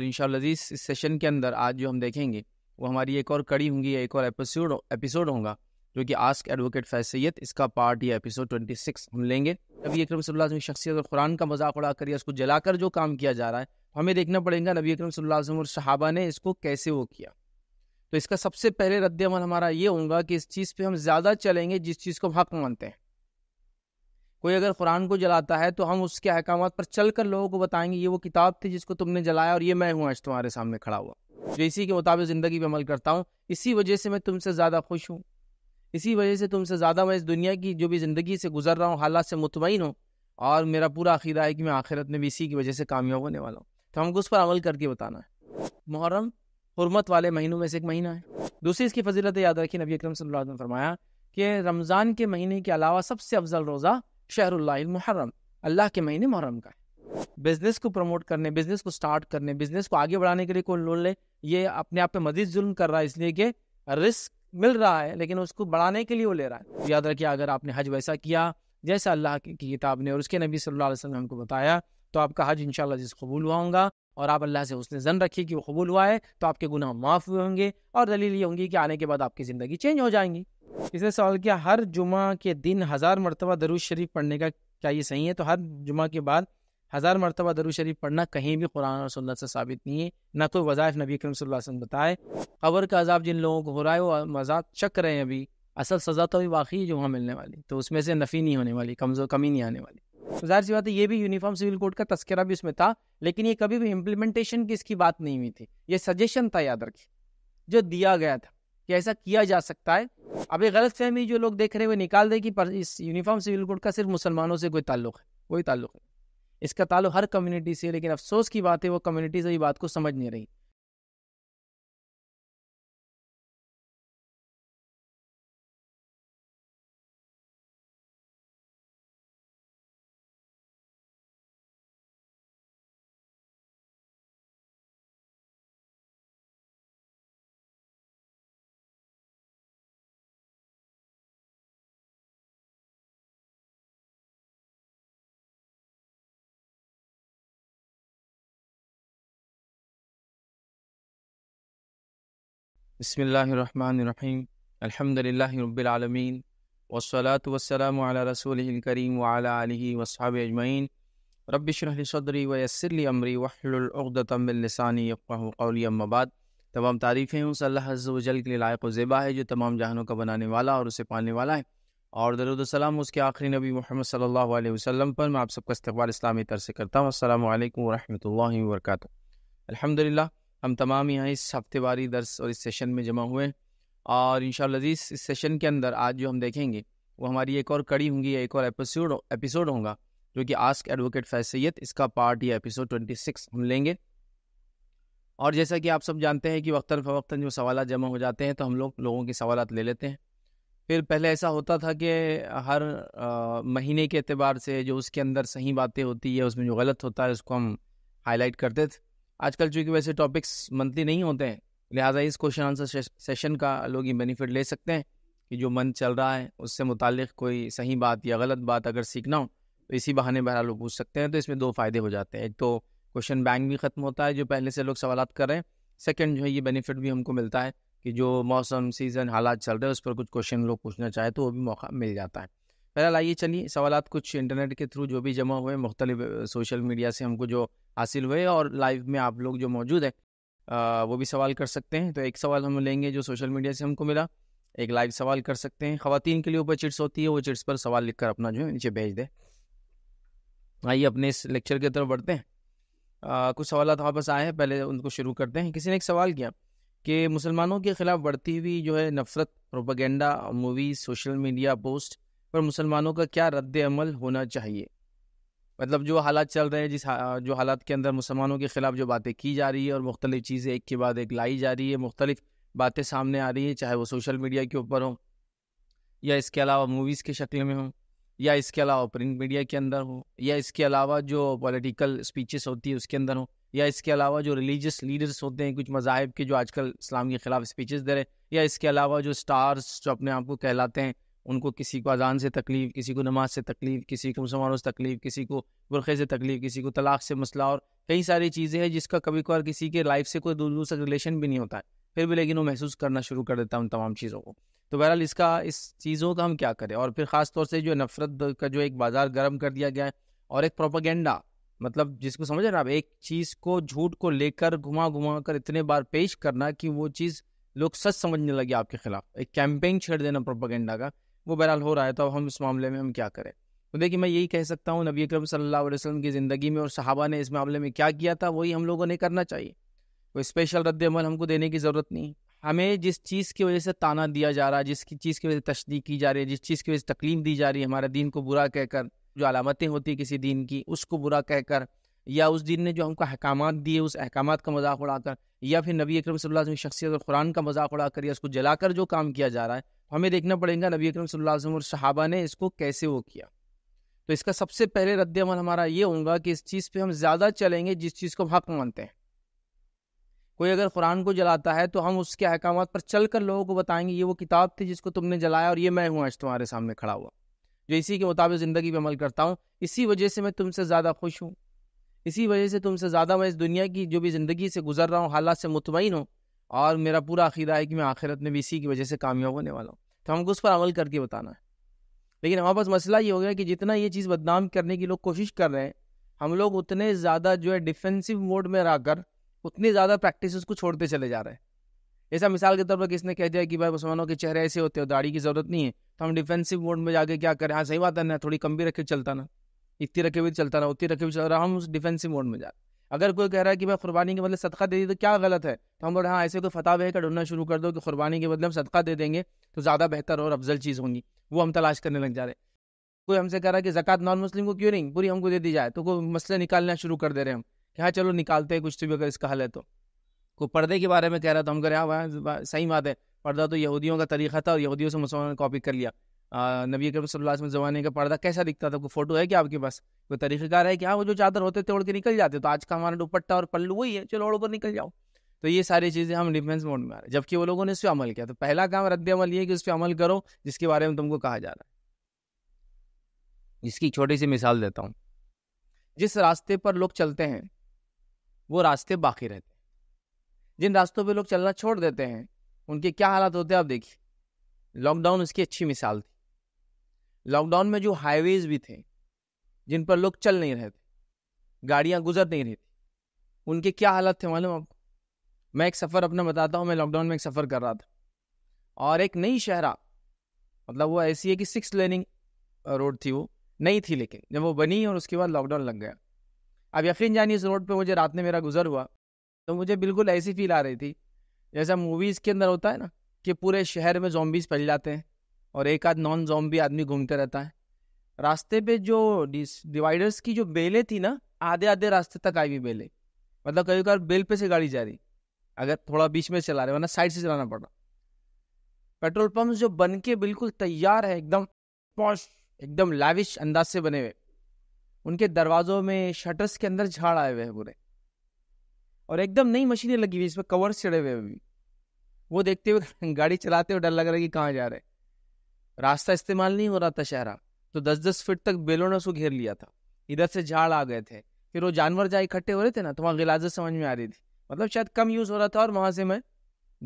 तो इन शजीज इस सेशन के अंदर आज जो हम देखेंगे वो हमारी एक और कड़ी होंगी एक और एपिसोड एपिसोड होगा जो कि आस्क एडवोकेट फैसैत इसका पार्ट या एपिसोड ट्वेंटी सिक्स हम लेंगे नबी अकरम सल्लल्लाहु शख्सियत और कुरान का मजाक उड़ा कर या उसको जलाकर जो काम किया जा रहा है तो हमें देखना पड़ेगा नबी अक्रम सल्लल्लाहु और सहाबा ने इसको कैसे वो किया तो इसका सबसे पहले रद्द हमारा ये होगा कि इस चीज़ पर हम ज़्यादा चलेंगे जिस चीज़ को हक मानते हैं कोई अगर कुरान को जलाता है तो हम उसके अहकाम पर चल कर लोगों को बताएंगे ये वो किताब थी जिसको तुमने जलाया और ये मैं हूँ आज तुम्हारे सामने खड़ा हुआ जो इसी के मुताबिक ज़िंदगी पर अमल करता हूँ इसी वजह से मैं तुमसे ज़्यादा खुश हूँ इसी वजह से तुमसे ज़्यादा मैं इस दुनिया की जो भी ज़िंदगी से गुजर रहा हूँ हालात से मुतमिन हूँ और मेरा पूरा अकीदा है कि मैं आखिरत में भी इसी की वजह से कामयाब होने वाला हूँ तो हमको उस पर अमल करके बताना है मुहर्रम हरमत वाले महीनों में से एक महीना है दूसरी इसकी फजीलत याद रखी नबी अक्रम सल्लल्लाहु ने फरमाया कि रमज़ान के महीने के अलावा सबसे अफजल रोज़ा शहर मुहर्रम अल्लाह के महीने मुहर्रम का है बिजनेस को प्रमोट करने बिजनेस को स्टार्ट करने बिजनेस को आगे बढ़ाने के लिए कोई लोन ले ये अपने आप पे मजीद जुल्म कर रहा है इसलिए कि रिस्क मिल रहा है लेकिन उसको बढ़ाने के लिए वो ले रहा है याद रखिए अगर आपने हज वैसा किया जैसा अल्लाह की किताब ने और उसके नबी सल्लल्लाहु अलैहि वसल्लम को बताया तो आपका हज इंशाल्लाह जिस कबूल हुआ होगा और आप अल्लाह से उसने जन रखी कि वो कबूल हुआ है तो आपके गुनाह माफ़ हुए होंगे और दलील ये होंगी कि आने के बाद आपकी ज़िंदगी चेंज हो जाएंगी इसने सवाल किया हर जुमा के दिन हज़ार मरतबा दरुज शरीफ पढ़ने का क्या ये सही है तो हर जुमा के बाद हज़ार मरतबा दरुज शरीफ पढ़ना कहीं भी कुरान और सुन्नत से साबित नहीं है ना कोई तो वज़ाइफ नबी करम वसल्लम बताए खबर का अजाब जिन लोगों को हो रहा है वो मजाक चक रहे हैं अभी असल सज़ा तो अभी वाकई जो वहाँ मिलने वाली तो उसमें से नफ़ी नहीं होने वाली कमज़ोर कमी नहीं आने वाली जाहिर सी बात है ये भी यूनिफॉर्म सिविल कोड का तस्करा भी उसमें था लेकिन ये कभी भी इम्प्लीमेंटेशन की इसकी बात नहीं हुई थी ये सजेशन था याद रखिए जो दिया गया था कि ऐसा किया जा सकता है अब ये गलत फहमी जो लोग देख रहे हैं वो निकाल दें कि इस यूनिफॉर्म सिविल कोड का सिर्फ मुसलमानों से कोई ताल्लुक है कोई ताल्लुक है इसका ताल्लुक हर कम्युनिटी से लेकिन अफसोस की बात है वो कम्युनिटी से ये बात को समझ नहीं रही बसमीम् अलहमदिल्लाबीआलमीन वसलात वसलम रसूलकरीम वाली वसाब अजमैन रबिशरली सदरी वसरली अमरी वहलतमिलसानी कौलीबाद तमाम तारीफ़ें उस अल्लाह के लिए लायक ज़ेबा है जो तमाम जहनों का बनाने वाला और उसे पालने वाला है और दरुदसलम उसके आखिरी नबी मोहम्मद सल्ला वसम पर मैं आप सबका इस्तबाल इस्लामी तर से करता हूँ असल वरहमल वर्क अलहमदिल्ला हम तमाम यहाँ इस हफ्तेवारी दर्स और इस सेशन में जमा हुए और इन अजीज़ इस सेशन के अंदर आज जो हम देखेंगे वो हमारी एक और कड़ी होंगी एक और एपिसोड एपिसोड होगा जो कि आस्क एडवोकेट फैसैत इसका पार्ट या एपिसोड ट्वेंटी सिक्स हम लेंगे और जैसा कि आप सब जानते हैं कि वक्ता फ़वक्ता जो सवाल जमा हो जाते हैं तो हम लोग लोगों के सवाल ले लेते हैं फिर पहले ऐसा होता था कि हर आ, महीने के अतबार से जो उसके अंदर सही बातें होती है उसमें जो गलत होता है उसको हम हाईलाइट करते थे आजकल चूंकि वैसे टॉपिक्स मंथली नहीं होते हैं लिहाजा इस क्वेश्चन आंसर सेशन का लोग ये बेनिफिट ले सकते हैं कि जो मंथ चल रहा है उससे मुतालिक कोई सही बात या गलत बात अगर सीखना हो तो इसी बहाने बहरा लोग पूछ सकते हैं तो इसमें दो फ़ायदे हो जाते हैं एक तो क्वेश्चन बैंक भी ख़त्म होता है जो पहले से लोग सवाल कर रहे हैं सेकेंड जो है ये बेनिफिट भी हमको मिलता है कि जो मौसम सीज़न हालात चल रहे हैं उस पर कुछ क्वेश्चन लोग पूछना चाहें तो वो भी मौका मिल जाता है फिलहाल आइए चलिए सवाल कुछ इंटरनेट के थ्रू जो भी जमा हुए मुख्तलि सोशल मीडिया से हमको जो हासिल हुए और लाइव में आप लोग जो मौजूद है वो भी सवाल कर सकते हैं तो एक सवाल हम लेंगे जो सोशल मीडिया से हमको मिला एक लाइव सवाल कर सकते हैं खातन के लिए ऊपर चिट्स होती है वो चिट्स पर सवाल लिखकर अपना जो है नीचे भेज दें आइए अपने इस लेक्चर की तरफ बढ़ते हैं आ, कुछ सवाल तो वापस आए हैं पहले उनको शुरू करते हैं किसी ने एक सवाल किया कि मुसलमानों के ख़िलाफ़ बढ़ती हुई जो है नफ़रत propaganda movie social media post पर मुसलमानों का क्या रद्द अमल होना चाहिए मतलब जो हालात चल रहे हैं जिस जो हालात के अंदर मुसलमानों के ख़िलाफ़ जो बातें की जा रही है और मुख्तलिफ़ चीज़ें एक के बाद एक लाई जा रही है मुख्तलिफ़ बातें सामने आ रही हैं चाहे वो सोशल मीडिया के ऊपर हों या इसके अलावा मूवीज़ के शक्ल में हों या इसके अलावा प्रिंट मीडिया के अंदर हो या इसके अलावा जो पॉलिटिकल स्पीचेस होती है उसके अंदर हो या इसके अलावा जो रिलीजियस लीडर्स होते हैं कुछ मज़ाहब के जो आजकल इस्लाम के ख़िलाफ़ स्पीचेस दे रहे हैं या इसके अलावा जो स्टार्स जो अपने आप को कहलाते हैं उनको किसी को अजान से तकलीफ़ किसी को नमाज से तकलीफ़ किसी को मुसलमानों से तकलीफ़ किसी को बुरखे से तकलीफ़ किसी को तलाक से मसला और कई सारी चीज़ें हैं जिसका कभी कभार किसी के लाइफ से कोई दूर दूर से रिलेशन भी नहीं होता है फिर भी लेकिन वो महसूस करना शुरू कर देता है उन तमाम चीज़ों को तो बहरहाल इसका इस चीज़ों का हम क्या करें और फिर ख़ास तौर से जो नफ़रत का जो एक बाज़ार गर्म कर दिया गया है और एक प्रोपागेंडा मतलब जिसको समझ रहे आप एक चीज़ को झूठ को लेकर घुमा घुमा कर इतने बार पेश करना कि वो चीज़ लोग सच समझने लगे आपके खिलाफ एक कैंपेन छेड़ देना प्रोपागेंडा का वो बहरहाल हो रहा है तो अब हम इस मामले में हम क्या करें तो देखिए मैं यही कह सकता हूँ नबी अकरम सल्लल्लाहु अलैहि वसल्लम की ज़िंदगी में और सहाबा ने इस मामले में क्या किया था वही हम लोगों ने करना चाहिए कोई स्पेशल रद्द अमल हमको देने की ज़रूरत नहीं हमें जिस चीज़ की वजह से ताना दिया जा रहा है जिसकी चीज़ की वजह से तशदी की जा रही है जिस चीज़ की वजह से तकलीम दी जा रही है हमारे दीन को बुरा कहकर जो अलामतें होती हैं किसी दीन की उसको बुरा कहकर या उस दिन ने जो हमको अहकाम दिए उस अहकाम का मजाक उड़ाकर या फिर नबी अकरम सल्लल्लाहु अलैहि वसल्लम की शख्सियत और कुरान का मजाक उड़ाकर या उसको जलाकर जो काम किया जा रहा है हमें देखना पड़ेगा नबी अक्रम सल्लल्लाहु और सहाबा ने इसको कैसे वो किया तो इसका सबसे पहले रद्दमल हमारा ये होगा कि इस चीज़ पे हम ज़्यादा चलेंगे जिस चीज़ को हम हक मानते हैं कोई अगर कुरान को जलाता है तो हम उसके अहकाम पर चल कर लोगों को बताएंगे ये वो किताब थी जिसको तुमने जलाया और ये मैं हूँ आज तुम्हारे सामने खड़ा हुआ जो इसी के मुताबिक ज़िंदगी पर अमल करता हूँ इसी वजह से मैं तुमसे ज़्यादा खुश हूँ इसी वजह से तुमसे ज़्यादा मैं इस दुनिया की जो भी ज़िंदगी से गुजर रहा हूँ हालात से मुतमिन हूँ और मेरा पूरा अकीदा है कि मैं आखिरत में भी इसी की वजह से कामयाब होने वाला हूँ तो हमको उस पर अमल करके बताना है लेकिन हमारे पास मसला ये हो गया कि जितना ये चीज़ बदनाम करने की लोग कोशिश कर रहे हैं हम लोग उतने ज़्यादा जो है डिफेंसिव मोड में रहकर उतनी ज़्यादा प्रैक्टिस को छोड़ते चले जा रहे हैं ऐसा मिसाल के तौर पर किसने कह दिया कि भाई मुसलमानों के चेहरे ऐसे होते हो दाढ़ी की ज़रूरत नहीं है तो हम डिफेंसिव मोड में जाके क्या करें हाँ सही बात है ना थोड़ी कम भी रखे चलता ना इतनी रखे भी तो चलता ना उतनी रखे भी तो चलता हम उस डिफेंसिव मोड में जा रहे अगर कोई कह रहा है कि भाई कुर्बानी के बदले सदका दे दी तो क्या गलत है तो हम बोल हैं हाँ, ऐसे कोई फतावे का ढूंढना शुरू कर दो कि कुर्बानी के हम सदका दे देंगे तो ज़्यादा बेहतर और अफजल चीज़ होंगी वो हम तलाश करने लग जा रहे हैं कोई हमसे कह रहा है कि जक़ात नॉन मुस्लिम को क्यों नहीं पूरी हमको दे दी जाए तो कोई मसले निकालना शुरू कर दे रहे हम कि हाँ चलो निकालते हैं कुछ तो भी अगर इसका हल है तो कोई पर्दे के बारे में कह रहा तो हम कह रहे हैं हाँ, सही बात है पर्दा तो यहूदियों का तरीका था और यहूदियों से मुसलमान कॉपी कर लिया नबी करीम सल्लल्लाहु अलैहि ज़माने का पर्दा कैसा दिखता था कोई फोटो है क्या आपके पास कोई तरीक़ेकार है कि हाँ वो जो चादर होते थे उड़ के निकल जाते तो आज का हमारा दुपट्टा और पल्लू वही है चलो उड़ पर निकल जाओ तो ये सारी चीज़ें हम डिफेंस मोड में आ रहे हैं जबकि वो लोगों ने इस पर अमल किया तो पहला काम रद्द अमल ये कि उस पर अमल करो जिसके बारे में तुमको कहा जा रहा है इसकी छोटी सी मिसाल देता हूँ जिस रास्ते पर लोग चलते हैं वो रास्ते बाकी रहते हैं जिन रास्तों पर लोग चलना छोड़ देते हैं उनके क्या हालात होते हैं आप देखिए लॉकडाउन उसकी अच्छी मिसाल थी लॉकडाउन में जो हाईवेज भी थे जिन पर लोग चल नहीं रहे थे गाड़ियाँ गुजर नहीं रही थी उनके क्या हालत थे मालूम आपको मैं एक सफ़र अपना बताता हूँ मैं लॉकडाउन में एक सफ़र कर रहा था और एक नई शहरा मतलब वो ऐसी है कि सिक्स लेनिंग रोड थी वो नहीं थी लेकिन जब वो बनी और उसके बाद लॉकडाउन लग गया अब यफिन जानी इस रोड पर मुझे रात में मेरा गुजर हुआ तो मुझे बिल्कुल ऐसी फील आ रही थी जैसा मूवीज़ के अंदर होता है ना कि पूरे शहर में जॉम्बीज फैल जाते हैं और एक आध नॉन जॉम्बी आदमी घूमते रहता है रास्ते पे जो डिवाइडर्स की जो बेलें थी ना आधे आधे रास्ते तक आई हुई बेलें मतलब कभी बार बेल पे से गाड़ी जा रही अगर थोड़ा बीच में चला रहे वरना साइड से चलाना पड़ रहा पेट्रोल पंप जो बन के बिल्कुल तैयार है एकदम पॉश एकदम लाविश अंदाज से बने हुए उनके दरवाजों में शटर्स के अंदर झाड़ आए हुए हैं पूरे और एकदम नई मशीनें लगी हुई इसमें कवर्स चढ़े हुए अभी वो देखते हुए गाड़ी चलाते हुए डर लग रहा है कि कहाँ जा रहे हैं रास्ता इस्तेमाल नहीं हो रहा था शहरा तो दस दस फीट तक बेलों ने उसको घेर लिया था इधर से झाड़ आ गए थे फिर वो जानवर जहाँ इकट्ठे हो रहे थे ना तो वहाँ गिलाजत समझ में आ रही थी मतलब शायद कम यूज़ हो रहा था और वहाँ से मैं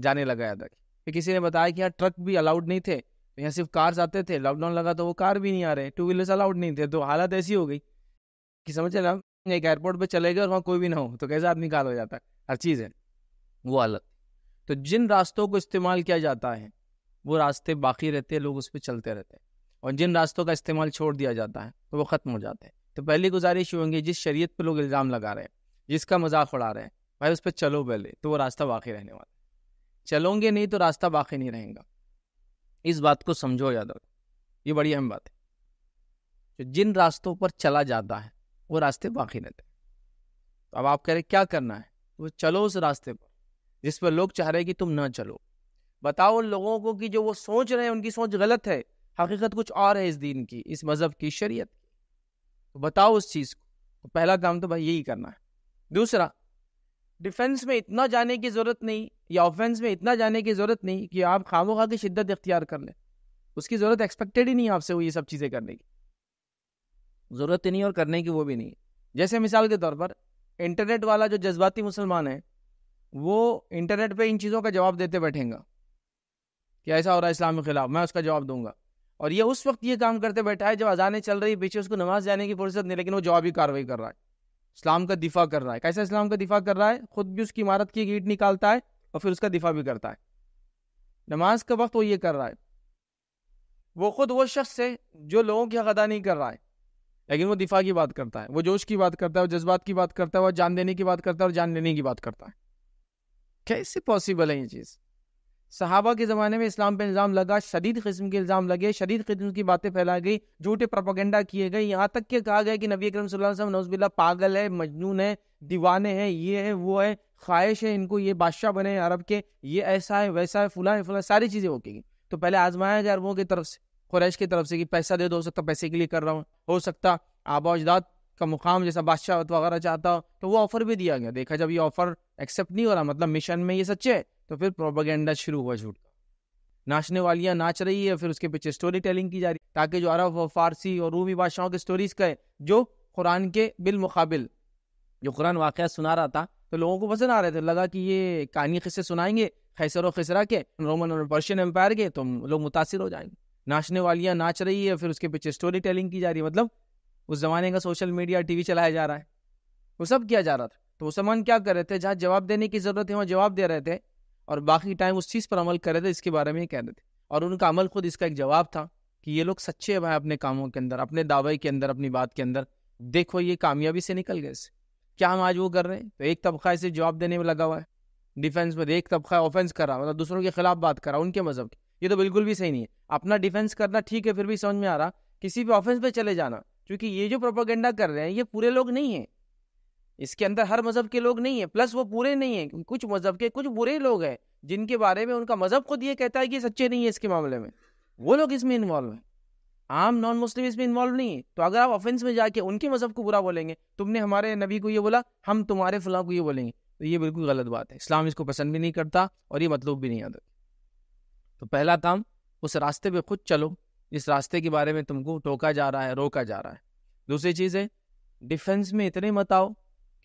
जाने लगाया था फिर किसी ने बताया कि यहाँ ट्रक भी अलाउड नहीं थे तो यहाँ सिर्फ कार्स आते थे लॉकडाउन लगा तो वो कार भी नहीं आ रहे टू व्हीलर्स अलाउड नहीं थे तो हालत ऐसी हो गई कि समझे ना एक एयरपोर्ट पर चले गए और वहाँ कोई भी ना हो तो कैसे आदमी काल हो जाता है हर चीज़ है वो अलग तो जिन रास्तों को इस्तेमाल किया जाता है वो रास्ते बाकी रहते हैं लोग उस पर चलते रहते हैं और जिन रास्तों का इस्तेमाल छोड़ दिया जाता है तो वो ख़त्म हो जाते हैं तो पहली गुजारिश ये होंगी जिस शरीयत पे लोग इल्ज़ाम लगा रहे हैं जिसका मजाक उड़ा रहे हैं भाई उस पर चलो पहले तो वो रास्ता बाकी रहने वाला चलोगे नहीं तो रास्ता बाकी नहीं रहेगा इस बात को समझो याद रखो ये बड़ी अहम बात है तो जिन रास्तों पर चला जाता है वो रास्ते बाकी रहते हैं तो अब आप कह रहे क्या करना है वो चलो उस रास्ते पर जिस पर लोग चाह रहे हैं कि तुम ना चलो बताओ उन लोगों को कि जो वो सोच रहे हैं उनकी सोच गलत है हकीकत कुछ और है इस दीन की इस मज़हब की शरीयत की तो बताओ उस चीज़ को तो पहला काम तो भाई यही करना है दूसरा डिफेंस में इतना जाने की ज़रूरत नहीं या ऑफेंस में इतना जाने की ज़रूरत नहीं कि आप खा की शिद्दत इख्तियार कर लें उसकी ज़रूरत एक्सपेक्टेड ही नहीं है आपसे वो ये सब चीज़ें करने की ज़रूरत ही नहीं और करने की वो भी नहीं जैसे मिसाल के तौर पर इंटरनेट वाला जो जज्बाती मुसलमान है वो इंटरनेट पे इन चीज़ों का जवाब देते बैठेगा कि ऐसा हो रहा है इस्लाम के खिलाफ मैं उसका जवाब दूंगा और ये उस वक्त ये काम करते बैठा है जब अजानें चल रही है पीछे उसको नमाज जाने की फुर्सत नहीं लेकिन वो जवाबी कार्रवाई कर रहा है इस्लाम का दिफा कर रहा है कैसा इस्लाम का दिफा कर रहा है खुद भी उसकी इमारत की ईट निकालता है और फिर उसका दिफा भी करता है नमाज का वक्त वो ये कर रहा है वो खुद वो शख्स है जो लोगों की अदा नहीं कर रहा है लेकिन वो दिफा की बात करता है वो जोश की बात करता है वो जज्बात की बात करता है वो जान देने की बात करता है और जान लेने की बात करता है कैसे पॉसिबल है ये चीज़ सहाबा के ज़माने में इस्लाम पर इल्ज़ाम लगा शदीद किस्म के इल्ज़ाम लगे शदीद किस्म की बातें फैलाई गई झूठे प्रोपोगेंडा किए गए यहाँ तक के कहा गया कि नबी अकरम सल्लल्लाहु अलैहि वसल्लम पागल है मजनून है दीवाने हैं ये है वो है ख्वाहिश है इनको ये बादशाह बने अरब के ये ऐसा है वैसा है फुला है फुला सारी चीज़ें गई तो पहले आजमाया जाए अरबों की तरफ से कुरैश की तरफ से कि पैसा दे दो हो सकता पैसे के लिए कर रहा हूँ हो सकता आबा अजदाद का मुकाम जैसा बादशाह वगैरह चाहता हो तो वो ऑफर भी दिया गया देखा जब ये ऑफर एक्सेप्ट नहीं हो रहा मतलब मिशन में ये सच्चे है तो फिर प्रोपागेंडा शुरू हुआ झूठ का नाचने वालियाँ नाच रही है फिर उसके पीछे स्टोरी टेलिंग की जा रही है ताकि जो अरब और फारसी और रूमी भाषाओं की स्टोरीज कहे जो कुरान के बिलमुकाबिल जो कुरान वाक़ सुना रहा था तो लोगों को पसंद आ रहे थे लगा कि ये कहानी किस्से सुनाएंगे खैसर खसरा के रोमन और पर्शियन एम्पायर के तो लोग मुतासर हो जाएंगे नाचने वालियाँ नाच रही है फिर उसके पीछे स्टोरी टेलिंग की जा रही है मतलब उस जमाने का सोशल मीडिया वी चलाया जा रहा है वो सब किया जा रहा था तो मुसलमान क्या कर रहे थे जहाँ जवाब देने की ज़रूरत है वहाँ जवाब दे रहे थे और बाकी टाइम उस चीज़ पर अमल कर रहे थे इसके बारे में ही कह रहे थे और उनका अमल खुद इसका एक जवाब था कि ये लोग सच्चे हैं भाई अपने कामों के अंदर अपने दावे के अंदर अपनी बात के अंदर देखो ये कामयाबी से निकल गए इसे क्या हम आज वो कर रहे हैं तो एक तबका इसे जवाब देने में लगा हुआ है डिफेंस में एक तबका ऑफेंस कर रहा मतलब दूसरों के खिलाफ बात कर रहा उनके मजहब की ये तो बिल्कुल भी सही नहीं है अपना डिफेंस करना ठीक है फिर भी समझ में आ रहा किसी भी ऑफेंस पे चले जाना क्योंकि ये जो प्रोपोगेंडा कर रहे हैं ये पूरे लोग नहीं है इसके अंदर हर मज़हब के लोग नहीं है प्लस वो पूरे नहीं है कुछ मज़हब के कुछ बुरे लोग हैं जिनके बारे में उनका मज़हब खुद ये कहता है कि सच्चे नहीं है इसके मामले में वो लोग इसमें इन्वॉल्व हैं आम नॉन मुस्लिम इसमें इन्वॉल्व नहीं है तो अगर आप ऑफेंस में जाके उनके मज़हब को बुरा बोलेंगे तुमने हमारे नबी को ये बोला हम तुम्हारे फलाह को ये बोलेंगे तो ये बिल्कुल गलत बात है इस्लाम इसको पसंद भी नहीं करता और ये मतलब भी नहीं आता तो पहला काम उस रास्ते पर खुद चलो जिस रास्ते के बारे में तुमको टोका जा रहा है रोका जा रहा है दूसरी चीज़ है डिफेंस में इतने मत आओ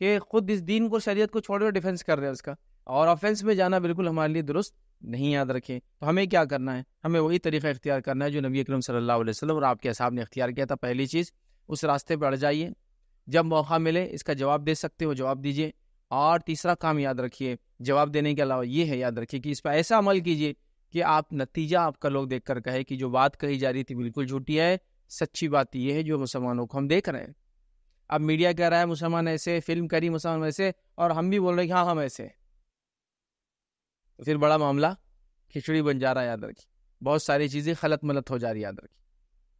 कि खुद इस दीन को शरीयत को छोड़कर डिफेंस कर रहे हैं उसका और ऑफेंस में जाना बिल्कुल हमारे लिए दुरुस्त नहीं याद रखें तो हमें क्या करना है हमें वही तरीका इख्तियार करना है जो नबी अकरम सल्लल्लाहु अलैहि वसल्लम और आपके असाब ने इख्तियार किया था पहली चीज़ उस रास्ते पर अड़ जाइए जब मौका मिले इसका जवाब दे सकते हो जवाब दीजिए और तीसरा काम याद रखिए जवाब देने के अलावा ये है याद रखिए कि इस पर ऐसा अमल कीजिए कि आप नतीजा आपका लोग देख कर कहे कि जो बात कही जा रही थी बिल्कुल झूठी है सच्ची बात यह है जो मुसलमानों को हम देख रहे हैं अब मीडिया कह रहा है मुसलमान ऐसे फिल्म करी मुसलमान वैसे और हम भी बोल रहे हैं कि हाँ हम ऐसे तो फिर बड़ा मामला खिचड़ी बन जा रहा है याद रखिए बहुत सारी चीज़ें खलत मलत हो जा रही है याद रखिए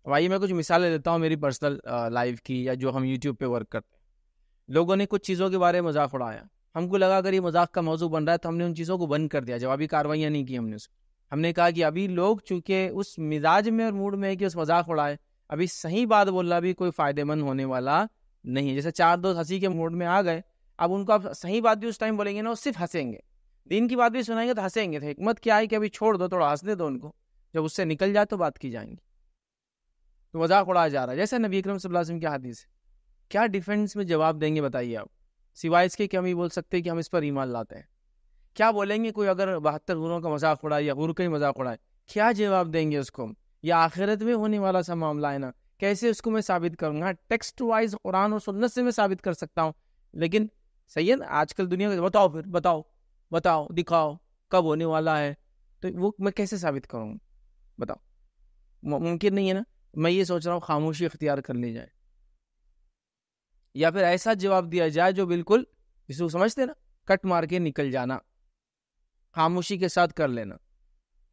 अब आइए मैं कुछ मिसालें देता हूँ मेरी पर्सनल लाइफ की या जो हम यूट्यूब पे वर्क करते हैं लोगों ने कुछ चीज़ों के बारे में मजाक उड़ाया हमको लगा अगर ये मजाक का मौजू बन रहा है तो हमने उन चीज़ों को बंद कर दिया जवाबी कार्रवाइयाँ नहीं की हमने उसको हमने कहा कि अभी लोग चूंकि उस मिजाज में और मूड में है कि उस मजाक उड़ाए अभी सही बात बोलना भी कोई फ़ायदेमंद होने वाला नहीं है जैसे चार दोस्त हंसी के मोड में आ गए अब उनको आप सही बात भी उस टाइम बोलेंगे ना वो सिर्फ हंसेंगे दिन की बात भी सुनाएंगे तो हंसेंगे तो हिकमत क्या है कि अभी छोड़ दो थोड़ा हंसने दो उनको जब उससे निकल जाए तो बात की जाएंगी तो मजाक उड़ाया जा रहा है जैसे नबी अक्रम वसल्लम की हदीस क्या डिफेंस में जवाब देंगे बताइए आप सिवाय इसके कि हम ये बोल सकते हैं कि हम इस पर ईमान लाते हैं क्या बोलेंगे कोई अगर बहत्तर गुरों का मजाक उड़ाए या गुरु का ही मजाक उड़ाए क्या जवाब देंगे उसको हम या आखिरत में होने वाला सा मामला है ना कैसे उसको मैं साबित करूंगा टेक्स्ट वाइज कुरान और सुन्नत से मैं साबित कर सकता हूँ लेकिन सही ना आजकल दुनिया में बताओ फिर बताओ बताओ दिखाओ कब होने वाला है तो वो मैं कैसे साबित करूँगा बताओ मुमकिन नहीं है ना मैं ये सोच रहा हूँ खामोशी अख्तियार कर ली जाए या फिर ऐसा जवाब दिया जाए जो बिल्कुल जिसको समझते ना कट मार के निकल जाना खामोशी के साथ कर लेना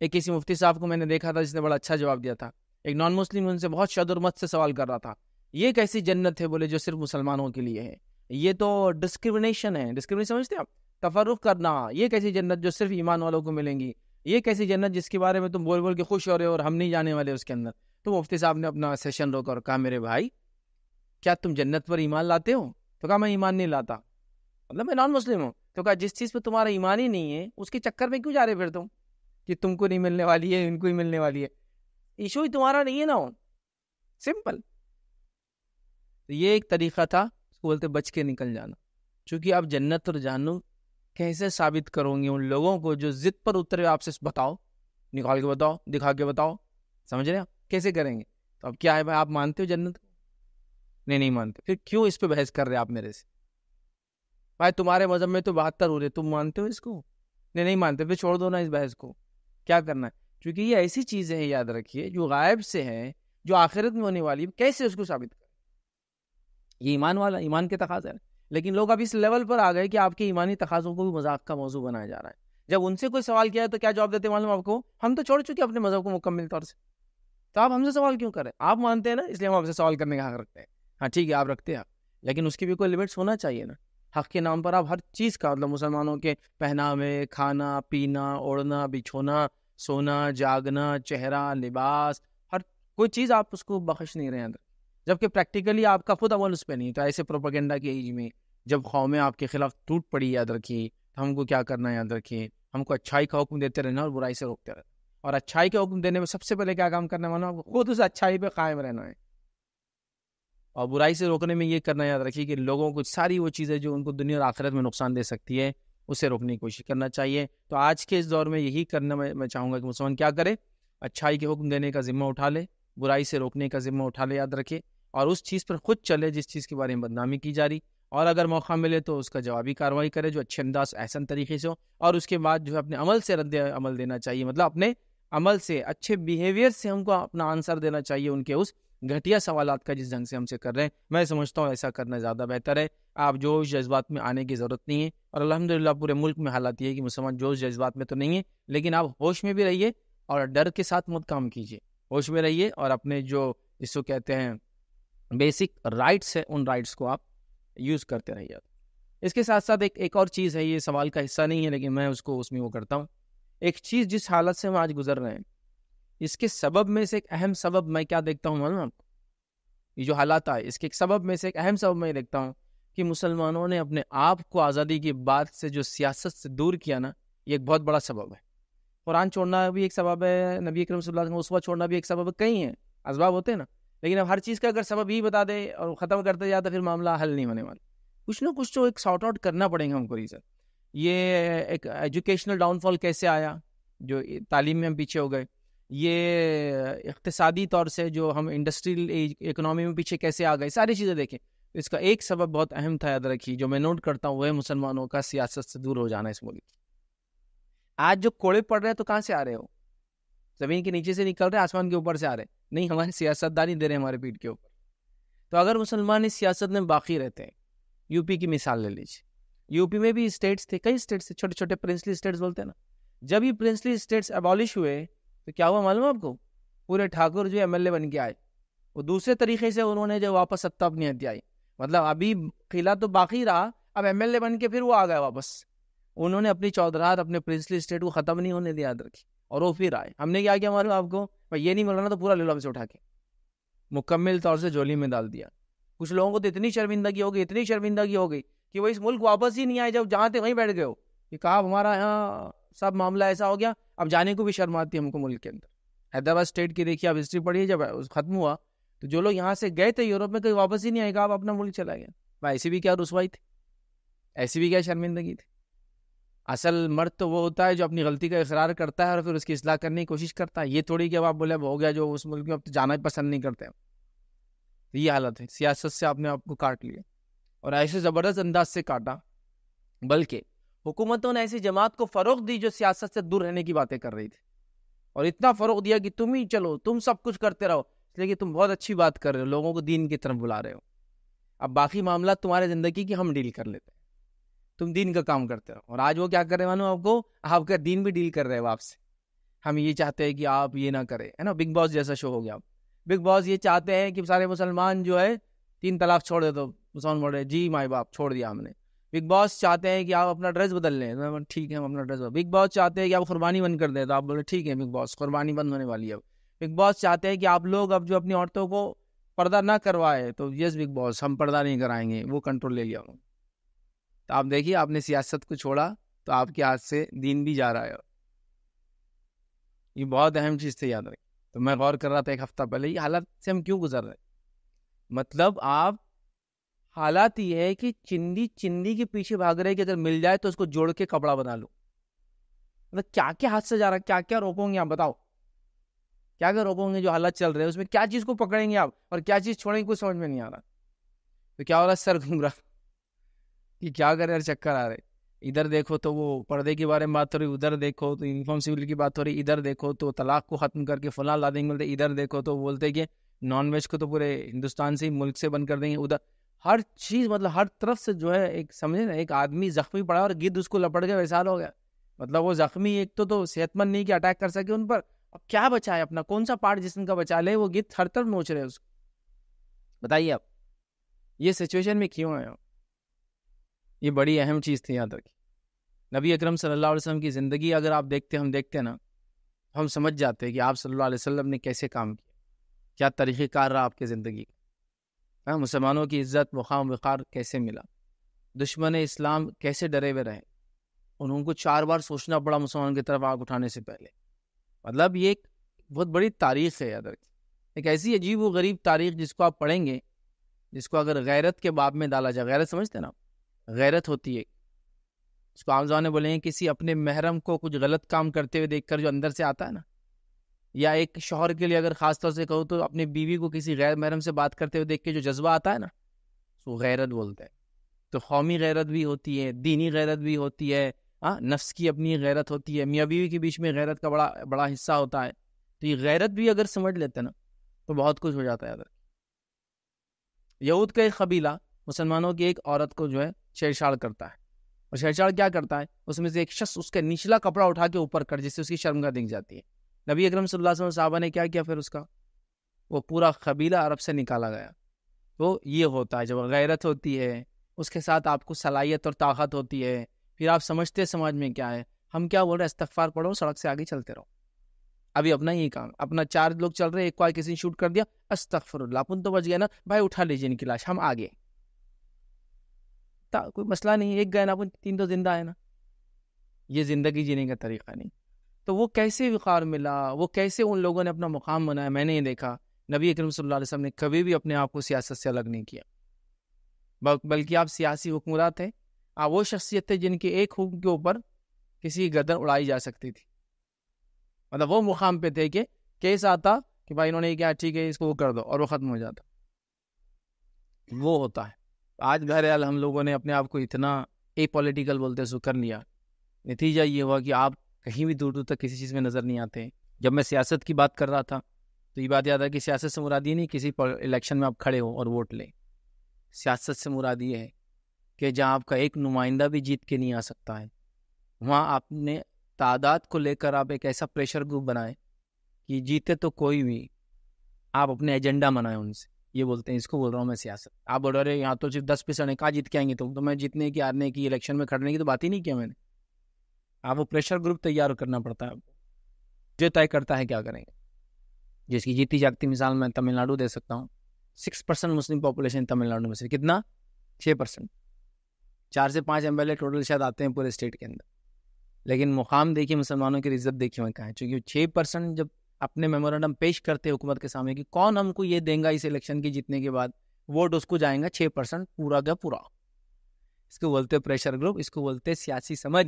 एक किसी मुफ्ती साहब को मैंने देखा था जिसने बड़ा अच्छा जवाब दिया था एक नॉन मुस्लिम उनसे बहुत शदुरमत से सवाल कर रहा था ये कैसी जन्नत है बोले जो सिर्फ मुसलमानों के लिए है ये तो डिस्क्रिमिनेशन है डिस्क्रिमिनेशन समझते आप तफरुख करना ये कैसी जन्नत जो सिर्फ ईमान वालों को मिलेंगी ये कैसी जन्नत जिसके बारे में तुम बोल बोल के खुश हो रहे हो और हम नहीं जाने वाले उसके अंदर तो मुफ्ती साहब ने अपना सेशन रोका और कहा मेरे भाई क्या तुम जन्नत पर ईमान लाते हो तो कहा मैं ईमान नहीं लाता मतलब मैं नॉन मुस्लिम हूँ तो कहा जिस चीज़ पर तुम्हारा ईमान ही नहीं है उसके चक्कर में क्यों जा रहे फिर तुम कि तुमको नहीं मिलने वाली है इनको ही मिलने वाली है इशू ही तुम्हारा नहीं है ना सिंपल तो ये एक तरीका था उसको बोलते बच के निकल जाना चूंकि आप जन्नत और जानू कैसे साबित करोगे उन लोगों को जो जिद पर उतरे आपसे बताओ निकाल के बताओ दिखा के बताओ समझ रहे हैं कैसे करेंगे तो अब क्या है भाई आप मानते हो जन्नत नहीं नहीं मानते फिर क्यों इस पर बहस कर रहे आप मेरे से भाई तुम्हारे मजहब में तो बहत्तर हो रहे तुम मानते हो इसको नहीं नहीं मानते फिर छोड़ दो ना इस बहस को क्या करना है क्योंकि ये ऐसी चीज़ें हैं याद रखिए जो गायब से हैं जो आखिरत में होने वाली कैसे उसको साबित करें ये ईमान वाला ईमान के तकाजे हैं लेकिन लोग अब इस लेवल पर आ गए कि आपके ईमानी तकाजों को भी मजाक का मौजू बनाया जा रहा है जब उनसे कोई सवाल किया है तो क्या जवाब देते मालूम आपको हम तो छोड़ चुके अपने मजहब को मुकम्मल तौर से तो आप हमसे सवाल क्यों करें आप मानते हैं ना इसलिए हम आपसे सवाल करने का हक रखते हैं हाँ ठीक है आप रखते हैं लेकिन उसकी भी कोई लिमिट्स होना चाहिए ना हक के नाम पर आप हर चीज़ का मतलब मुसलमानों के पहनावे खाना पीना ओढ़ना बिछोना सोना जागना चेहरा लिबास हर कोई चीज़ आप उसको बख्श नहीं रहे अंदर जबकि प्रैक्टिकली आपका खुद अमल उस पर नहीं तो ऐसे प्रोपागेंडा के एज में जब कौमें आपके खिलाफ टूट पड़ी याद रखिए तो हमको क्या करना याद रखिए हमको अच्छाई का हुक्म देते रहना और बुराई से रोकते रहना और अच्छाई का हुक्म देने में सबसे पहले क्या काम करने वाला आपको खुद उस अच्छाई पर कायम रहना है और बुराई से रोकने में ये करना याद रखिए कि लोगों को सारी वो चीज़ें जो उनको दुनिया और आखिरत में नुकसान दे सकती है उसे रोकने की कोशिश करना चाहिए तो आज के इस दौर में यही करना मैं, मैं चाहूँगा कि मुसलमान क्या करे अच्छाई के हुक्म देने का ज़िम्मा उठा ले बुराई से रोकने का ज़िम्मा उठा ले याद रखे और उस चीज़ पर खुद चले जिस चीज़ के बारे में बदनामी की जा रही और अगर मौका मिले तो उसका जवाबी कार्रवाई करे जो अच्छे अंदाज एहसन तरीके से हो और उसके बाद जो है अपने अमल से रद्द अमल देना चाहिए मतलब अपने अमल से अच्छे बिहेवियर से हमको अपना आंसर देना चाहिए उनके उस घटिया सवाल का जिस ढंग से हमसे कर रहे हैं मैं समझता हूँ ऐसा करना ज़्यादा बेहतर है आप जोश जज्बात में आने की ज़रूरत नहीं है और अलहमदिल्ला पूरे मुल्क में हालात ये है कि मुसलमान जोश जज्बात में तो नहीं है लेकिन आप होश में भी रहिए और डर के साथ मत काम कीजिए होश में रहिए और अपने जो इसको कहते हैं बेसिक राइट्स है उन राइट्स को आप यूज़ करते रहिए इसके साथ साथ एक एक और चीज़ है ये सवाल का हिस्सा नहीं है लेकिन मैं उसको उसमें वो करता हूँ एक चीज़ जिस हालत से हम आज गुजर रहे हैं इसके सबब में से एक अहम सबब मैं क्या देखता हूँ मालूम आपको ये जो हालात आए इसके एक सबब में से एक अहम सबब मैं देखता हूँ कि मुसलमानों ने अपने आप को आज़ादी की बात से जो सियासत से दूर किया ना ये एक बहुत बड़ा सबब है कुरान छोड़ना भी एक सबब है नबी करम सल्लल्लाहु उसवा छोड़ना भी एक सबब कई है असबाब होते हैं ना लेकिन अब हर चीज़ का अगर सबब ही बता दे और ख़त्म करते जाए तो फिर मामला हल नहीं होने वाला कुछ ना कुछ तो एक शॉर्ट आउट करना पड़ेगा हमको रीज़न ये एक एजुकेशनल डाउनफॉल कैसे आया जो तालीम में हम पीछे हो गए ये इकतसादी तौर से जो हम इंडस्ट्रियल इकोनॉमी में पीछे कैसे आ गए सारी चीज़ें देखें इसका एक सबब बहुत अहम था याद रखिए जो मैं नोट करता हूँ वह मुसलमानों का सियासत से दूर हो जाना इस मुल्क आज जो कोड़े पड़ रहे हैं तो कहाँ से आ रहे हो ज़मीन के नीचे से निकल रहे आसमान के ऊपर से आ रहे नहीं हमारे सियासतदानी दे रहे हमारे पीठ के ऊपर तो अगर मुसलमान इस सियासत में बाकी रहते हैं यूपी की मिसाल ले लीजिए यूपी में भी स्टेट्स थे कई स्टेट्स थे छोटे छोटे प्रिंसली स्टेट्स बोलते हैं ना जब ये प्रिंसली स्टेट्स अबॉलिश हुए तो क्या हुआ मालूम आपको पूरे ठाकुर जो एमएलए बन के आए वो दूसरे तरीके से उन्होंने जो वापस सत्ता अपनी हत्या आई मतलब अभी किला तो बाकी रहा अब एमएलए बन के फिर वो आ गए वापस उन्होंने अपनी चौधरात अपने प्रिंसली स्टेट को ख़त्म नहीं होने दिया रखी और वो फिर आए हमने क्या किया मालूम आपको भाई ये नहीं मिल रहा तो पूरा लेलम से उठा के मुकम्मल तौर से जोली में डाल दिया कुछ लोगों को तो इतनी शर्मिंदगी हो गई इतनी शर्मिंदगी हो गई कि वो इस मुल्क वापस ही नहीं आए जब जहाँ थे वहीं बैठ गए हो कि कहा हमारा यहाँ सब मामला ऐसा हो गया अब जाने को भी शर्म आती है हमको मुल्क के अंदर हैदराबाद स्टेट की देखिए आप हिस्ट्री पढ़िए जब खत्म हुआ तो जो लोग यहाँ से गए थे यूरोप में कहीं वापस ही नहीं आएगा आप अपना मुल्क चला गया भाई ऐसी भी क्या रसवाई थी ऐसी भी क्या शर्मिंदगी थी असल मर्द तो वो होता है जो अपनी गलती का इकरार करता है और फिर उसकी असलाह करने की कोशिश करता है ये थोड़ी कि अब आप बोले अब हो गया जो उस मुल्क में अब तो जाना ही पसंद नहीं करते हैं तो ये हालत है सियासत से आपने आपको काट लिया और ऐसे ज़बरदस्त अंदाज से काटा बल्कि हुकूमतों ने ऐसी जमात को फ़रोग दी जो सियासत से दूर रहने की बातें कर रही थी और इतना फ़रोग दिया कि तुम ही चलो तुम सब कुछ करते रहो इसलिए कि तुम बहुत अच्छी बात कर रहे हो लोगों को दीन की तरफ बुला रहे हो अब बाकी मामला तुम्हारे ज़िंदगी की हम डील कर लेते हैं तुम दीन का काम करते रहो और आज वो क्या कर रहे मानो आपको आपका दीन भी डील कर रहे हो आपसे हम ये चाहते हैं कि आप ये ना करें है ना बिग बॉस जैसा शो हो गया बिग बॉस ये चाहते हैं कि सारे मुसलमान जो है तीन तलाक छोड़ दे तो मुसलमान बोल रहे जी माए बाप छोड़ दिया हमने बिग बॉस चाहते हैं कि आप अपना ड्रेस बदल लें तो ठीक है हम अपना ड्रेस बिग बॉस चाहते हैं कि आप कुर्बानी बंद कर दें तो आप बोले ठीक है बिग बॉस कुर्बानी बंद होने वाली है बिग बॉस चाहते हैं कि आप लोग अब जो अपनी औरतों को पर्दा ना करवाए तो यस बिग बॉस हम पर्दा नहीं कराएंगे वो कंट्रोल ले लिया तो आप देखिए आपने सियासत को छोड़ा तो आपके हाथ से दीन भी जा रहा है ये बहुत अहम चीज़ थी याद रखें तो मैं गौर कर रहा था एक हफ्ता पहले ये हालात से हम क्यों गुजर रहे मतलब आप हालात ये है कि चिंदी चिंदी के पीछे भाग रहे कि अगर मिल जाए तो उसको जोड़ के कपड़ा बना लो मतलब क्या क्या हाथ से जा रहा है क्या क्या रोपोगे आप बताओ क्या क्या रोपोगे जो हालात चल रहे हैं उसमें क्या चीज़ को पकड़ेंगे आप और क्या चीज़ छोड़ेंगे कुछ समझ में नहीं आ रहा तो क्या हो रहा सर घूम रहा कि क्या कर यार चक्कर आ रहे इधर देखो तो वो पर्दे के बारे में बात हो रही उधर देखो तो यूनिफॉर्म सिविल की बात हो रही इधर देखो तो तलाक को ख़त्म करके फला ला देंगे इधर देखो तो बोलते कि नॉन वेज को तो पूरे हिंदुस्तान से मुल्क से बंद कर देंगे उधर हर चीज मतलब हर तरफ से जो है एक समझे ना एक आदमी जख्मी पड़ा और गिद्ध उसको लपट के वैसाल हो गया मतलब वो जख्मी एक तो तो सेहतमंद नहीं कि अटैक कर सके उन पर अब क्या बचा है अपना कौन सा पार्ट जिसम का बचा ले वो गिद्ध हर तरफ नोच रहे हैं उसको बताइए आप ये सिचुएशन में क्यों आए ये बड़ी अहम चीज़ थी यहाँ तक नबी अक्रम सल्लल्लाहु अलैहि की ज़िंदगी अगर आप देखते हम देखते ना हम समझ जाते हैं कि आप सल्लल्लाहु अलैहि वसल्लम ने कैसे काम किया क्या तरीक़ेकार रहा आपकी ज़िंदगी मुसलमानों की इज्जत मुकाम वक़ार कैसे मिला दुश्मन इस्लाम कैसे डरे हुए रहे उनको चार बार सोचना पड़ा मुसलमान की तरफ आग उठाने से पहले मतलब ये एक बहुत बड़ी तारीख है याद रखिए एक ऐसी अजीब व गरीब तारीख जिसको आप पढ़ेंगे जिसको अगर गैरत के बाब में डाला जाए गैरत समझते ना गैरत होती है इसको आमजान बोलेंगे किसी अपने महरम को कुछ गलत काम करते हुए देखकर जो अंदर से आता है ना या एक शोहर के लिए अगर ख़ासतौर से कहूँ तो अपनी बीवी को किसी गैर महरम से बात करते हुए देख के जो जज्बा आता है ना तो वो गैरत बोलते हैं तो कौमी गैरत भी होती है दीनी गैरत भी होती है हाँ नफ्स की अपनी गैरत होती है मियाँ बीवी के बीच में गैरत का बड़ा बड़ा हिस्सा होता है तो ये गैरत भी अगर समझ लेते ना तो बहुत कुछ हो जाता है अगर यहूद का एक कबीला मुसलमानों की एक औरत को जो है छेड़छाड़ करता है और छेड़छाड़ क्या करता है उसमें से एक शख्स उसका निचला कपड़ा उठा के ऊपर कर जिससे उसकी शर्मगा दिख जाती है नबी अक्रम साहबा ने क्या किया फिर उसका वो पूरा कबीला अरब से निकाला गया तो ये होता है जब गैरत होती है उसके साथ आपको सलाहियत और ताकत होती है फिर आप समझते समाज में क्या है हम क्या बोल रहे हैं इस्तफार पढ़ो सड़क से आगे चलते रहो अभी अपना ही काम अपना चार लोग चल रहे एक को किसी ने शूट कर दिया अस्तफर लापुन तो बच गया ना भाई उठा लीजिए इनकी लाश हम आगे कोई मसला नहीं एक गए ना अपन तीन तो जिंदा है ना ये जिंदगी जीने का तरीका नहीं तो वो कैसे विकार मिला वो कैसे उन लोगों ने अपना मुकाम बनाया मैंने ये देखा नबी अकरम सल्लल्लाहु अलैहि वसल्लम ने कभी भी अपने आप को सियासत से अलग नहीं किया बल्कि आप सियासी हुक्मरान थे आप वो शख्सियत थे जिनके एक हुक्म के ऊपर किसी गदर उड़ाई जा सकती थी मतलब वो मुकाम पे थे कि केस आता कि भाई इन्होंने क्या ठीक है इसको वो कर दो और वो ख़त्म हो जाता वो होता है आज बहरहाल हम लोगों ने अपने आप को इतना ए पॉलिटिकल बोलते सो कर लिया नतीजा ये हुआ कि आप कहीं भी दूर दूर तक किसी चीज़ में नज़र नहीं आते जब मैं सियासत की बात कर रहा था तो ये बात याद है कि सियासत से मुराद नहीं किसी इलेक्शन में आप खड़े हो और वोट लें सियासत से मुराद ये है कि जहाँ आपका एक नुमाइंदा भी जीत के नहीं आ सकता है वहाँ आपने तादाद को लेकर आप एक ऐसा प्रेशर ग्रुप बनाएं कि जीते तो कोई भी आप अपने एजेंडा बनाए उनसे ये बोलते हैं इसको बोल रहा हूँ मैं सियासत आप बोल रहे यहाँ तो सिर्फ दस परसेंट है कहाँ जीत के आएंगे तुम तो मैं जीतने की हारने की इलेक्शन में खड़ने की तो बात ही नहीं किया मैंने हाँ वो प्रेशर ग्रुप तैयार करना पड़ता है आपको जो तय करता है क्या करेंगे जिसकी जीती जागती मिसाल मैं तमिलनाडु दे सकता हूँ six percent Muslim population Tamil Nadu में से कितना छः परसेंट चार से पाँच एम टोटल शायद आते हैं पूरे स्टेट के अंदर लेकिन मुकाम देखिए मुसलमानों की इज्जत देखिए मैं कहा चूँकि छः परसेंट जब अपने मेमोरेंडम पेश करते हैं हुकूमत के सामने कि कौन हमको ये देंगे इस इलेक्शन के जीतने के बाद वोट उसको जाएंगा छः परसेंट पूरा का पूरा इसको बोलते प्रेशर ग्रुप इसको बोलते सियासी समझ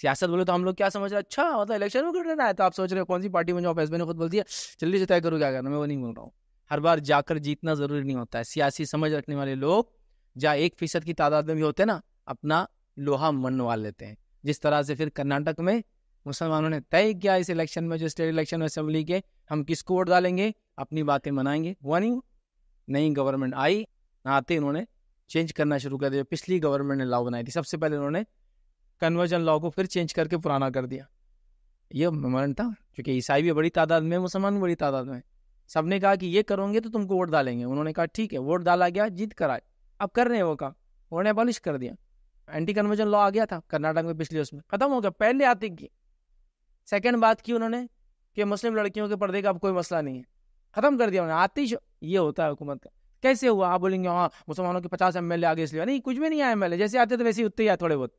सियासत बोले तो हम लोग क्या समझ रहे अच्छा मतलब इलेक्शन में क्यों है तो आप सोच रहे हो कौन सी पार्टी में जो एस ने खुद बोल दिया जल्दी से तय करो क्या करना मैं वो नहीं बोल रहा हूँ हर बार जाकर जीतना जरूरी नहीं होता है सियासी समझ रखने वाले लोग जहाँ एक फीसद की तादाद में भी होते हैं ना अपना लोहा मनवा लेते हैं जिस तरह से फिर कर्नाटक में मुसलमानों ने तय किया इस इलेक्शन में जो स्टेट इलेक्शन में असेंबली के हम किसको वोट डालेंगे अपनी बातें मनाएंगे हुआ नहीं नई गवर्नमेंट आई आते उन्होंने चेंज करना शुरू कर दिया पिछली गवर्नमेंट ने लॉ बनाई थी सबसे पहले उन्होंने कन्वर्जन लॉ को फिर चेंज करके पुराना कर दिया ये मरण था क्योंकि ईसाई भी बड़ी तादाद में मुसलमान भी बड़ी तादाद में सब ने कहा कि ये करोगे तो तुमको वोट डालेंगे उन्होंने कहा ठीक है वोट डाला गया जीत कराए अब कर रहे हैं वो काम उन्होंने अबॉलिश कर दिया एंटी कन्वर्जन लॉ आ गया था कर्नाटक में पिछले उसमें खत्म हो गया पहले आते की सेकेंड बात की उन्होंने कि मुस्लिम लड़कियों के पर्दे का अब कोई मसला नहीं है खत्म कर दिया उन्होंने आते ही ये होता है हुकूमत का कैसे हुआ आप बोलेंगे हाँ मुसलमानों के पचास एम एल आगे इसलिए नहीं कुछ भी नहीं आया एम जैसे आते थे वैसे ही उतते आए थोड़े बहुत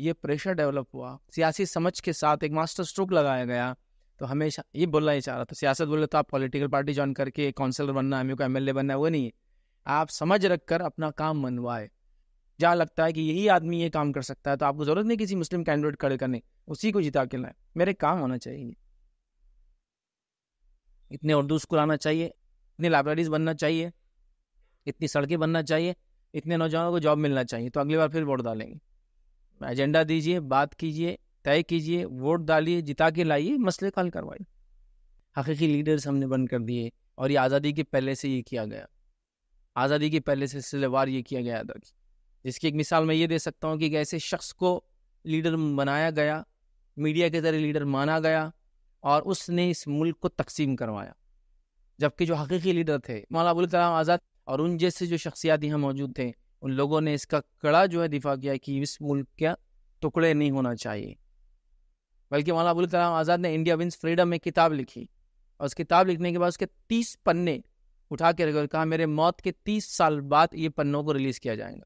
ये प्रेशर डेवलप हुआ सियासी समझ के साथ एक मास्टर स्ट्रोक लगाया गया तो हमेशा ये बोलना ही चाह रहा था सियासत बोले तो आप पॉलिटिकल पार्टी ज्वाइन करके काउंसिलर बनना एम को एम बनना है वो नहीं है आप समझ रख कर अपना काम मनवाए जहाँ लगता है कि यही आदमी ये काम कर सकता है तो आपको जरूरत नहीं किसी मुस्लिम कैंडिडेट खड़े करने उसी को जिता के लाए मेरे काम होना चाहिए इतने उर्दू स्कूल आना चाहिए इतनी लाइब्रेरीज बनना चाहिए इतनी सड़कें बनना चाहिए इतने नौजवानों को जॉब मिलना चाहिए तो अगली बार फिर वोट डालेंगे एजेंडा दीजिए बात कीजिए तय कीजिए वोट डालिए जिता के लाइए मसले का हल करवाइए हकीकी लीडर्स हमने बंद कर दिए और ये आज़ादी के पहले से ये किया गया आज़ादी के पहले से सिलवार ये किया गया था जिसकी एक मिसाल मैं ये दे सकता हूँ कि ऐसे शख्स को लीडर बनाया गया मीडिया के ज़रिए लीडर माना गया और उसने इस मुल्क को तकसीम करवाया जबकि जो हकीकी लीडर थे मौला अबुल कलाम आज़ाद और उन जैसे जो शख्सियात यहाँ मौजूद थे उन लोगों ने इसका कड़ा जो है दिफा किया कि इस मुल्क का टुकड़े नहीं होना चाहिए बल्कि मौलाना अबुल कलाम आज़ाद ने इंडिया विंस फ्रीडम में किताब लिखी और उस किताब लिखने के बाद उसके तीस पन्ने उठा के रखे कहा मेरे मौत के तीस साल बाद ये पन्नों को रिलीज़ किया जाएगा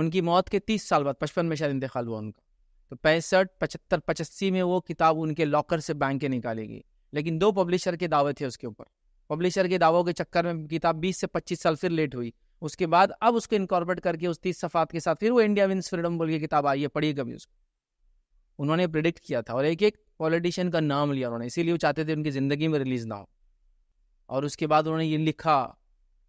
उनकी मौत के तीस साल बाद पचपन में शायद इंतकाल हुआ उनका तो पैंसठ पचहत्तर पचासी में वो किताब उनके लॉकर से बैंक के निकालेगी लेकिन दो पब्लिशर के दावे थे उसके ऊपर पब्लिशर के दावों के चक्कर में किताब बीस से पच्चीस साल फिर लेट हुई उसके बाद अब उसको इनकॉर्पोरेट करके उस तीस सफात के साथ फिर वो इंडिया विंस फ्रीडम बोल के किताब आई है पढ़िए कभी उसको उन्होंने प्रिडिक्ट किया था और एक एक पॉलिटिशियन का नाम लिया उन्होंने इसीलिए वो चाहते थे उनकी ज़िंदगी में रिलीज ना हो और उसके बाद उन्होंने ये लिखा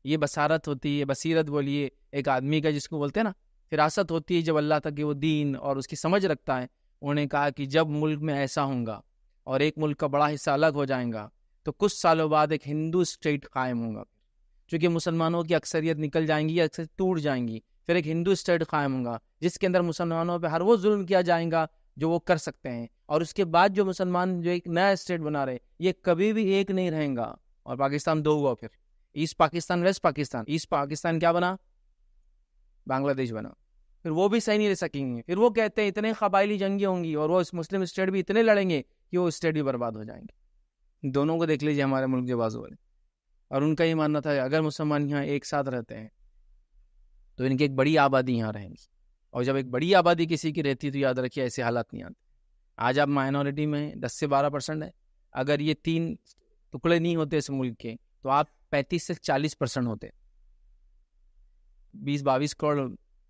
ये बसारत होती है बसीरत बोलिए एक आदमी का जिसको बोलते हैं ना फिरासत होती है जब अल्लाह तक कि वो दीन और उसकी समझ रखता है उन्होंने कहा कि जब मुल्क में ऐसा होगा और एक मुल्क का बड़ा हिस्सा अलग हो जाएगा तो कुछ सालों बाद एक हिंदू स्टेट कायम होगा कि मुसलमानों की अक्सरियत निकल जाएंगी या अक्सर टूट जाएंगी फिर एक हिंदू स्टेट कायम होगा जिसके अंदर मुसलमानों पर हर वो जुल्म किया जाएगा जो वो कर सकते हैं और उसके बाद जो मुसलमान जो एक नया स्टेट बना रहे ये कभी भी एक नहीं रहेगा और पाकिस्तान दो हुआ फिर east Pakistan west Pakistan east Pakistan क्या बना बांग्लादेश बना फिर वो भी सही नहीं रह सकेंगे फिर वो कहते हैं इतने कबायली जंगी होंगी और वो इस मुस्लिम स्टेट भी इतने लड़ेंगे कि वो स्टेट भी बर्बाद हो जाएंगे दोनों को देख लीजिए हमारे मुल्क के बाजू वाले और उनका ये मानना था अगर मुसलमान यहाँ एक साथ रहते हैं तो इनकी एक बड़ी आबादी यहाँ रहेंगी और जब एक बड़ी आबादी किसी की रहती तो याद रखिए ऐसे हालात नहीं आते आज आप माइनॉरिटी में दस से बारह परसेंट है अगर ये तीन टुकड़े नहीं होते इस मुल्क के तो आप पैंतीस से चालीस परसेंट होते बीस बाईस करोड़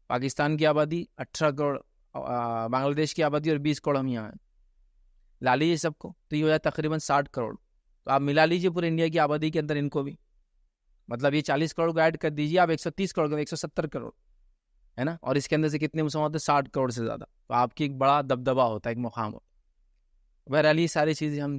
पाकिस्तान की आबादी अठारह करोड़ बांग्लादेश की आबादी और बीस करोड़ हम यहाँ हैं लाली लीजिए सबको तो ये हो जाए तकरीबन साठ करोड़ तो आप मिला लीजिए पूरे इंडिया की आबादी के अंदर इनको भी मतलब ये चालीस करोड़ को ऐड कर दीजिए आप एक सौ तीस करोड़ एक सौ सत्तर करोड़ है ना और इसके अंदर से कितने मुसलमान होते हैं साठ करोड़ से ज़्यादा तो आपकी एक बड़ा दबदबा होता है एक मुकाम होता बहरहाली ये सारी चीज़ें हम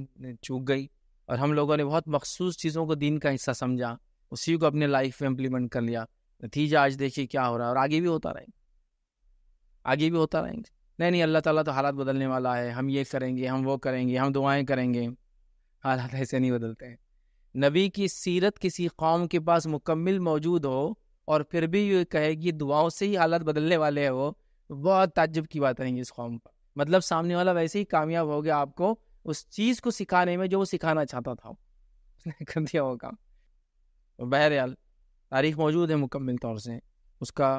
चूक गई और हम लोगों ने बहुत मखसूस चीज़ों को दीन का हिस्सा समझा उसी को अपने लाइफ में इम्प्लीमेंट कर लिया नतीजा आज देखिए क्या हो रहा है और आगे भी होता रहेगा आगे भी होता रहेंगे नहीं नहीं अल्लाह ताला तो हालात बदलने वाला है हम ये करेंगे हम वो करेंगे हम दुआएं करेंगे हालात ऐसे नहीं बदलते हैं नबी की सीरत किसी कौम के पास मुकम्मल मौजूद हो और फिर भी ये कहेगी दुआओं से ही हालत बदलने वाले हैं वो बहुत ताजुब की बात रहेंगी इस कौम पर मतलब सामने वाला वैसे ही कामयाब हो गया आपको उस चीज़ को सिखाने में जो वो सिखाना चाहता था उसने कर दिया वो काम बहरहाल तारीख मौजूद है मुकम्मल तौर से उसका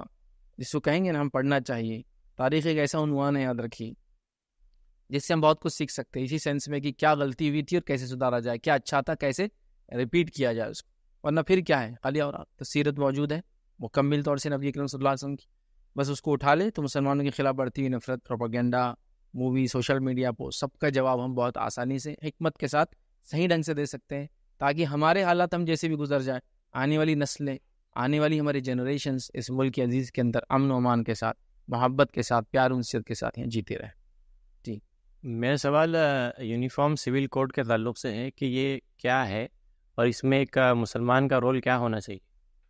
जिसको कहेंगे ना हम पढ़ना चाहिए तारीख एक ऐसा उनवान है याद रखिए जिससे हम बहुत कुछ सीख सकते हैं इसी सेंस में कि क्या गलती हुई थी और कैसे सुधारा जाए क्या अच्छा था कैसे रिपीट किया जाए उसको वरना फिर क्या है खाली और तो सीरत मौजूद है मुकम्मिल तौर से नबी अकरम वसल्लम की बस उसको उठा ले तो मुसलमानों के खिलाफ बढ़ती हुई नफरत propaganda movie social media post सबका जवाब हम बहुत आसानी से हमत के साथ सही ढंग से दे सकते हैं ताकि हमारे हालात हम जैसे भी गुजर जाए आने वाली नस्लें आने वाली हमारी जनरेशन इस मुल्क के अजीज़ के अंदर अमन अमान के साथ मोहब्बत के साथ प्यार उनसीत के साथ यहाँ जीते रहें मेरा सवाल यूनिफॉर्म सिविल कोड के ताल्लुक से है कि ये क्या है और इसमें एक मुसलमान का रोल क्या होना चाहिए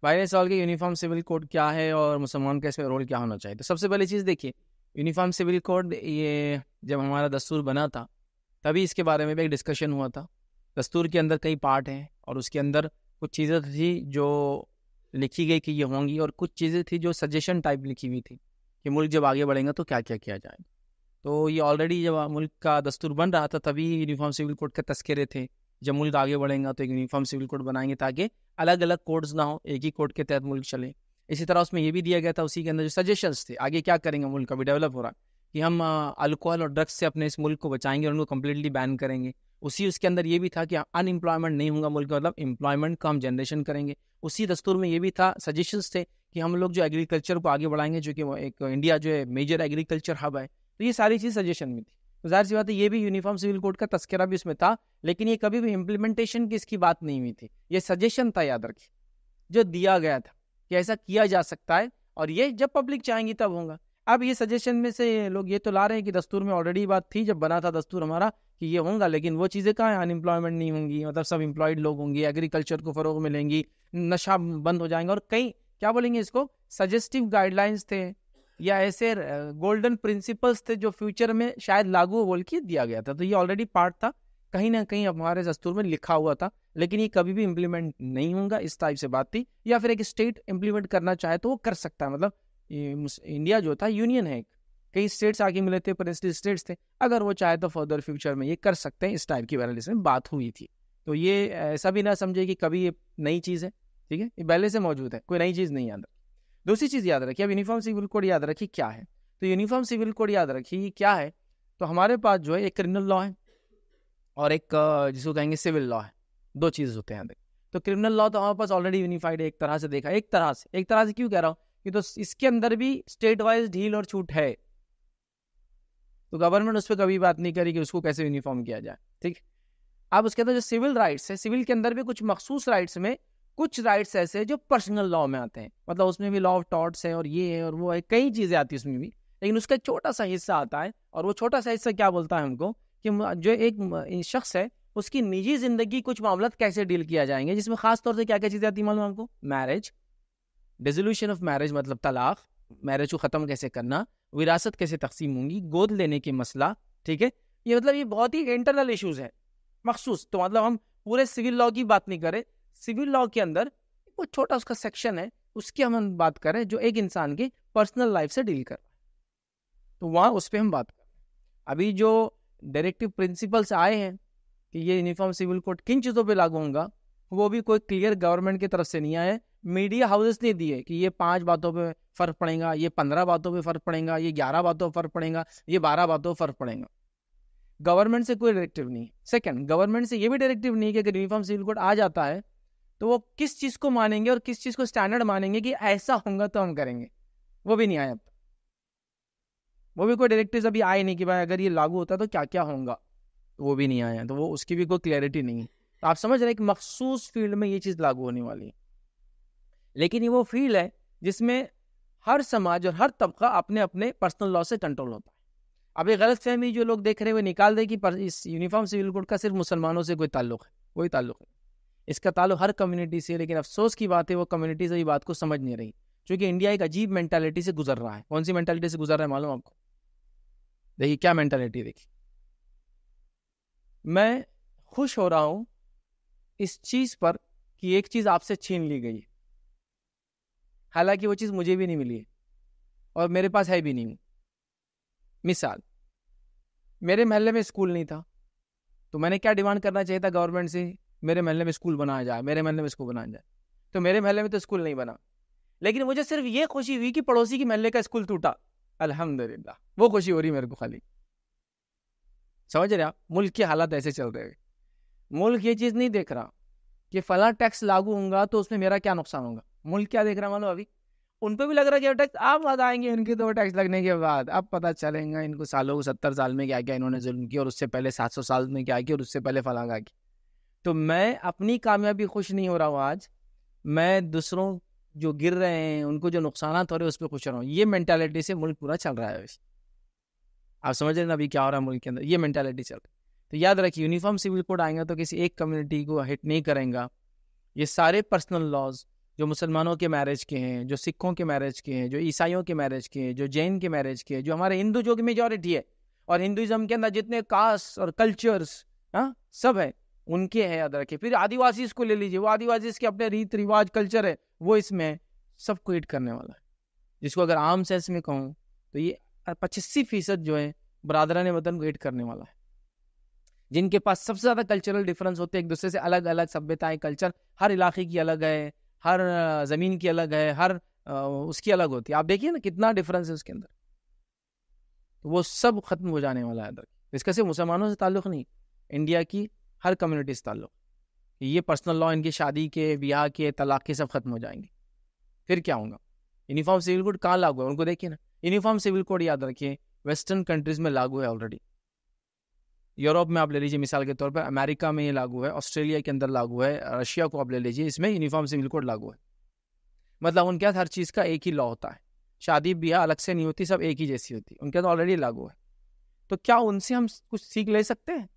भाई सवाल के यूनिफॉर्म सिविल कोड क्या है और मुसलमान का इसमें रोल क्या होना चाहिए तो सबसे पहली चीज़ देखिए यूनिफॉर्म सिविल कोड ये जब हमारा दस्तूर बना था तभी इसके बारे में भी एक डिस्कशन हुआ था दस्तूर के अंदर कई पार्ट हैं और उसके अंदर कुछ चीज़ें थी जो लिखी गई कि ये होंगी और कुछ चीज़ें थी जो सजेशन टाइप लिखी हुई थी कि मुल्क जब आगे बढ़ेंगे तो क्या क्या किया जाएगा तो ये ऑलरेडी जब मुल्क का दस्तूर बन रहा था तभी यूनिफॉर्म सिविल कोड के तस्करे थे जब मुल्क आगे बढ़ेगा तो एक यूनिफॉर्म सिविल कोड बनाएंगे ताकि अलग अलग कोड्स ना हो एक ही कोड के तहत मुल्क चले इसी तरह उसमें ये भी दिया गया था उसी के अंदर जो सजेशंस थे आगे क्या करेंगे मुल्क अभी डेवलप हो रहा कि हम अल्कोहल और ड्रग्स से अपने इस मुल्क को बचाएंगे और उनको कम्प्लीटली बैन करेंगे उसी उसके अंदर ये भी था कि अनएम्प्लॉयमेंट नहीं होगा मुल्क मतलब एम्प्लॉयमेंट का हम जनरेशन करेंगे उसी दस्तूर में ये भी था सजेशंस थे कि हम लोग जो एग्रीकल्चर को आगे बढ़ाएंगे जो कि एक इंडिया जो है मेजर एग्रीकल्चर हब है तो ये सारी चीज़ सजेशन में थी तो जाहिर सी बात है ये भी यूनिफॉर्म सिविल कोड का तस्करा भी इसमें था लेकिन ये कभी भी इम्प्लीमेंटेशन की इसकी बात नहीं हुई थी ये सजेशन था याद रखिए जो दिया गया था कि ऐसा किया जा सकता है और ये जब पब्लिक चाहेंगी तब होगा अब ये सजेशन में से लोग ये तो ला रहे हैं कि दस्तूर में ऑलरेडी बात थी जब बना था दस्तूर हमारा कि ये होगा लेकिन वो चीज़ें कहाँ हैं अनएम्प्लॉयमेंट नहीं होंगी मतलब सब इम्प्लॉयड लोग होंगे एग्रीकल्चर को फ़रोग मिलेंगी नशा बंद हो जाएंगे और कई क्या बोलेंगे इसको सजेस्टिव गाइडलाइंस थे या ऐसे गोल्डन प्रिंसिपल्स थे जो फ्यूचर में शायद लागू बोल के दिया गया था तो ये ऑलरेडी पार्ट था कहीं ना कहीं हमारे दस्तूर में लिखा हुआ था लेकिन ये कभी भी इम्प्लीमेंट नहीं होगा इस टाइप से बात थी या फिर एक स्टेट इम्प्लीमेंट करना चाहे तो वो कर सकता है मतलब इंडिया जो था यूनियन है कई स्टेट्स आगे मिले थे प्रिंसिपल स्टेट्स थे अगर वो चाहे तो फर्दर फ्यूचर में ये कर सकते हैं इस टाइप की वैलिस में बात हुई थी तो ये ऐसा भी ना समझे कि कभी ये नई चीज़ है ठीक है ये पहले से मौजूद है कोई नई चीज़ नहीं याद दूसरी चीज़ याद रखिए अब यूनिफॉर्म सिविल कोड याद रखिए क्या है तो यूनिफॉर्म सिविल कोड याद रखिए क्या है तो हमारे पास जो है एक क्रिमिनल लॉ है और एक जिसको कहेंगे सिविल लॉ है दो चीज़ होते हैं तो क्रिमिनल लॉ तो हमारे पास ऑलरेडी यूनिफाइड है एक तरह से देखा एक तरह से एक तरह से क्यों कह रहा हूँ कि तो इसके अंदर भी स्टेट वाइज ढील और छूट है तो गवर्नमेंट उस पर कभी बात नहीं करी कि उसको कैसे यूनिफॉर्म किया जाए ठीक अब उसके अंदर जो सिविल राइट्स है सिविल के अंदर भी कुछ मखसूस राइट्स में कुछ राइट्स ऐसे हैं जो पर्सनल लॉ में आते हैं मतलब उसमें भी लॉ ऑफ टॉट्स है और ये है और वो है कई चीज़ें आती है उसमें भी लेकिन उसका एक छोटा सा हिस्सा आता है और वो छोटा सा हिस्सा क्या बोलता है हमको कि जो एक शख्स है उसकी निजी जिंदगी कुछ मामला कैसे डील किया जाएंगे जिसमें खास तौर से क्या क्या चीज़ें आती मालूम हमको मैरिज डिजोल्यूशन ऑफ मैरिज मतलब तलाक मैरिज को ख़त्म कैसे करना विरासत कैसे तकसीम होंगी गोद लेने के मसला ठीक है ये मतलब ये बहुत ही इंटरनल इशूज़ है मखसूस तो मतलब हम पूरे सिविल लॉ की बात नहीं करें सिविल लॉ के अंदर वो छोटा उसका सेक्शन है उसकी हम बात करें जो एक इंसान की पर्सनल लाइफ से डील कर तो वहाँ उस पर हम बात कर अभी जो डायरेक्टिव प्रिंसिपल्स आए हैं कि ये यूनिफॉर्म सिविल कोड किन चीज़ों पे लागू होगा वो भी कोई क्लियर गवर्नमेंट की तरफ से नहीं आया मीडिया हाउसेस ने दिए कि ये पांच बातों पे फर्क पड़ेगा ये पंद्रह बातों पे फर्क पड़ेगा ये ग्यारह बातों पर फर्क पड़ेगा ये बारह बातों पर फर्क पड़ेगा गवर्नमेंट से कोई डायरेक्टिव नहीं है सेकेंड गवर्नमेंट से ये भी डायरेक्टिव नहीं है कि अगर यूनिफॉर्म सिविल कोड आ जाता है तो वो किस चीज़ को मानेंगे और किस चीज़ को स्टैंडर्ड मानेंगे कि ऐसा होगा तो हम करेंगे वो भी नहीं आया अब वो भी कोई डायरेक्टिव अभी आए नहीं कि भाई अगर ये लागू होता तो क्या क्या होगा तो वो भी नहीं आया तो वो उसकी भी कोई क्लैरिटी नहीं है तो आप समझ रहे कि मखसूस फील्ड में ये चीज़ लागू होने वाली है लेकिन ये वो फील्ड है जिसमें हर समाज और हर तबका अपने अपने पर्सनल लॉ से कंट्रोल होता है अब ये गलत फहमी जो लोग देख रहे हैं वो निकाल दें कि इस यूनिफॉर्म सिविल कोड का सिर्फ मुसलमानों से कोई ताल्लुक है कोई ताल्लुक है इसका ताल्लुक हर कम्युनिटी से लेकिन अफसोस की बात है वो कम्युनिटी से ये बात को समझ नहीं रही क्योंकि इंडिया एक अजीब मेंटालिटी से गुजर रहा है कौन सी मेंटालिटी से गुजर रहा है मालूम आपको देखिए क्या मेंटालिटी देखिए मैं खुश हो रहा हूं इस चीज़ पर कि एक चीज़ आपसे छीन ली गई हालांकि वो चीज़ मुझे भी नहीं मिली है और मेरे पास है भी नहीं मिसाल मेरे महल्ले में स्कूल नहीं था तो मैंने क्या डिमांड करना चाहिए था गवर्नमेंट से मेरे महल में स्कूल बनाया जाए मेरे महल में स्कूल बनाया जाए तो मेरे महल में तो स्कूल नहीं बना लेकिन मुझे सिर्फ ये खुशी हुई कि पड़ोसी के महल्ले का स्कूल टूटा अलहमदिल्ला वो खुशी हो रही मेरे को खाली समझ रहे आप मुल्क के हालात ऐसे चल रहे मुल्क ये चीज़ नहीं देख रहा कि फला टैक्स लागू होगा तो उसमें मेरा क्या नुकसान होगा मुल्क क्या देख रहा मानो अभी उन पर भी लग रहा है कि टैक्स आप बताएंगे इनके तो टैक्स लगने के बाद अब पता चलेगा इनको सालों को सत्तर साल में क्या क्या इन्होंने जुल्म किया और उससे पहले सात सौ साल में क्या किया और उससे पहले फला क्या किया तो मैं अपनी कामयाबी खुश नहीं हो रहा हूँ आज मैं दूसरों जो गिर रहे हैं उनको जो नुकसान हो रहे हैं उस पर खुश रहा हूँ ये मैंटेलिटी से मुल्क पूरा चल रहा है आप समझ रहे ना अभी क्या हो रहा है मुल्क के अंदर ये मैंटेलिटी चल रही है तो याद रखिए यूनिफॉर्म सिविल कोड आएंगे तो किसी एक कम्युनिटी को हिट नहीं करेगा ये सारे पर्सनल लॉज जो मुसलमानों के मैरिज के हैं जो सिखों के मैरिज के हैं जो ईसाइयों के मैरिज के हैं जो जैन के मैरिज के हैं जो हमारे हिंदू जो की मेजोरिटी है और हिंदुज़म के अंदर जितने कास्ट और कल्चर्स हाँ सब है उनके हैं याद के फिर आदिवासी इसको ले लीजिए वो आदिवासी के अपने रीत रिवाज कल्चर है वो इसमें सब हिट करने वाला है जिसको अगर आम सेंस में कहूँ तो ये पच्चीसी फीसद जो है बरदरान वतन को करने वाला है जिनके पास सबसे ज़्यादा कल्चरल डिफरेंस होते हैं एक दूसरे से अलग अलग सभ्यताएं कल्चर हर इलाके की अलग है हर ज़मीन की अलग है हर उसकी अलग होती है आप देखिए ना कितना डिफरेंस है उसके अंदर तो वो सब खत्म हो जाने वाला है इसका सिर्फ मुसलमानों से ताल्लुक़ नहीं इंडिया की हर कम्युनिटी से ताल्लुक ये पर्सनल लॉ इनकी शादी के ब्याह के तलाक के सब खत्म हो जाएंगे फिर क्या होगा यूनिफॉर्म सिविल कोड कहाँ लागू है उनको देखिए ना यूनिफॉर्म सिविल कोड याद रखिए वेस्टर्न कंट्रीज में लागू है ऑलरेडी यूरोप में आप ले लीजिए मिसाल के तौर पर अमेरिका में ये लागू है ऑस्ट्रेलिया के अंदर लागू है रशिया को आप ले लीजिए इसमें यूनिफॉर्म सिविल कोड लागू है मतलब उनके हर चीज़ का एक ही लॉ होता है शादी ब्याह अलग से नहीं होती सब एक ही जैसी होती उनके तो ऑलरेडी लागू है तो क्या उनसे हम कुछ सीख ले सकते हैं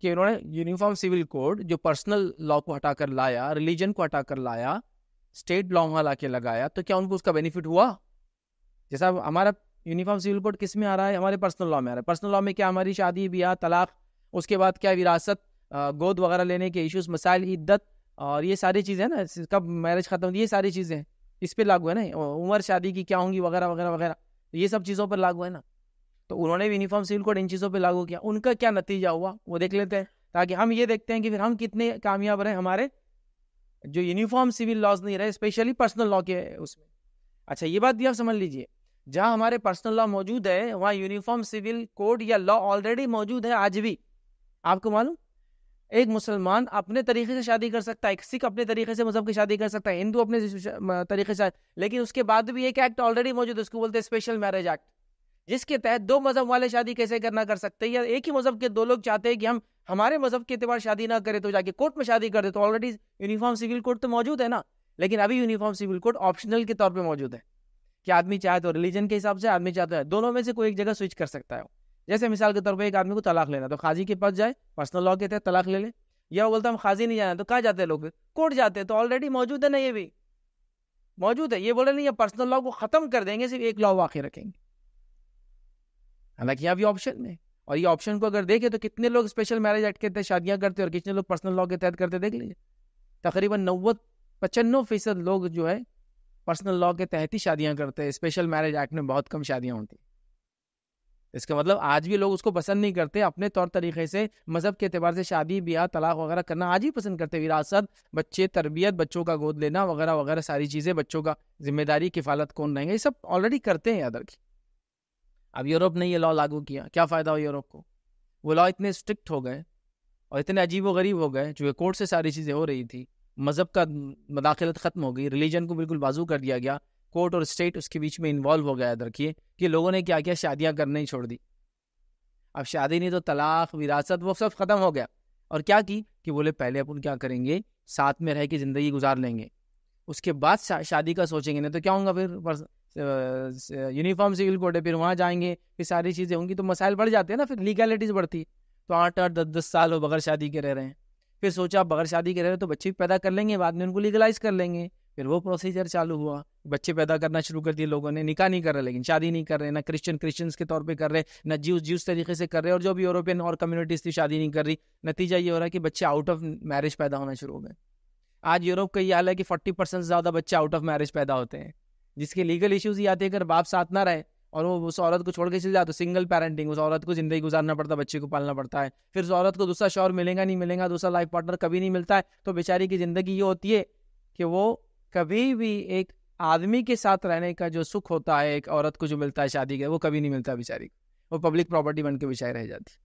कि उन्होंने यूनिफॉर्म सिविल कोड जो पर्सनल लॉ को हटाकर लाया रिलीजन को हटाकर लाया स्टेट लॉ वहाँ ला के लगाया तो क्या उनको उसका बेनिफिट हुआ जैसा हमारा यूनिफॉर्म सिविल कोड किस में आ रहा है हमारे पर्सनल लॉ में आ रहा है पर्सनल लॉ में क्या हमारी शादी ब्याह तलाक उसके बाद क्या विरासत गोद वगैरह लेने के इश्यूज मसाइल इद्दत और ये सारी चीज़ें ना कब मैरिज खत्म ये सारी चीज़ें इस पर लागू है ना उम्र शादी की क्या होंगी वगैरह वगैरह वगैरह ये सब चीज़ों पर लागू है ना तो उन्होंने भी यूनिफॉर्म सिविल कोड इन चीज़ों पर लागू किया उनका क्या नतीजा हुआ वो देख लेते हैं ताकि हम ये देखते हैं कि फिर हम कितने कामयाब रहे हमारे जो यूनिफॉर्म सिविल लॉज नहीं रहे स्पेशली पर्सनल लॉ के उसमें अच्छा ये बात भी आप समझ लीजिए जहाँ हमारे पर्सनल लॉ मौजूद है वहाँ यूनिफॉर्म सिविल कोड या लॉ ऑलरेडी मौजूद है आज भी आपको मालूम एक मुसलमान अपने तरीके से शादी कर सकता है एक सिख अपने तरीके से मजहब की शादी कर सकता है हिंदू अपने तरीके से लेकिन उसके बाद भी एक एक्ट ऑलरेडी मौजूद है उसको बोलते हैं स्पेशल मैरिज एक्ट जिसके तहत दो मज़हब वाले शादी कैसे करना कर सकते हैं या एक ही मज़हब के दो लोग चाहते हैं कि हम हमारे मज़हब के अतबार शादी ना करें तो जाके कोर्ट में शादी कर दे तो ऑलरेडी यूनिफॉर्म सिविल कोड तो मौजूद है ना लेकिन अभी यूनिफॉर्म सिविल कोड ऑप्शनल के तौर पर मौजूद है कि आदमी चाहे तो रिलीजन के हिसाब से आदमी चाहता तो है दोनों में से कोई एक जगह स्विच कर सकता है जैसे मिसाल के तौर पर एक आदमी को तलाक लेना तो खाजी के पास जाए पर्सनल लॉ के तहत तलाक ले ले या वो बोलता हम खाजी नहीं जाना तो कहाँ जाते हैं लोग कोर्ट जाते हैं तो ऑलरेडी मौजूद है ना ये भी मौजूद है ये बोले नहीं पर्सनल लॉ को ख़त्म कर देंगे सिर्फ एक लॉ वाक़ रखेंगे हालांकि यहाँ भी ऑप्शन में और ये ऑप्शन को अगर देखें तो कितने लोग स्पेशल मैरिज एक्ट के तहत शादियां करते हैं और कितने लोग पर्सनल लॉ के तहत करते देख लीजिए तकरीबन नब्बे पचानवे फीसद लोग जो है पर्सनल लॉ के तहत ही शादियां करते हैं स्पेशल मैरिज एक्ट में बहुत कम शादियां होती इसका मतलब आज भी लोग उसको पसंद नहीं करते अपने तौर तरीके से मजहब के अतबार से शादी ब्याह तलाक वगैरह करना आज ही पसंद करते विरासत बच्चे तरबियत बच्चों का गोद लेना वगैरह वगैरह सारी चीज़ें बच्चों का जिम्मेदारी किफालत कौन रहेंगे ये सब ऑलरेडी करते हैं याद की अब यूरोप ने ये लॉ लागू किया क्या फ़ायदा हो यूरोप को वो लॉ इतने स्ट्रिक्ट हो गए और इतने अजीब व गरीब हो गए जो कोर्ट से सारी चीज़ें हो रही थी मज़हब का मदाखलत ख़त्म हो गई रिलीजन को बिल्कुल बाजू कर दिया गया कोर्ट और स्टेट उसके बीच में इन्वॉल्व हो गया याद रखिए कि लोगों ने क्या किया शादियाँ करना ही छोड़ दी अब शादी नहीं तो तलाक विरासत वो सब ख़त्म हो गया और क्या की कि बोले पहले अपन क्या करेंगे साथ में रह के ज़िंदगी गुजार लेंगे उसके बाद शादी का सोचेंगे नहीं तो क्या होगा फिर यूनिफॉर्म सिविल कोड है फिर वहाँ जाएंगे फिर सारी चीज़ें होंगी तो मसाइल बढ़ जाते हैं ना फिर लीगैलिटीज़ बढ़ती तो आठ आठ दस दस साल हो बगैर शादी के रह रहे हैं फिर सोचा बगैर शादी के रह रहे तो बच्चे भी पैदा कर लेंगे बाद में उनको लीगलाइज कर लेंगे फिर वो प्रोसीजर चालू हुआ बच्चे पैदा करना शुरू कर दिए लोगों ने निकाह नहीं कर रहे लेकिन शादी नहीं कर रहे ना क्रिश्चियन क्रिश्चियंस के तौर पे कर रहे ना ज्यूस ज्यूस तरीके से कर रहे और जो भी यूरोपियन और कम्युनिटीज थी शादी नहीं कर रही नतीजा ये हो रहा है कि बच्चे आउट ऑफ मैरिज पैदा होना शुरू हो गए आज यूरोप का ये हाल है कि फोर्टी परसेंट ज़्यादा बच्चे आउट ऑफ मैरिज पैदा होते हैं जिसके लीगल इश्यूज ही आते हैं अगर बाप साथ ना रहे और वो उस औरत को छोड़ के जाए तो सिंगल पेरेंटिंग उस औरत को जिंदगी गुजारना पड़ता है बच्चे को पालना पड़ता है फिर उस औरत को दूसरा शौर मिलेगा नहीं मिलेगा दूसरा लाइफ पार्टनर कभी नहीं मिलता है तो बेचारी की जिंदगी ये होती है कि वो कभी भी एक आदमी के साथ रहने का जो सुख होता है एक औरत को जो मिलता है शादी का वो कभी नहीं मिलता बेचारी को वो पब्लिक प्रॉपर्टी बन के बेचारी रह जाती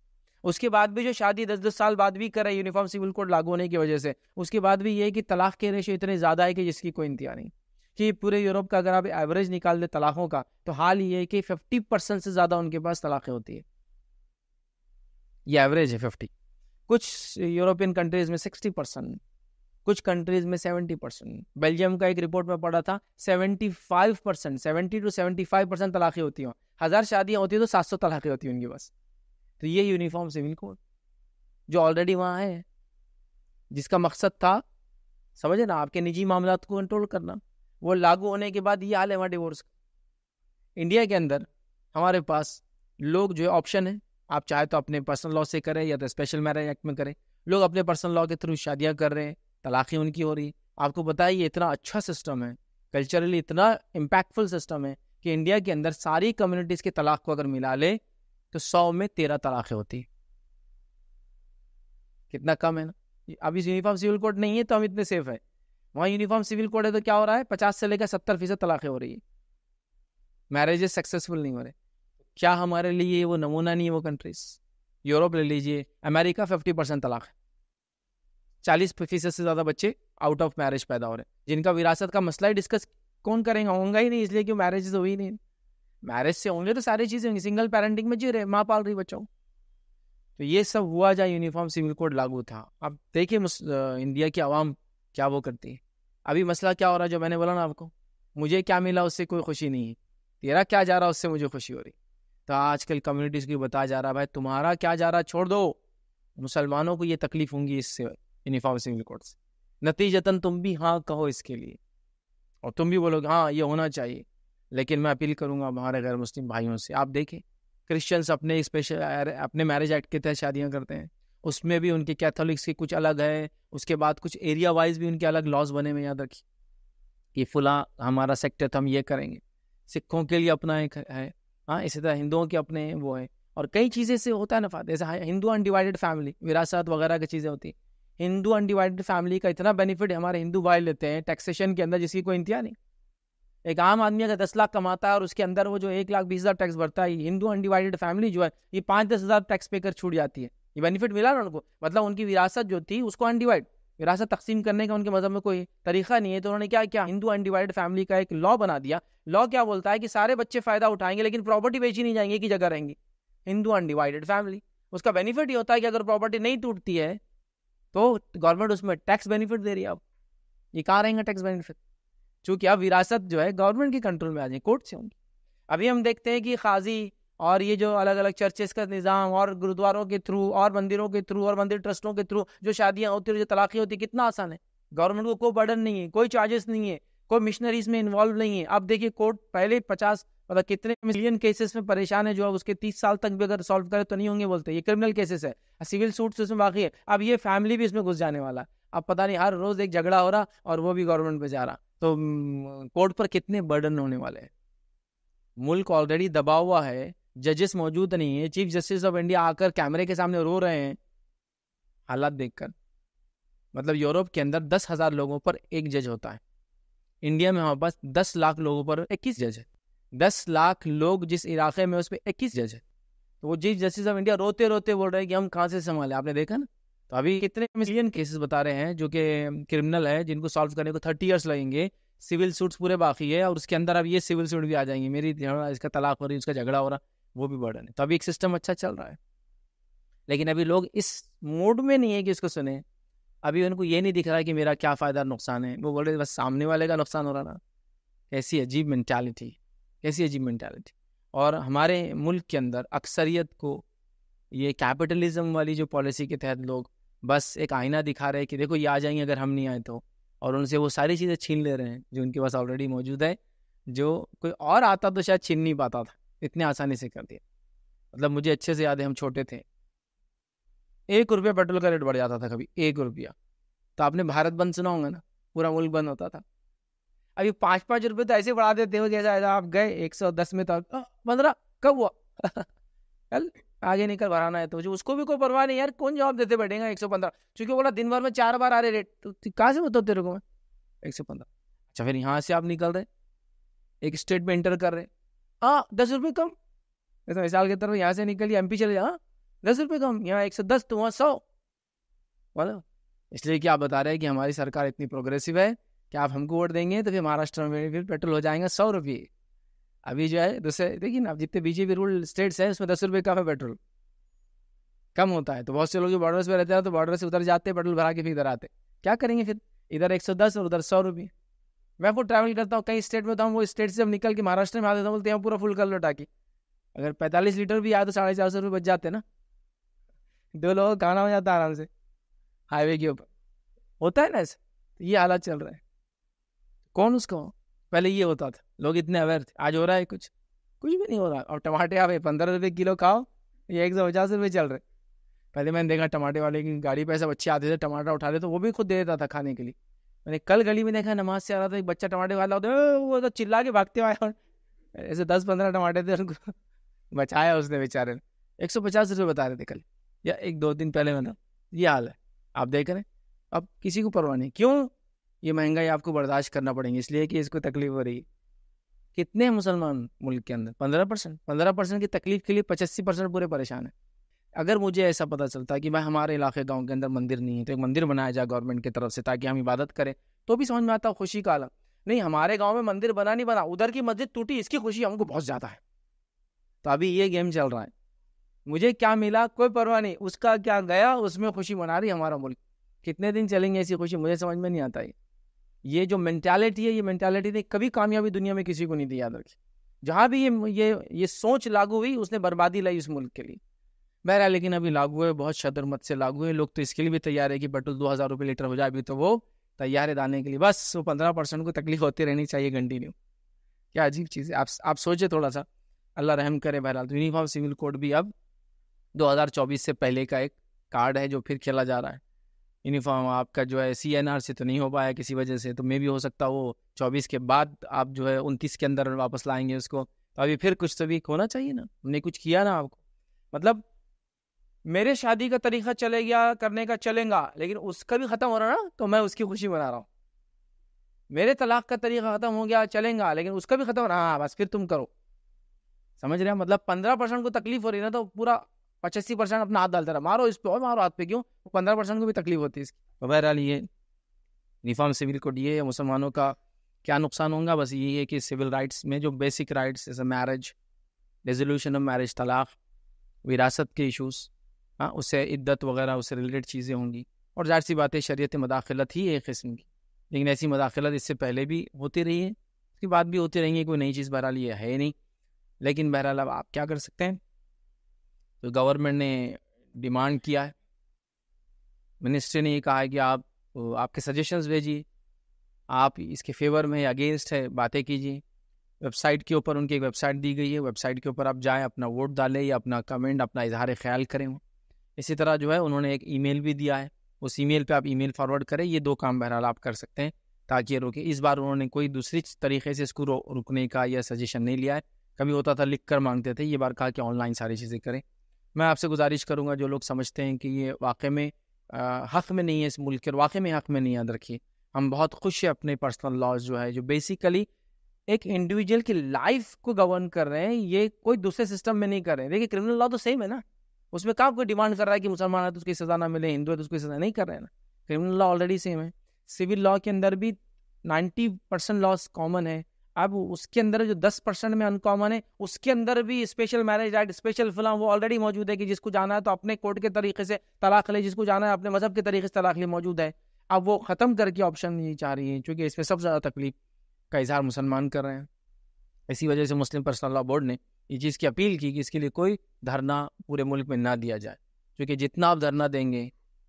उसके बाद भी जो शादी दस दस साल बाद भी कर रहे यूनिफॉर्म सिविल कोड लागू होने की वजह से उसके बाद भी ये कि तलाक के रेशो इतने ज़्यादा है कि जिसकी कोई इंतजार नहीं कि पूरे यूरोप का अगर आप एवरेज निकाल दें तलाक़ों का तो हाल ये है कि फिफ्टी परसेंट से ज़्यादा उनके पास तलाक़ें होती है ये एवरेज है फिफ्टी कुछ यूरोपियन कंट्रीज में सिक्सटी परसेंट कुछ कंट्रीज में सेवेंटी परसेंट बेल्जियम का एक रिपोर्ट में पढ़ा था seventy five percent seventy two seventy five percent तलाक़ें होती हैं हज़ार शादियाँ होती हैं तो सात सौ तलाक़ें होती हैं उनके पास तो ये यूनिफॉर्म सिविल कोड जो ऑलरेडी वहाँ है जिसका मकसद था समझे ना आपके निजी मामला को कंट्रोल करना वो लागू होने के बाद ये आल है हमारे डिवोर्स इंडिया के अंदर हमारे पास लोग जो है ऑप्शन है आप चाहे तो अपने पर्सनल लॉ से करें या तो स्पेशल मैरिज एक्ट में करें लोग अपने पर्सनल लॉ के थ्रू शादियाँ कर रहे हैं तलाक़ें उनकी हो रही है आपको ये इतना अच्छा सिस्टम है कल्चरली इतना इम्पैक्टफुल सिस्टम है कि इंडिया के अंदर सारी कम्युनिटीज़ के तलाक को अगर मिला ले तो सौ में तेरह तलाक़ें होती कितना कम है ना अभी यूनिफॉर्म सिविल कोड नहीं है तो हम इतने सेफ है वहाँ यूनिफॉर्म सिविल कोड है तो क्या हो रहा है पचास से लेकर सत्तर फीसद तलाक़ें हो रही है मैरिजेस सक्सेसफुल नहीं हो रहे क्या हमारे लिए वो नमूना नहीं है वो कंट्रीज यूरोप ले लीजिए अमेरिका फिफ्टी परसेंट तलाक है चालीस फीसद से ज़्यादा बच्चे आउट ऑफ मैरिज पैदा हो रहे हैं जिनका विरासत का मसला ही डिस्कस कौन करेंगे होंगे ही नहीं इसलिए कि मैरिज हुई नहीं मैरिज से होंगे तो सारी चीज़ें होंगी सिंगल पेरेंटिंग में जी रहे माँ पाल रही बच्चों तो ये सब हुआ जहाँ यूनिफॉर्म सिविल कोड लागू था अब देखिए इंडिया की आवाम क्या वो करती है अभी मसला क्या हो रहा है जो मैंने बोला ना आपको मुझे क्या मिला उससे कोई खुशी नहीं है तेरा क्या जा रहा है उससे मुझे खुशी हो रही तो आजकल कम्युनिटीज़ को बताया जा रहा है भाई तुम्हारा क्या जा रहा है छोड़ दो मुसलमानों को ये तकलीफ होंगी इससे यूनिफॉर्म सिविल कोड से नतीजतन तुम भी हाँ कहो इसके लिए और तुम भी बोलोगे हाँ ये होना चाहिए लेकिन मैं अपील करूंगा हमारे गैर मुस्लिम भाइयों से आप देखें क्रिश्चियंस अपने स्पेशल अपने मैरिज एक्ट के तहत शादियाँ करते हैं उसमें भी उनके कैथोलिक्स के कुछ अलग है उसके बाद कुछ एरिया वाइज भी उनके अलग लॉज बने हुए याद रखिए कि फुला हमारा सेक्टर तो हम ये करेंगे सिखों के लिए अपना एक है हाँ इसी तरह हिंदुओं के अपने वो है और कई चीज़ें से होता है नफा जैसे हाँ, हिंदू अनडिवाइडेड फैमिली विरासत वगैरह की चीज़ें होती हिंदू अनडिवाइडेड फैमिली का इतना बेनिफिट हमारे हिंदू भाई लेते हैं टैक्सेशन के अंदर जिसकी कोई इंतिया नहीं एक आम आदमी अगर दस लाख कमाता है और उसके अंदर वो जो एक लाख बीस हज़ार टैक्स भरता है हिंदू अनडिवाइडेड फैमिली जो है ये पाँच दस हज़ार टैक्स पे कर छूट जाती है ये बेनिफिट मिला ना उनको मतलब उनकी विरासत जो थी उसको अनडिवाइड विरासत तकसीम करने का उनके मज़हब में कोई तरीका नहीं है तो उन्होंने क्या क्या हिंदू अनडिवाइडेड फैमिली का एक लॉ बना दिया लॉ क्या बोलता है कि सारे बच्चे फ़ायदा उठाएंगे लेकिन प्रॉपर्टी बेची नहीं जाएंगे कि जगह रहेंगी हिंदू अनडिवाइडेड फैमिली उसका बेनिफिट ये होता है कि अगर प्रॉपर्टी नहीं टूटती है तो गवर्नमेंट उसमें टैक्स बेनिफिट दे रही है अब ये कहाँ रहेंगे टैक्स बेनिफिट चूंकि अब विरासत जो है गवर्नमेंट के कंट्रोल में आ जाए कोर्ट से होंगी अभी हम देखते हैं कि खाजी और ये जो अलग अलग चर्चेस का निज़ाम और गुरुद्वारों के थ्रू और मंदिरों के थ्रू और मंदिर ट्रस्टों के थ्रू जो शादियाँ होती है जो तलाक़ी होती है कितना आसान है गवर्नमेंट को कोई बर्डन नहीं है कोई चार्जेस नहीं है कोई मिशनरीज में इन्वॉल्व नहीं है अब देखिए कोर्ट पहले पचास मतलब कितने मिलियन केसेस में परेशान है जो अब उसके तीस साल तक भी अगर सॉल्व करे तो नहीं होंगे बोलते ये क्रिमिनल केसेस है सिविल सूट्स उसमें बाकी है अब ये फैमिली भी इसमें घुस जाने वाला अब पता नहीं हर रोज एक झगड़ा हो रहा और वो भी गवर्नमेंट पे जा रहा तो कोर्ट पर कितने बर्डन होने वाले हैं मुल्क ऑलरेडी दबा हुआ है जजेस मौजूद नहीं है चीफ जस्टिस ऑफ इंडिया आकर कैमरे के सामने रो रहे हैं हालात देखकर मतलब यूरोप के अंदर दस हजार लोगों पर एक जज होता है इंडिया में हमारे पास दस लाख लोगों पर इक्कीस जज है दस लाख लोग जिस इलाके में उस पर इक्कीस जज है तो वो चीफ जस्टिस ऑफ इंडिया रोते रोते बोल रहे हैं कि हम कहाँ से संभाले आपने देखा ना तो अभी कितने मिलियन केसेस बता रहे हैं जो कि क्रिमिनल है जिनको सॉल्व करने को थर्टी ईयर्स लगेंगे सिविल सूट्स पूरे बाकी है और उसके अंदर अब ये सिविल सूट भी आ जाएंगे मेरी इसका तलाक हो रही है उसका झगड़ा हो रहा वो भी बर्डन है तो अभी एक सिस्टम अच्छा चल रहा है लेकिन अभी लोग इस मूड में नहीं है कि उसको सुने अभी उनको ये नहीं दिख रहा है कि मेरा क्या फ़ायदा नुकसान है वो बोल रहे बस सामने वाले का नुकसान हो रहा ना कैसी अजीब मैंटालिटी कैसी अजीब मैंटालिटी और हमारे मुल्क के अंदर अक्सरियत को ये कैपिटलिज्म वाली जो पॉलिसी के तहत लोग बस एक आईना दिखा रहे हैं कि देखो ये आ जाएंगे अगर हम नहीं आए तो और उनसे वो सारी चीज़ें छीन ले रहे हैं जो उनके पास ऑलरेडी मौजूद है जो कोई और आता तो शायद छीन नहीं पाता था इतने आसानी से कर दिया मतलब मुझे अच्छे से याद है हम छोटे थे एक रुपया पेट्रोल का रेट बढ़ जाता था कभी एक रुपया तो आपने भारत बंद सुना होगा ना पूरा मुल्क बंद होता था अभी पाँच पाँच रुपये तो ऐसे बढ़ा देते हो जैसा ऐसा आप गए एक सौ दस में तो पंद्रह कब हुआ कल आगे निकल बढ़ाना है तो मुझे उसको भी कोई परवाह नहीं यार कौन जवाब देते बैठेगा एक सौ पंद्रह चूंकि बोला दिन भर में चार बार आ रहे रेट तो कहाँ से बताओ तेरे को मैं एक सौ पंद्रह अच्छा फिर यहाँ से आप निकल रहे एक स्टेट में इंटर कर रहे हाँ दस रुपये कम मैं तो मिसाल के तरफ यहाँ से निकली एम पी चले जाए हाँ, दस रुपये कम यहाँ एक सौ दस तो वहाँ सौ बोलो इसलिए क्या आप बता रहे हैं कि हमारी सरकार इतनी प्रोग्रेसिव है कि आप हमको वोट देंगे तो फिर महाराष्ट्र में फिर पेट्रोल हो जाएगा सौ रुपये अभी जो है दूसरे देखिए ना जितने बीजेपी रूल स्टेट्स हैं उसमें दस रुपये कम है पेट्रोल कम होता है तो बहुत से लोग बॉर्डर पर रहते हैं तो बॉर्डर से उधर जाते हैं पेट्रोल भरा के फिर इधर आते क्या करेंगे फिर इधर एक सौ दस और उधर सौ रुपये मैं खुद ट्रैवल करता हूँ कहीं स्टेट में होता हूँ वो स्टेट से जब निकल के महाराष्ट्र में आ जाता हूँ बोलते हैं पूरा फुल कर लो टाकी अगर पैंतालीस लीटर भी आया तो साढ़े चार सौ रुपये बच जाते ना दो लोगों का खाना हो जाता आराम से हाईवे के ऊपर होता है ना ऐसे तो ये हालात चल रहा है कौन उसको पहले ये होता था लोग इतने अवेयर थे आज हो रहा है कुछ कुछ भी नहीं हो रहा और टमाटे आप पंद्रह रुपये किलो खाओ ये एक सौ पचास रुपये चल रहे पहले मैंने देखा टमाटे वाले की गाड़ी पे सब अच्छे आते थे टमाटर उठा रहे तो वो भी खुद दे देता था खाने के लिए मैंने कल गली में देखा नमाज से आ रहा था एक बच्चा टमाटे वाला होता वो तो चिल्ला के भागते आया ऐसे दस पंद्रह टमाटे थे उनको बचाया उसने बेचारे ने एक सौ पचास रुपये बता रहे थे कल या एक दो दिन पहले मतलब ये हाल है आप देख रहे हैं अब किसी को परवाह नहीं क्यों ये महंगाई आपको बर्दाश्त करना पड़ेगी इसलिए कि इसको तकलीफ हो रही है कितने मुसलमान मुल्क के अंदर पंद्रह परसेंट पंद्रह परसेंट की तकलीफ के लिए पचासी परसेंट पूरे परेशान है अगर मुझे ऐसा पता चलता कि भाई हमारे इलाके गाँव के अंदर मंदिर नहीं है तो एक मंदिर बनाया जाए गवर्नमेंट की तरफ से ताकि हम इबादत करें तो भी समझ में आता खुशी का आलम नहीं हमारे गाँव में मंदिर बना नहीं बना उधर की मस्जिद टूटी इसकी खुशी हमको बहुत ज़्यादा है तो अभी ये गेम चल रहा है मुझे क्या मिला कोई परवाह नहीं उसका क्या गया उसमें खुशी मना रही हमारा मुल्क कितने दिन चलेंगे ऐसी खुशी मुझे समझ में नहीं आता है ये जो मैंटेलिटी है ये मैंटेलिटी ने कभी कामयाबी दुनिया में किसी को नहीं दी याद रखी जहाँ भी ये ये ये सोच लागू हुई उसने बर्बादी लाई उस मुल्क के लिए बहरहाल लेकिन अभी लागू है बहुत शदर मत से लागू है लोग तो इसके लिए भी तैयार है कि पेट्रोल दो हज़ार रुपये लीटर हो जाए अभी तो वो तैयार है डालने के लिए बस वो पंद्रह परसेंट को तकलीफ होती रहनी चाहिए कंटिन्यू क्या अजीब चीज़ है आप आप सोचे थोड़ा सा अल्लाह रहम करे बहरहाल तो यूनिफॉर्म सिविल कोड भी अब 2024 से पहले का एक कार्ड है जो फिर खेला जा रहा है यूनिफॉर्म आपका जो है सी एन आर से तो नहीं हो पाया किसी वजह से तो मे भी हो सकता वो चौबीस के बाद आप जो है उनतीस के अंदर वापस लाएंगे उसको तो अभी फिर कुछ तो भी होना चाहिए ना हमने कुछ किया ना आपको मतलब मेरे शादी का तरीका चले गया करने का चलेगा लेकिन उसका भी ख़त्म हो रहा ना तो मैं उसकी खुशी मना रहा हूँ मेरे तलाक का तरीका ख़त्म हो गया चलेगा लेकिन उसका भी ख़त्म हो रहा हाँ बस फिर तुम करो समझ रहे हैं मतलब पंद्रह परसेंट को तकलीफ हो रही है ना तो पूरा पचासी परसेंट अपना हाथ डालता रहा मारो इस पे और मारो हाथ पे क्यों पंद्रह परसेंट को भी तकलीफ होती है इसकी तो बहरहाल ये रिफॉर्म सिविल कोड ये है मुसलमानों का क्या नुकसान होगा बस यही है कि सिविल राइट्स में जो बेसिक राइट्स जैसे मैरिज रेजोल्यूशन ऑफ मैरिज तलाक विरासत के इशूज़ हाँ उससे इद्दत वगैरह उससे रिलेटेड चीज़ें होंगी और जाहिर सी बातें शरीत शरीयत मदाखलत ही एक किस्म की लेकिन ऐसी मदाखलत इससे पहले भी होती रही है उसके बाद भी होती रहेंगी कोई नई चीज़ बहरहाल ये है नहीं लेकिन बहरहाल अब आप क्या कर सकते हैं तो गवर्नमेंट ने डिमांड किया है मिनिस्ट्री ने ये कहा है कि आप आपके सजेशंस भेजिए आप इसके फेवर में अगेंस्ट है बातें कीजिए वेबसाइट के ऊपर उनकी एक वेबसाइट दी गई है वेबसाइट के ऊपर आप जाएं अपना वोट डालें या अपना कमेंट अपना इजहार ख्याल करें इसी तरह जो है उन्होंने एक ईमेल भी दिया है उस ईमेल पे आप ईमेल फॉरवर्ड करें ये दो काम बहरहाल आप कर सकते हैं ताकि ये रुके इस बार उन्होंने कोई दूसरी तरीके से इसको रुकने का या सजेशन नहीं लिया है कभी होता था लिख कर मांगते थे ये बार कहा कि ऑनलाइन सारी चीज़ें करें मैं आपसे गुजारिश करूँगा जो लोग समझते हैं कि ये वाकई में हक़ में नहीं है इस मुल्क के वाकई में हक़ में नहीं याद रखिए हम बहुत खुश हैं अपने पर्सनल लॉज जो है जो बेसिकली एक इंडिविजुअल की लाइफ को गवर्न कर रहे हैं ये कोई दूसरे सिस्टम में नहीं कर रहे हैं देखिए क्रिमिनल लॉ तो सेम है ना उसमें कहाँ कोई डिमांड कर रहा है कि मुसलमान है तो उसकी सज़ा ना मिले हिंदू है तो उसकी सज़ा नहीं कर रहे हैं ना क्रिमिनल लॉ ऑलरेडी सेम है सिविल लॉ के अंदर भी नाइन्टी परसेंट लॉस कॉमन है अब उसके अंदर जो दस परसेंट में अनकॉमन है उसके अंदर भी special marriage act special film वो ऑलरेडी मौजूद है कि जिसको जाना है तो अपने कोर्ट के तरीके से तलाक ले जिसको जाना है अपने मजहब के तरीके से तलाक ले मौजूद है अब वो ख़त्म करके ऑप्शन नहीं चाह रही है क्योंकि इसमें सबसे ज़्यादा तकलीफ का इजहार मुसलमान कर रहे हैं इसी वजह से मुस्लिम पर्सनल लॉ बोर्ड ने ये चीज़ की अपील की कि इसके लिए कोई धरना पूरे मुल्क में ना दिया जाए क्योंकि जितना आप धरना देंगे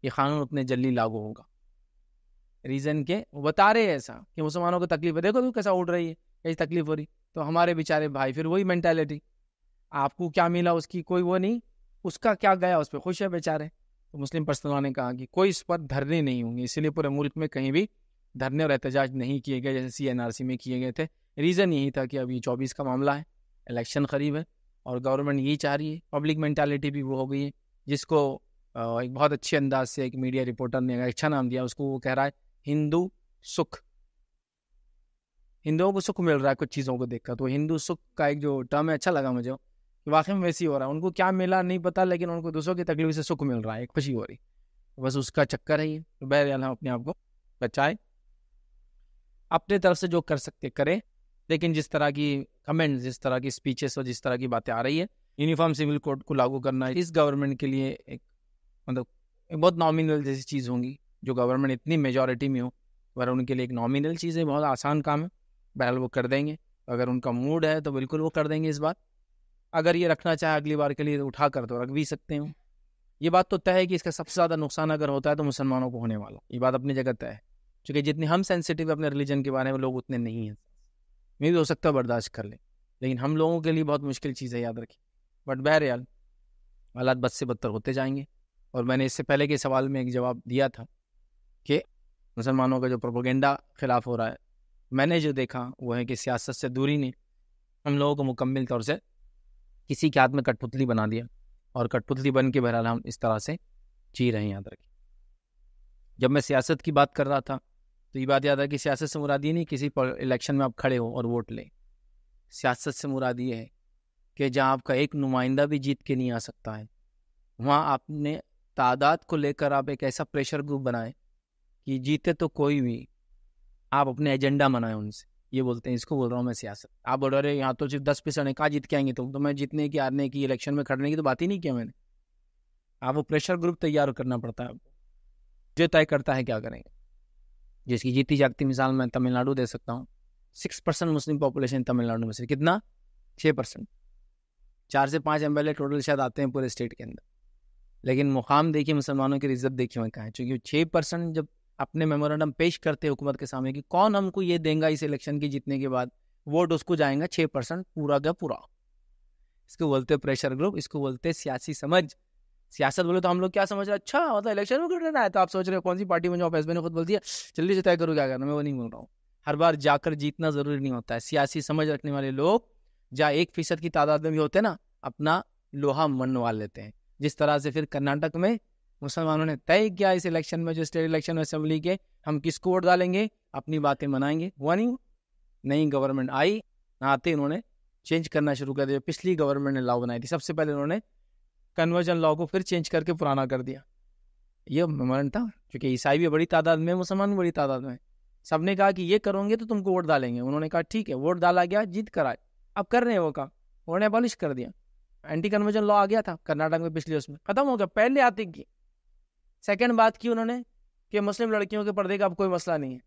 ये कानून उतने जल्दी लागू होगा रीज़न के वो बता रहे हैं ऐसा कि मुसलमानों को तकलीफ है देखो तो कैसा उड़ रही है कैसी तकलीफ हो रही तो हमारे बेचारे भाई फिर वही मैंटेलिटी आपको क्या मिला उसकी कोई वो नहीं उसका क्या गया उस पर खुश है बेचारे तो मुस्लिम पर्सनल ने कहा कि कोई इस पर धरने नहीं होंगे इसलिए पूरे मुल्क में कहीं भी धरने और एहतजाज नहीं किए गए जैसे सी में किए गए थे रीज़न यही था कि अब ये चौबीस का मामला है इलेक्शन करीब है और गवर्नमेंट यही चाह रही है पब्लिक मैंटालिटी भी वो हो गई है जिसको एक बहुत अच्छे अंदाज से एक मीडिया रिपोर्टर ने अच्छा नाम दिया उसको वो कह रहा है हिंदू सुख हिंदुओं को सुख मिल रहा है कुछ चीज़ों को देखकर तो हिंदू सुख का एक जो टर्म है अच्छा लगा मुझे कि वाकई में वैसे ही हो रहा है उनको क्या मिला नहीं पता लेकिन उनको दूसरों की तकलीफ से सुख मिल रहा है एक खुशी हो रही बस उसका चक्कर है ये तो बहरहाल हम अपने आप को बचाए अपने तरफ से जो कर सकते करें लेकिन जिस तरह की कमेंट जिस तरह की स्पीचेस और जिस तरह की बातें आ रही है यूनिफॉर्म सिविल कोड को लागू करना इस गवर्नमेंट के लिए एक मतलब एक बहुत नॉमिनल जैसी चीज़ होंगी जो गवर्नमेंट इतनी मेजोरिटी में हो अगर उनके लिए एक नॉमिनल चीज़ है बहुत आसान काम है बहरहाल वो कर देंगे अगर उनका मूड है तो बिल्कुल वो कर देंगे इस बार अगर ये रखना चाहे अगली बार के लिए तो उठा कर तो रख भी सकते हो ये बात तो तय है कि इसका सबसे ज़्यादा नुकसान अगर होता है तो मुसलमानों को होने वाला ये बात अपनी जगह तय है क्योंकि जितनी हम सेंसिटिव अपने रिलीजन के बारे में लोग उतने नहीं हैं मे भी हो सकता है बर्दाश्त कर लें लेकिन हम लोगों के लिए बहुत मुश्किल चीज़ है याद रखें बट बहरहाल हालात बद से बदतर होते जाएंगे और मैंने इससे पहले के सवाल में एक जवाब दिया था कि मुसलमानों का जो प्रोपोगेंडा खिलाफ हो रहा है मैंने जो देखा वो है कि सियासत से दूरी ने हम लोगों को मुकम्मल तौर से किसी के हाथ में कठपुतली बना दिया और कठपुतली बन के बहरहाल हम इस तरह से जी रहे हैं याद रखें जब मैं सियासत की बात कर रहा था तो ये बात याद है कि सियासत से मुराद ये नहीं किसी इलेक्शन में आप खड़े हो और वोट लें सियासत से मुराद ये है कि जहाँ आपका एक नुमाइंदा भी जीत के नहीं आ सकता है वहाँ आपने तादाद को लेकर आप एक ऐसा प्रेशर ग्रुप बनाएं कि जीते तो कोई भी आप अपने एजेंडा बनाएं उनसे ये बोलते हैं इसको बोल रहा हूँ मैं सियासत आप बोल रहे यहाँ तो सिर्फ दस परसेंट है कहाँ जीत के आएंगे तुम तो मैं जीतने की हारने की इलेक्शन में खड़ने की तो बात ही नहीं किया मैंने आप वो प्रेशर ग्रुप तैयार करना पड़ता है आपको जो तय करता है क्या करेंगे जिसकी जीती जागती मिसाल मैं तमिलनाडु दे सकता हूँ six percent Muslim population Tamil Nadu में से कितना छः परसेंट चार से पाँच एम टोटल शायद आते हैं पूरे स्टेट के अंदर लेकिन मुकाम देखिए मुसलमानों की इज्जत देखिए वहाँ कहाँ चूँकि छः परसेंट जब अपने मेमोरेंडम पेश करते हैं हुकूमत के सामने कि कौन हमको ये देंगे इस इलेक्शन के जीतने के बाद वोट उसको जाएंगा छः परसेंट पूरा का पूरा इसको बोलते प्रेशर ग्रुप इसको बोलते सियासी समझ सियासत बोले तो हम लोग क्या समझ रहे हैं अच्छा मतलब इलेक्शन में कर रहना है तो आप सोच रहे हो कौन सी पार्टी में जाओ फैसले ने खुद बोल दिया जल्दी से तय करो क्या करना मैं वो नहीं बोल रहा हूँ हर बार जाकर जीतना जरूरी नहीं होता है सियासी समझ रखने वाले लोग जहाँ एक फीसद की तादाद में भी होते हैं ना अपना लोहा मनवा लेते हैं जिस तरह से फिर कर्नाटक में मुसलमानों ने तय किया इस इलेक्शन में जो स्टेट इलेक्शन में असेंबली के हम किसको वोट डालेंगे अपनी बातें मनाएंगे हुआ नहीं नई गवर्नमेंट आई आते उन्होंने चेंज करना शुरू कर दिया पिछली गवर्नमेंट ने लॉ बनाई थी सबसे पहले उन्होंने कन्वर्जन लॉ को फिर चेंज करके पुराना कर दिया ये मरण था क्योंकि ईसाई भी बड़ी तादाद में मुसलमान भी बड़ी तादाद में सब ने कहा कि ये करोगे तो तुमको वोट डालेंगे उन्होंने कहा ठीक है वोट डाला गया जीत आए अब कर रहे हैं वो काम उन्होंने अबॉलिश कर दिया एंटी कन्वर्जन लॉ आ गया था कर्नाटक में पिछले उसमें खत्म हो गया पहले आते की सेकेंड बात की उन्होंने कि मुस्लिम लड़कियों के पर्दे का अब कोई मसला नहीं है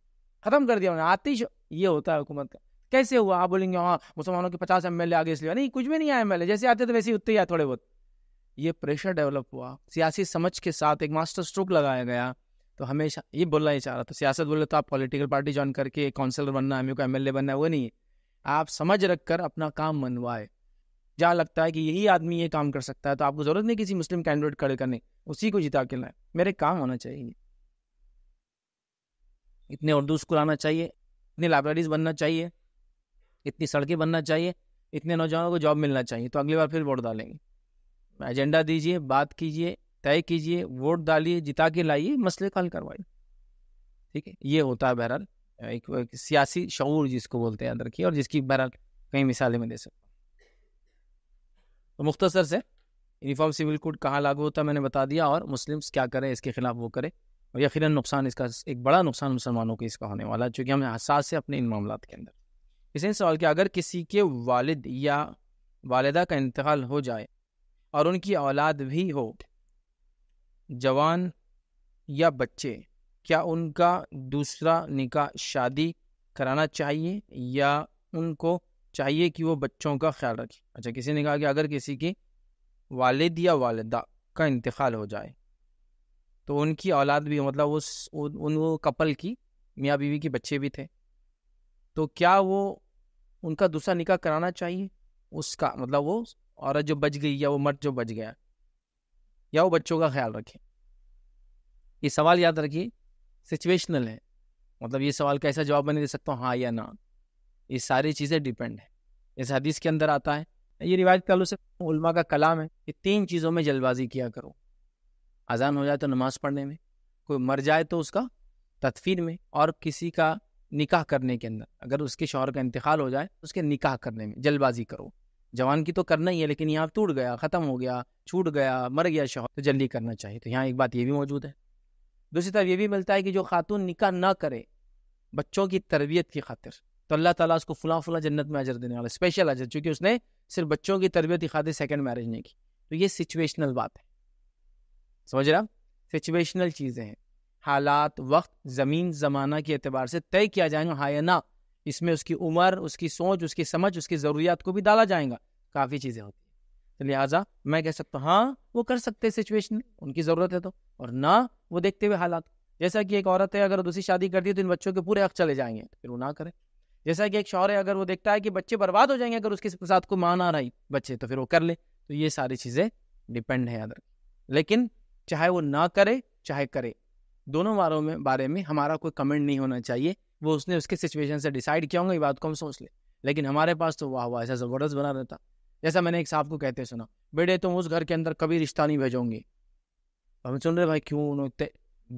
खत्म कर दिया उन्होंने आते ही ये होता है हुकूमत का कैसे हुआ आप बोलेंगे हाँ मुसलमानों के पचास एम आ गए इसलिए नहीं कुछ भी नहीं आया एम जैसे आते थे वैसे ही उतते ही आए थोड़े बहुत ये प्रेशर डेवलप हुआ सियासी समझ के साथ एक मास्टर स्ट्रोक लगाया गया तो हमेशा ये बोलना ही चाह रहा था सियासत बोले तो आप पॉलिटिकल पार्टी ज्वाइन करके काउंसिलर बनना एम को एम बनना है वो नहीं है आप समझ रख कर अपना काम मनवाए जहाँ लगता है कि यही आदमी ये काम कर सकता है तो आपको जरूरत नहीं किसी मुस्लिम कैंडिडेट खड़े करने उसी को जिता के लाए मेरे काम होना चाहिए इतने उर्दू स्कूल आना चाहिए इतनी लाइब्रेरीज बनना चाहिए इतनी सड़कें बनना चाहिए इतने नौजवानों को जॉब मिलना चाहिए तो अगली बार फिर वोट डालेंगे एजेंडा दीजिए बात कीजिए तय कीजिए वोट डालिए जिता के लाइए मसले का हल करवाइए ठीक है ये होता है बहरहाल एक, एक सियासी शूर जिसको बोलते हैं अंदर की और जिसकी बहरहाल कई मिसालें मैं दे सकता हूँ तो मुख्तसर से यूनिफॉर्म सिविल कोड कहाँ लागू होता है मैंने बता दिया और मुस्लिम्स क्या करें इसके खिलाफ वो करें और यकीन नुकसान इसका एक बड़ा नुकसान मुसलमानों को इसका होने वाला है चूँकि हम हसास से अपने इन मामला के अंदर इसी सवाल किया अगर किसी के वालिद या वालदा का इंतकाल हो जाए और उनकी औलाद भी हो जवान या बच्चे क्या उनका दूसरा निकाह शादी कराना चाहिए या उनको चाहिए कि वो बच्चों का ख्याल रखें अच्छा किसी ने कहा कि अगर किसी की वालिद या वालदा का इंतकाल हो जाए तो उनकी औलाद भी मतलब उस उन, उन वो कपल की मियाँ बीवी के बच्चे भी थे तो क्या वो उनका दूसरा निकाह कराना चाहिए उसका मतलब वो औरत जो बच गई या वो मर्द जो बच गया या वो बच्चों का ख्याल रखें ये सवाल याद रखिए सिचुएशनल है मतलब ये सवाल का ऐसा जवाब मैं नहीं दे सकता हूँ हाँ या ना ये सारी चीज़ें डिपेंड है जैसे हदीस के अंदर आता है ये रिवायत तालु से उलमा का कलाम है कि तीन चीज़ों में जल्दबाजी किया करो अजान हो जाए तो नमाज़ पढ़ने में कोई मर जाए तो उसका तदफीर में और किसी का निकाह करने के अंदर अगर उसके शोहर का इंतकाल हो जाए तो उसके निकाह करने में जल्दबाजी करो जवान की तो करना ही है लेकिन यहाँ टूट गया ख़त्म हो गया छूट गया मर गया शौहर तो जल्दी करना चाहिए तो यहाँ एक बात ये भी मौजूद है दूसरी तरफ ये भी मिलता है कि जो खातून निकाह ना करे बच्चों की तरबियत की खातिर तो अल्लाह ताला उसको फुला फुला जन्नत में अजर देने वाला स्पेशल अजर चूंकि उसने सिर्फ बच्चों की तरबियत की खातिर सेकेंड मैरिज नहीं की तो ये सिचुएशनल बात है समझ रहा सिचुएशनल चीज़ें हैं हालात वक्त ज़मीन ज़माना के अतबार से तय किया जाएगा हाँ या ना इसमें उसकी उम्र उसकी सोच उसकी समझ उसकी ज़रूरियात को भी डाला जाएगा काफ़ी चीज़ें होती तो लिहाजा मैं कह सकता हूँ हाँ वो कर सकते हैं सिचुएशन उनकी ज़रूरत है तो और ना वो देखते हुए हालात जैसा कि एक औरत है अगर दूसरी शादी करती है तो इन बच्चों के पूरे हक चले जाएंगे तो फिर वो ना करे जैसा कि एक शौर है अगर वो देखता है कि बच्चे बर्बाद हो जाएंगे अगर उसके साथ को मान आ रही बच्चे तो फिर वो कर ले तो ये सारी चीज़ें डिपेंड है अदर लेकिन चाहे वो ना करे चाहे करे दोनों बारों में बारे में हमारा कोई कमेंट नहीं होना चाहिए वो उसने उसके सिचुएशन से डिसाइड किया होगा ये बात को हम सोच ले लेकिन हमारे पास तो वाह वाह ऐसा ज़बरदस्त बना रहता जैसा मैंने एक साहब को कहते सुना बेटे तुम उस घर के अंदर कभी रिश्ता नहीं भेजोगे हम सुन रहे भाई क्यों उन्होंने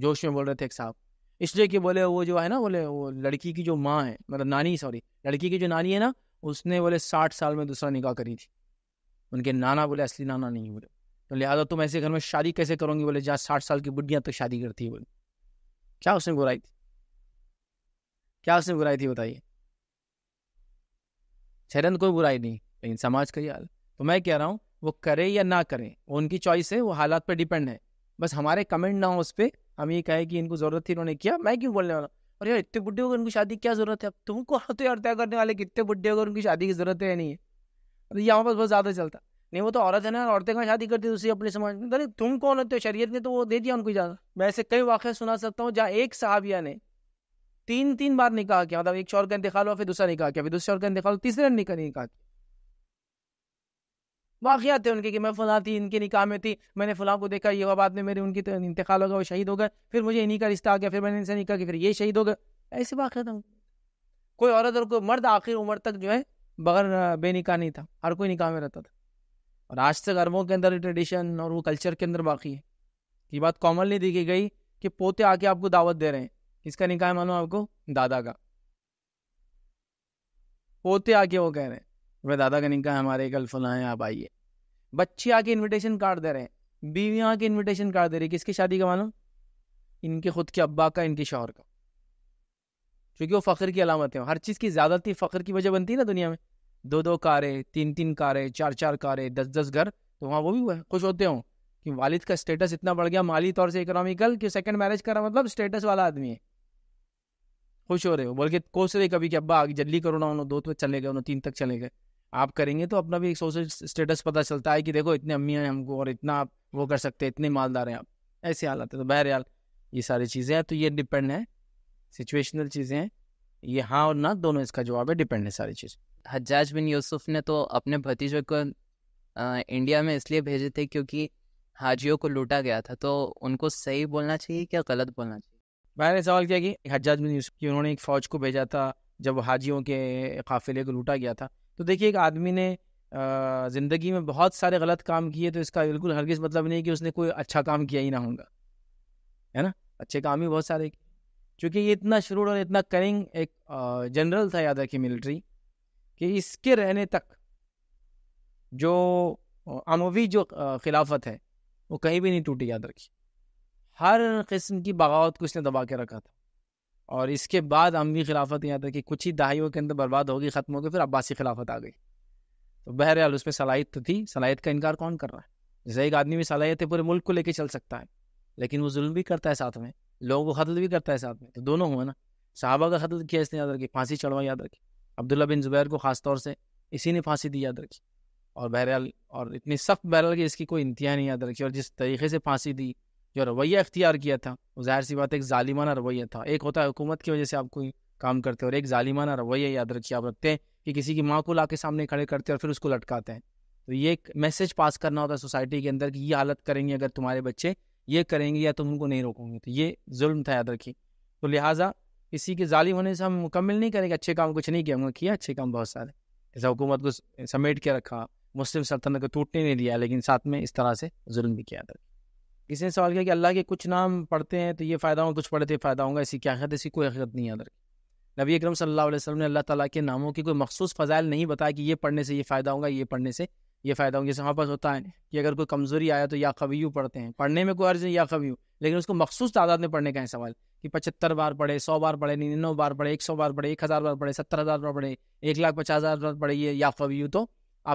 जोश में बोल रहे थे एक साहब इसलिए कि बोले वो जो है ना बोले वो लड़की की जो माँ है मतलब नानी सॉरी लड़की की जो नानी है ना उसने बोले साठ साल में दूसरा निकाह करी थी उनके नाना बोले असली नाना नहीं बोले तो लिहाजा तुम ऐसे घर में शादी कैसे करोगी बोले जहाँ साठ साल की बुढ़िया तक तो शादी करती है बोले क्या उसने बुराई थी क्या उसमें बुराई थी बताइए शरण कोई बुराई नहीं लेकिन समाज का हाल तो मैं कह रहा हूँ वो करे या ना करें वो उनकी चॉइस है वो हालात पर डिपेंड है बस हमारे कमेंट ना हो उस पर हम ये कहें कि इनको ज़रूरत थी उन्होंने किया मैं क्यों बोलने वाला और यार इतने बुढ़े होकर उनकी शादी क्या ज़रूरत है अब तुमको तो यार तय करने वाले कितने बुढ़े होकर उनकी शादी की ज़रूरत है नहीं है अरे मतलब यहाँ पास बहुत ज़्यादा चलता नहीं वो तो औरत है ना औरतें कहाँ शादी करती दूसरी अपने समाज में अरे तुम कौन होते हो तो शरीयत ने तो वो दे दिया उनको ज्यादा मैं ऐसे कई वाक़ सुना सकता हूँ जहाँ एक साहबिया ने तीन तीन बार निकाह किया मतलब एक शौर का इंतकाल हुआ फिर दूसरा निकाह किया फिर दूसरे शौरगन का लो तीसरे निकाह निकाह किया वाक़ात थे उनके कि मैं फलां थी इनके निकाह में थी मैंने फलां को देखा ये हुआ बाद में मेरे उनकी तो इंतकाल गया वो शहीद हो गए फिर मुझे इन्हीं का रिश्ता आ गया फिर मैंने इनसे निकाह किया फिर ये शहीद हो गए ऐसे बात हम कोई औरत और कोई मर्द आखिर उम्र तक जो है बगैर बेनिका नहीं था हर कोई निकाह में रहता था और आज तक अरबों के अंदर ट्रेडिशन और वो कल्चर के अंदर बाकी है ये बात कॉमनली देखी गई कि पोते आके आपको दावत दे रहे हैं इसका निकाय मालूम आपको दादा का पोते आके वो कह रहे हैं भाई दादा का निकाय हमारे कल फला है आप आइए बच्चे आके इन्विटेशन कार्ड दे रहे हैं बीवी आके इन्विटेशन कार्ड दे रही है किसकी शादी का मालूम इनके खुद के अब्बा का इनके शोहर का क्योंकि वो फ़ख्र की अलामत है हर चीज़ की ज़्यादाती फ़ख्र की वजह बनती है ना दुनिया में दो दो कारें तीन तीन कारें चार चार कारें दस दस घर तो वहाँ वो भी हुआ है खुश होते हों कि वालिद का स्टेटस इतना बढ़ गया माली तौर से इकोनॉमिकल कि सेकंड मैरिज करा मतलब स्टेटस वाला आदमी है खुश हो रहे हो बल्कि कोस रहे कभी कि अब्बा आगे जल्दी करो ना उन्होंने दो तो चले गए उन्होंने तीन तक चले गए आप करेंगे तो अपना भी एक सोशल स्टेटस पता चलता है कि देखो इतने अम्मियाँ हैं हमको और इतना आप वो कर सकते हैं इतने मालदार हैं आप ऐसे हालात है तो बहरहाल ये सारी चीज़ें हैं तो ये डिपेंड है सिचुएशनल चीज़ें हैं ये हाँ और ना दोनों इसका जवाब है डिपेंड है सारी चीज़ हजाज बिन यूसुफ ने तो अपने भतीजे को इंडिया में इसलिए भेजे थे क्योंकि हाजियों को लूटा गया था तो उनको सही बोलना चाहिए क्या गलत बोलना चाहिए मैंने सवाल किया कि हजाज बिन यूसुफ की उन्होंने एक फ़ौज को भेजा था जब हाजियों के काफ़िले को लूटा गया था तो देखिए एक आदमी ने ज़िंदगी में बहुत सारे गलत काम किए तो इसका बिल्कुल हरगिज़ मतलब नहीं कि उसने कोई अच्छा काम किया ही ना होगा है ना अच्छे काम ही बहुत सारे क्योंकि ये इतना शुरू और इतना करिंग एक जनरल था याद की मिलिट्री कि इसके रहने तक जो अमवी जो खिलाफत है वो कहीं भी नहीं टूटी याद रखी हर किस्म की बगावत को इसने दबा के रखा था और इसके बाद अमवी खिलाफत यहाँ तक कि कुछ ही दहाइयों के अंदर बर्बाद होगी ख़त्म होगी फिर अब्बासी खिलाफत आ गई तो बहरहाल उसमें सलाहित तो थी सलाहित का इनकार कौन कर रहा है जैसे एक आदमी में सलाहियत है पूरे मुल्क को लेके चल सकता है लेकिन वो जुल्म भी करता है साथ में लोगों को कत्ल भी करता है साथ में तो दोनों हुआ ना साहबा का कत्ल किया इसने याद रखी फांसी चढ़वा याद रखी अब्दुल्ला बिन जुबैर को ख़ास तौर से इसी ने फांसी दी याद रखी और बहरहाल और इतनी सख्त बहरहाल की इसकी कोई इंतहा नहीं याद रखी और जिस तरीके से फांसी दी जो रवैया इख्तियार किया था ज़ाहिर सी बात एक ालिमाना रवैया था एक होता है हुकूमत की वजह से आप कोई काम करते हैं और एक ालिमाना रवैया याद रखिए आप रखते हैं कि किसी की माँ को ला के सामने खड़े करते हैं और फिर उसको लटकाते हैं तो ये एक मैसेज पास करना होता है सोसाइटी के अंदर कि ये हालत करेंगे अगर तुम्हारे बच्चे ये करेंगे या तुम उनको नहीं रोकोगे तो ये जुल्म था याद रखिए तो लिहाजा किसी के जालिम होने से हम मुकम्मल नहीं करेंगे अच्छे काम कुछ नहीं किया हमने किया अच्छे काम बहुत सारे जैसा हुकूमत को समेट के रखा मुस्लिम सल्तनत को टूटने नहीं दिया लेकिन साथ में इस तरह से जुल्म भी किया था किसी ने सवाल किया कि अल्लाह के कुछ नाम पढ़ते हैं तो ये फ़ायदा होगा कुछ पढ़ते फ़ायदा होगा इसी क्या हकीकत इसी कोई हकत नहीं है नबी अक्रम सल्लल्लाहु वसम वसल्लम ने अल्लाह ताला के नामों की कोई मखसूस फ़जाइल नहीं बताया कि ये पढ़ने से ये फ़ायदा होगा ये पढ़ने से ये फ़ायदा होगा जैसे हमारे पास होता है कि अगर कोई कमज़ोरी आया तो या कवियू पढ़ते हैं पढ़ने में कोई अर्ज नहीं या कवीयू लेकिन उसको मखसूस तादाद में पढ़ने का है सवाल कि पचहत्तर बार पढ़े सौ बार पढ़े निन्नौ बार पढ़े एक सौ बार पढ़े एक हज़ार बार पढ़े सत्तर हज़ार बार पढ़े एक लाख पचास हज़ार बार पढ़े या कवियू तो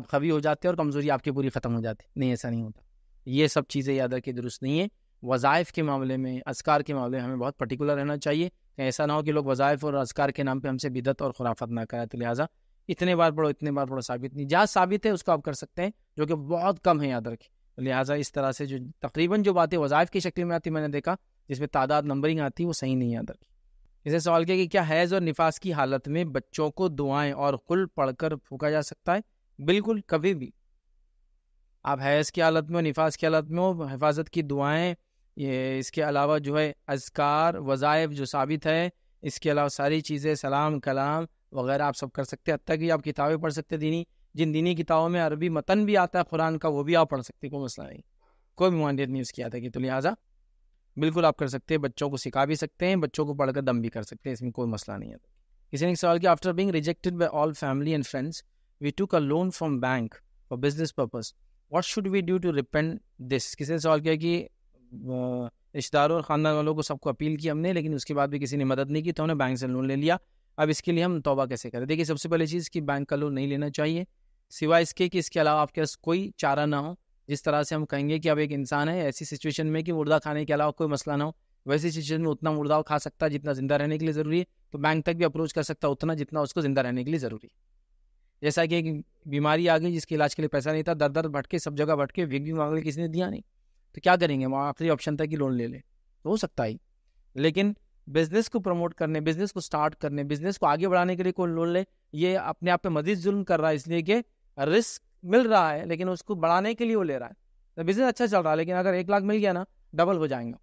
आप कवी हो जाते हैं और कमज़ोरी आपकी पूरी ख़त्म हो जाती नहीं ऐसा नहीं होता ये सब चीज़ें याद रखिए दुरुस्त नहीं है वज़ाइफ के मामले में असकार के मामले में हमें बहुत पर्टिकुलर रहना चाहिए ऐसा ना हो कि लोग वज़ाइफ और असकार के नाम पर हमसे बिदत और खुराफत ना कराए तो लिहाजा इतने बार पढ़ो इतने बार पढ़ो साबित नहीं जहाँ साबित है उसको आप कर सकते हैं जो कि बहुत कम है याद रखें तो लिहाजा इस तरह से जो तकरीबन जो बातें वज़ाइफ की शक्ल में आती मैंने देखा जिसमें तादाद नंबरिंग आती वो सही नहीं याद रखी इसे सवाल किया कि क्या हैज़ और निफास की हालत में बच्चों को दुआएं और कुल पढ़कर फूका जा सकता है बिल्कुल कभी भी आप हैज़ की हालत में हो निफास की हालत में हो हिफाजत की दुआएं ये इसके अलावा जो है अजकार वज़ाइफ जो साबित है इसके अलावा सारी चीज़ें सलाम कलाम वगैरह आप सब कर सकते हैं हती कि आप किताबें पढ़ सकते हैं दीनी जिन दीनी किताबों में अरबी मतन भी आता है कुरान का वो भी आप पढ़ सकते कोई मसला नहीं कोई भी मानियत नहीं उसकी आता कि तो लिहाजा बिल्कुल आप कर सकते हैं बच्चों को सिखा भी सकते हैं बच्चों को पढ़कर दम भी कर सकते हैं इसमें कोई मसला नहीं आता किसी ने सवाल किया after being rejected by all family and friends we to a loan from bank for business purpose what should we do to repay this किसी ने सवाल किया कि रिश्तेदारों और ख़ानदान वालों को सबको अपील की हमने लेकिन उसके बाद भी किसी ने मदद नहीं की तो हमने बैंक से लोन ले लिया अब इसके लिए हम तोबा कैसे करें देखिए सबसे पहली चीज़ कि बैंक का लोन नहीं लेना चाहिए सिवाय इसके कि इसके अलावा आपके पास कोई चारा ना हो जिस तरह से हम कहेंगे कि अब एक इंसान है ऐसी सिचुएशन में कि मुर्दा खाने के अलावा कोई मसला ना हो वैसी सिचुएशन में उतना मुर्दा खा सकता है जितना ज़िंदा रहने के लिए ज़रूरी है तो बैंक तक भी अप्रोच कर सकता है उतना जितना उसको ज़िंदा रहने के लिए ज़रूरी है जैसा कि एक बीमारी आ गई जिसके इलाज के लिए पैसा नहीं था दर दर भटके सब जगह भटके भी मांग ली किसी ने दिया नहीं तो क्या करेंगे वहाँ आखिरी ऑप्शन था कि लोन ले लें तो हो सकता ही लेकिन बिजनेस को प्रमोट करने बिजनेस को स्टार्ट करने बिजनेस को आगे बढ़ाने के लिए कोई लोन ले ये अपने आप पे मजीद जुल्म कर रहा है इसलिए कि रिस्क मिल रहा है लेकिन उसको बढ़ाने के लिए वो ले रहा है तो बिजनेस अच्छा चल रहा है लेकिन अगर एक लाख मिल गया ना डबल हो जाएगा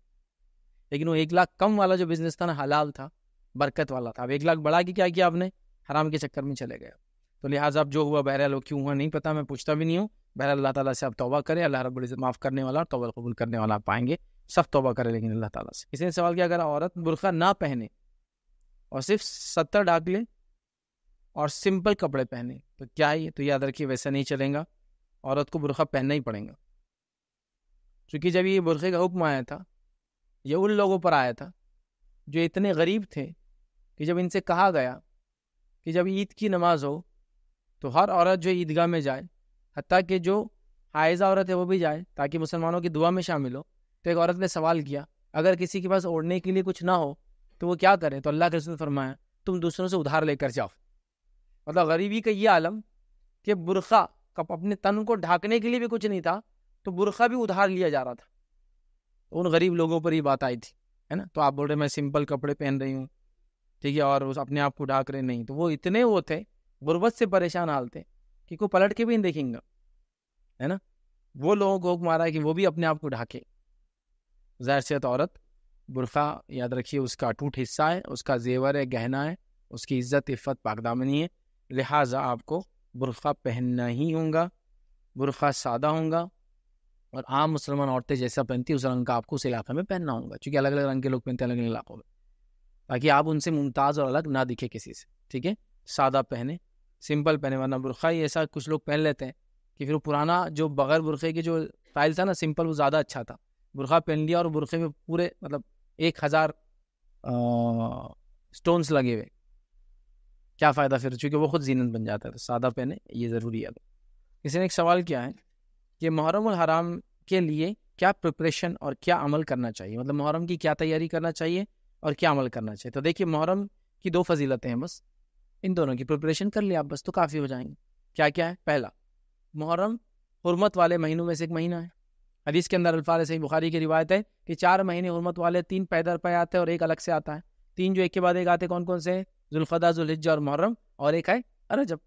लेकिन वो एक लाख कम वाला जो बिजनेस था ना हलाल था बरकत वाला था अब एक लाख बढ़ा के क्या किया आपने हराम के चक्कर में चले गए तो लिहाजा अब जो हुआ बहरहाल वो क्यों हुआ नहीं पता मैं पूछता भी नहीं हूँ बहरहाल अल्लाह ताला से आप तोबा करें अल्लाह रब माफ़ करने वाला और तोबा कबूल करने वाला आप पाएंगे सब तोबा करें लेकिन अल्लाह ताला से इसने सवाल किया अगर औरत बुरखा ना पहने और सिर्फ सत्तर डाक लें और सिंपल कपड़े पहने तो क्या ये तो याद रखिए वैसा नहीं चलेगा औरत को बुरखा पहनना ही पड़ेगा क्योंकि जब ये बुरखे का हुक्म आया था ये उन लोगों पर आया था जो इतने गरीब थे कि जब इनसे कहा गया कि जब ईद की नमाज हो तो हर औरत जो ईदगाह में जाए हती कि जो आयजा औरत है वो भी जाए ताकि मुसलमानों की दुआ में शामिल हो तो एक औरत ने सवाल किया अगर किसी के पास ओढ़ने के लिए कुछ ना हो तो वो क्या करें तो अल्लाह के रसूल फरमाया तुम दूसरों से उधार लेकर जाओ मतलब गरीबी का ये आलम कि बुरखा कब अपने तन को ढाकने के लिए भी कुछ नहीं था तो बुरखा भी उधार लिया जा रहा था उन गरीब लोगों पर ही बात आई थी है ना तो आप बोल रहे मैं सिंपल कपड़े पहन रही हूँ ठीक है और उस अपने आप को ढाक रहे नहीं तो वो इतने वो थे गुर्बत से परेशान हाल थे कि को पलट के भी नहीं देखेंगे है ना वो लोगों को मारा है कि वो भी अपने आप को ढाके ज़ाहिर सेहत औरत बुरफ़ा याद रखिए उसका टूट हिस्सा है उसका जेवर है गहना है उसकी इज्जत इफ़त पाकदामनी है लिहाजा आपको बुरखा पहनना ही होगा बुरफ़ा सादा होगा और आम मुसलमान औरतें जैसा पहनती उस रंग का आपको उस इलाके में पहनना होगा क्योंकि अलग अलग रंग के लोग पहनते हैं अलग अलग इलाकों में ताकि आप उनसे मुमताज़ और अलग ना दिखे किसी से ठीक है सादा पहने सिंपल पहने वरना बुरखा ही ऐसा कुछ लोग पहन लेते हैं कि फिर वो पुराना जो बगैर बुरखे के जो स्टाइल था ना सिंपल वो ज़्यादा अच्छा था बुरखा पहन लिया और बुरखे में पूरे मतलब एक हज़ार स्टोन्स लगे हुए क्या फ़ायदा फिर चूँकि वो खुद जीनत बन जाता है तो सादा पहने ये ज़रूरी है किसी ने एक सवाल किया है कि और हराम के लिए क्या प्रिपरेशन और क्या अमल करना चाहिए मतलब मुहरम की क्या तैयारी करना चाहिए और क्या अमल करना चाहिए तो देखिए मुहर्रम की दो फजीलतें हैं बस इन दोनों की प्रिपरेशन कर लिया आप बस तो काफ़ी हो जाएंगे क्या क्या है पहला मुहर्रम हरमत वाले महीनों में से एक महीना है हदीस के अंदर अल्फाज सही बुखारी की रिवायत है कि चार महीने हरमत वाले तीन पैदर पे आते हैं और एक अलग से आता है तीन जो एक के बाद एक आते कौन कौन से हैं जुल्फ़दा जुल्हिजा और मुहर्रम और एक है रजब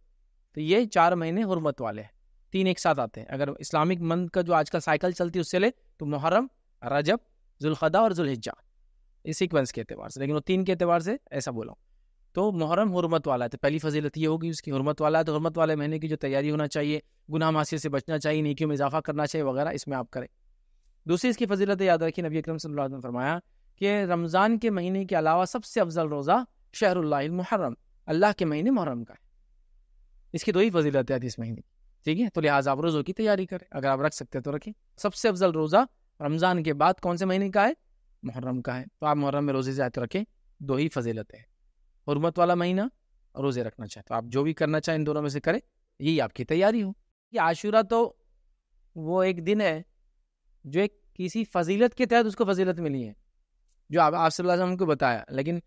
तो ये चार महीने हरमत वाले हैं तीन एक साथ आते हैं अगर इस्लामिक मंथ का जो आजकल साइकिल चलती है उससे ले तो मुहर्रम रजब जुल्खदा और जुल्हिजा इस सिक्वेंस के अतबार से लेकिन वो तीन के अतबार से ऐसा बोला हूँ तो मुहरम हरमत वाला है तो पहली फजीलत ये होगी उसकी हरमत वाला है तो हरमत वाले महीने की जो तैयारी होना चाहिए गुनाह मासी से बचना चाहिए नेकियों में इजाफा करना चाहिए वगैरह इसमें आप करें दूसरी इसकी फजीलत याद रखी नबी अक्रम सल्लल्लाहु ने फरमाया कि रमज़ान के महीने के अलावा सबसे अफजल रोज़ा मुहरम अल्लाह के महीने मुहरम का है इसकी दो ही फजीलत है इस महीने ठीक है तो लिहाजा आप रोज़ों की तैयारी करें अगर आप रख सकते हैं तो रखें सबसे अफजल रोज़ा रमज़ान के बाद कौन से महीने का है मुहर्रम का है तो आप मुहर्रम में रोज़े ज़्यादा रखें दो ही फजीलतें हैं हरमत वाला महीना रोज़े रखना चाहे तो आप जो भी करना चाहें इन दोनों में से करें यही आपकी तैयारी हो ये आशूरा तो वो एक दिन है जो एक किसी फजीलत के तहत उसको फजीलत मिली है जो आप आप सल्लम को बताया लेकिन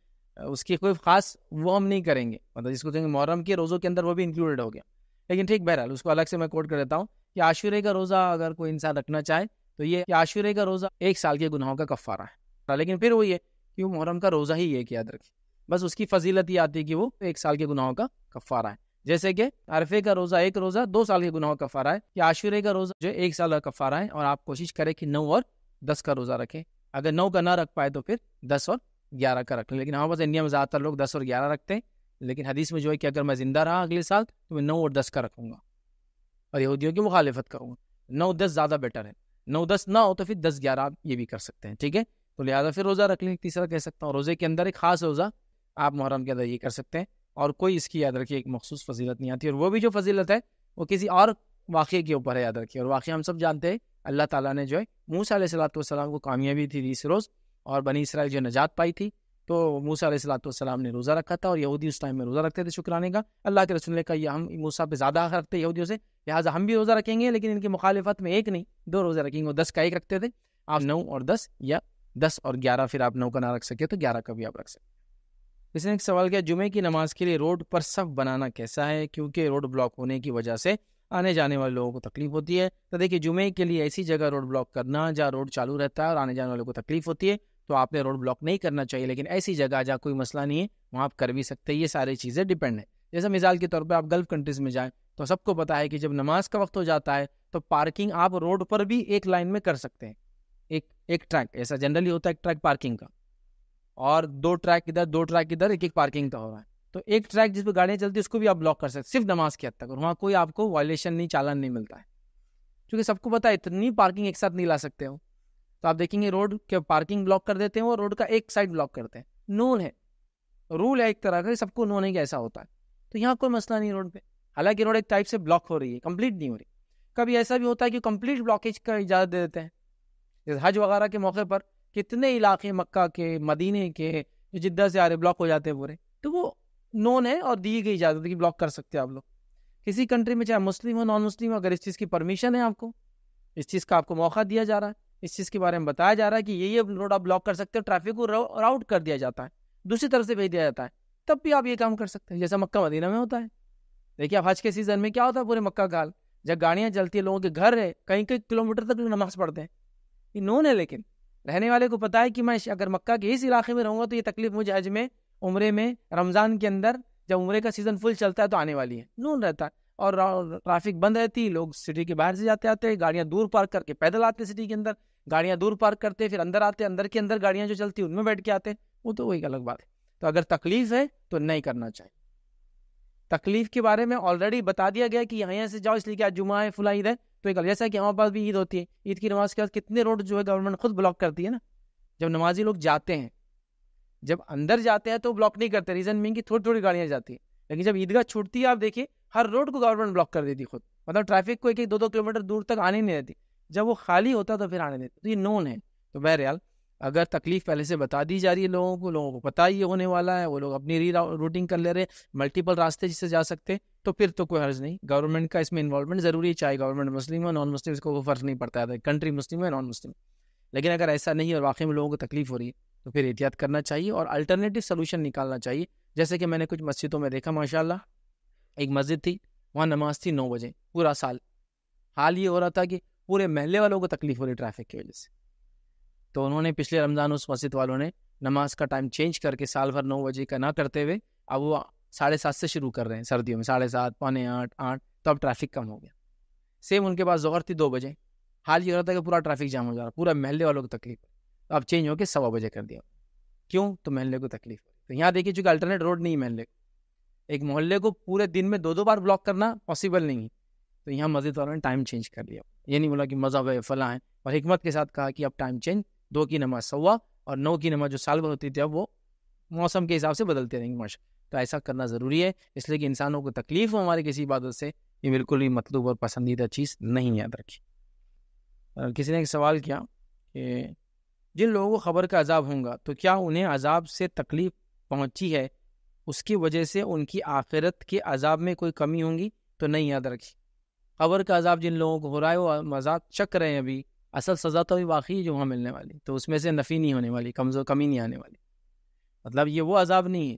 उसकी कोई ख़ास वो हम नहीं करेंगे मतलब जिसको कहेंगे मुहर्रम के रोज़ों के अंदर वो भी इंक्लूडेड हो गया लेकिन ठीक बहरहाल उसको अलग से मैं कोट कर देता हूँ कि आशूरे का रोज़ा अगर कोई इंसान रखना चाहे तो ये आशूरे का रोज़ा एक साल के गुनाहों का कफ़ारा है लेकिन फिर वो ये कि वो मुहर्रम का रोज़ा ही एक याद रखें बस उसकी फजीलत ही आती है कि वो एक साल के गुनाहों का कफारा है जैसे कि अरफे का रोज़ा एक रोज़ा दो साल के गुनाहों का कफारा है कि आशुरे का रोज़ा जो एक साल का कफारा है और आप कोशिश करें कि नौ और दस का रोज़ा रखें अगर नौ का ना रख पाए तो फिर दस और ग्यारह का रख लें लेकिन हमारे पास इंडिया में ज़्यादातर लोग दस और ग्यारह रखते हैं लेकिन हदीस में जो है कि अगर मैं ज़िंदा रहा अगले साल तो मैं नौ और दस का रखूँगा और यहूदियों की मुखालफत करूंगा नौ दस ज़्यादा बेटर है नौ दस ना हो तो फिर दस ग्यारह आप ये भी कर सकते हैं ठीक है तो लिहाजा फिर रोज़ा रख लें तीसरा कह सकता हूँ रोज़े के अंदर एक खास रोज़ा आप मुहर्रम के अंदर ये कर सकते हैं और कोई इसकी याद रखिए एक मखसूस फजीलत नहीं आती और वो भी जो फजीलत है वो किसी और वाक़े के ऊपर है याद रखिए और वाक़ हम सब जानते हैं अल्लाह ताला ने जो है मूसा सलाम को कामयाबी थी इस रोज़ और बनी इसराइल जो नजात पाई थी तो मूसा सलाम ने रोज़ा रखा था और यहूदी उस टाइम में रोज़ा रखते थे शुक्राने का अल्लाह के रसूल ने कहा यह हम मूसा पे ज़्यादा हक रखते यहूदियों से लिहाजा हम भी रोज़ा रखेंगे लेकिन इनकी मुखालफत में एक नहीं दो रोज़ा रखेंगे दस का एक रखते थे आप नौ और दस या दस और ग्यारह फिर आप नौ का ना रख सके तो ग्यारह का भी आप रख सकते इसने एक सवाल किया जुमे की नमाज के लिए रोड पर सफ बनाना कैसा है क्योंकि रोड ब्लॉक होने की वजह से आने जाने वाले लोगों को तकलीफ होती है तो देखिए जुमे के लिए ऐसी जगह रोड ब्लॉक करना जहाँ रोड चालू रहता है और आने जाने वालों को तकलीफ होती है तो आपने रोड ब्लॉक नहीं करना चाहिए लेकिन ऐसी जगह जहाँ कोई मसला नहीं है वहाँ आप कर भी सकते हैं ये सारी चीज़ें डिपेंड है जैसे मिसाल के तौर पर आप गल्फ कंट्रीज में जाएँ तो सबको पता है कि जब नमाज का वक्त हो जाता है तो पार्किंग आप रोड पर भी एक लाइन में कर सकते हैं एक एक ट्रैक ऐसा जनरली होता है एक ट्रैक पार्किंग का और दो ट्रैक इधर दो ट्रैक इधर एक एक पार्किंग का हो रहा है तो एक ट्रैक जिस पर गाड़ियाँ चलती है उसको भी आप ब्लॉक कर सकते सिर्फ नमाज की हद तक और वहाँ कोई आपको वायलेशन नहीं चालान नहीं मिलता है क्योंकि सबको पता है इतनी पार्किंग एक साथ नहीं ला सकते हो तो आप देखेंगे रोड के पार्किंग ब्लॉक कर देते हैं और रोड का एक साइड ब्लॉक करते हैं नोन है रूल है एक तरह का सबको नोन है कि ऐसा होता है तो यहाँ कोई मसला नहीं रोड पे हालांकि रोड एक टाइप से ब्लॉक हो रही है कंप्लीट नहीं हो रही कभी ऐसा भी होता है कि कंप्लीट ब्लॉकेज का इजाज़त दे देते हैं जैसे हज वगैरह के मौके पर कितने इलाके मक्का के मदीने के जिद्दा से आ रहे ब्लॉक हो जाते हैं पूरे तो वो नोन है और दी गई इजाज़त है कि ब्लॉक कर सकते हैं आप लोग किसी कंट्री में चाहे मुस्लिम हो नॉन मुस्लिम हो अगर इस चीज़ की परमिशन है आपको इस चीज़ का आपको मौका दिया जा रहा है इस चीज़ के बारे में बताया जा रहा है कि ये ये रोड आप ब्लॉक कर सकते हो ट्रैफिक को राउट कर दिया जाता है दूसरी तरफ से भेज दिया जाता है तब भी आप ये काम कर सकते हैं जैसा मक्का मदीना में होता है देखिए आप हज के सीज़न में क्या होता है पूरे मक्का काल जब गाड़ियाँ चलती है लोगों के घर है कहीं कई किलोमीटर तक नमाज पढ़ते हैं ये नोन है लेकिन रहने वाले को पता है कि मैं अगर मक्का के इस इलाके में रहूँगा तो ये तकलीफ मुझे अजमे में उम्र में रमज़ान के अंदर जब उम्र का सीज़न फुल चलता है तो आने वाली है नून रहता है और ट्रैफिक बंद रहती है लोग सिटी के बाहर से जाते आते हैं गाड़ियाँ दूर पार्क करके पैदल आते सिटी के अंदर गाड़ियाँ दूर पार्क करते फिर अंदर आते अंदर के अंदर गाड़ियाँ जो चलती हैं उनमें बैठ के आते हैं वो तो वही अलग बात है तो अगर तकलीफ है तो नहीं करना चाहिए तकलीफ के बारे में ऑलरेडी बता दिया गया कि यहाँ से जाओ इसलिए क्या जुमा है फुला है तो एक जैसा कि हमारे पास भी ईद होती है ईद की नमाज के बाद कितने रोड जो है गवर्नमेंट खुद ब्लॉक करती है ना जब नमाजी लोग जाते हैं जब अंदर जाते हैं तो ब्लॉक नहीं करते रीज़न मीन की थोड़ी थोड़ी गाड़ियां जाती है लेकिन जब ईदगाह छूटती है आप देखिए हर रोड को गवर्नमेंट ब्लॉक कर देती खुद मतलब ट्रैफिक को एक एक दो दो किलोमीटर दूर तक आने नहीं देती जब वो खाली होता तो फिर आने देती तो ये नोन है तो बहरहाल अगर तकलीफ पहले से बता दी जा रही है लोगों को लोगों को पता ही होने वाला है वो लोग अपनी री रूटिंग कर ले रहे हैं मल्टीपल रास्ते जिससे जा सकते तो फिर तो कोई हर्ज नहीं गवर्नमेंट का इसमें इन्वॉल्वमेंट जरूरी है चाहे गवर्नमेंट मुस्लिम हो नॉन मुस्लिम इसको फर्ज नहीं पड़ता है कंट्री मुस्लिम है नॉन मुस्लिम लेकिन अगर ऐसा नहीं और वाकई में लोगों को तकलीफ हो रही है तो फिर एहतियात करना चाहिए और अल्टरनेटिव सोल्यूशन निकालना चाहिए जैसे कि मैंने कुछ मस्जिदों में देखा माशाला एक मस्जिद थी वहाँ नमाज थी नौ बजे पूरा साल हाल ये हो रहा था कि पूरे महल्ले वालों को तकलीफ हो रही ट्रैफिक की वजह से तो उन्होंने पिछले रमज़ान उस मस्जिद वालों ने नमाज का टाइम चेंज करके साल भर नौ बजे का ना करते हुए अब वो साढ़े सात से शुरू कर रहे हैं सर्दियों में साढ़े सात पौने आठ आठ तो अब ट्रैफिक कम हो गया सेम उनके पास जोर थी दो बजे हाल ये हो रहा था कि पूरा ट्रैफिक जाम हो जा रहा है पूरा महल्ले वालों को तकलीफ तो अब चेंज होकर सवा बजे कर दिया क्यों तो महल्ले को तकलीफ तो यहाँ देखिए चूँकि अल्टरनेट रोड नहीं महल्ले को एक मोहल्ले को पूरे दिन में दो दो बार ब्लॉक करना पॉसिबल नहीं है तो यहाँ मस्जिद वालों ने टाइम चेंज कर लिया ये नहीं बोला कि मज़हब है फला है और हमत के साथ कहा कि अब टाइम चेंज दो की नमाज सवा और नौ की नमाज जो साल भर होती थी अब वो मौसम के हिसाब से बदलते रहेंगे माशा तो ऐसा करना ज़रूरी है इसलिए कि इंसानों को तकलीफ हो हमारी किसी इबादत से ये बिल्कुल भी मतलूब और पसंदीदा चीज़ नहीं याद रखी किसी ने एक सवाल किया कि जिन लोगों को खबर का अजाब होगा तो क्या उन्हें अजाब से तकलीफ पहुंची है उसकी वजह से उनकी आखिरत के अजाब में कोई कमी होगी तो नहीं याद रखी खबर का अजाब जिन लोगों को हो रहा है वो मजाक चक रहे हैं अभी असल सज़ा तो अभी बाकी है जो वहाँ मिलने वाली तो उसमें से नफ़ी नहीं होने वाली कमज़ोर कमी नहीं आने वाली मतलब ये वो अजाब नहीं है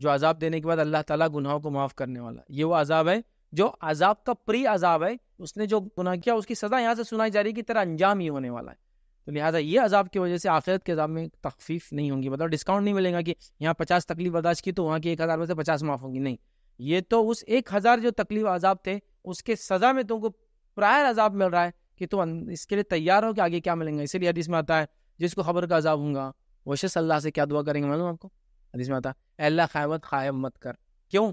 जो अजाब देने के बाद अल्लाह ताला गुनाहों को माफ़ करने वाला ये वो अजाब है जो अजाब का प्री अजाब है उसने जो गुनाह किया उसकी सज़ा यहाँ से सुनाई जा रही है कि तेरा अंजाम ही होने वाला है तो लिहाजा ये अजाब की वजह से आखिरत के अजाब में तकफीफ़ नहीं होंगी मतलब डिस्काउंट नहीं मिलेगा कि यहाँ पचास तकलीफ बर्दाश्त की तो वहाँ की एक हज़ार में से पचास माफ़ होंगी नहीं ये तो उस एक हज़ार जो तकलीफ अजाब थे उसके सज़ा में तुमको प्रायर अजाब मिल रहा है कि तुम इसके लिए तैयार हो कि आगे क्या मिलेंगे इसीलिए हदीस में आता है जिसको खबर का अजाब होगा वशस सल्लाह से क्या दुआ करेंगे मालूम आपको हदीस में आता है अल्लाह खैमत ख़ायम मत कर क्यों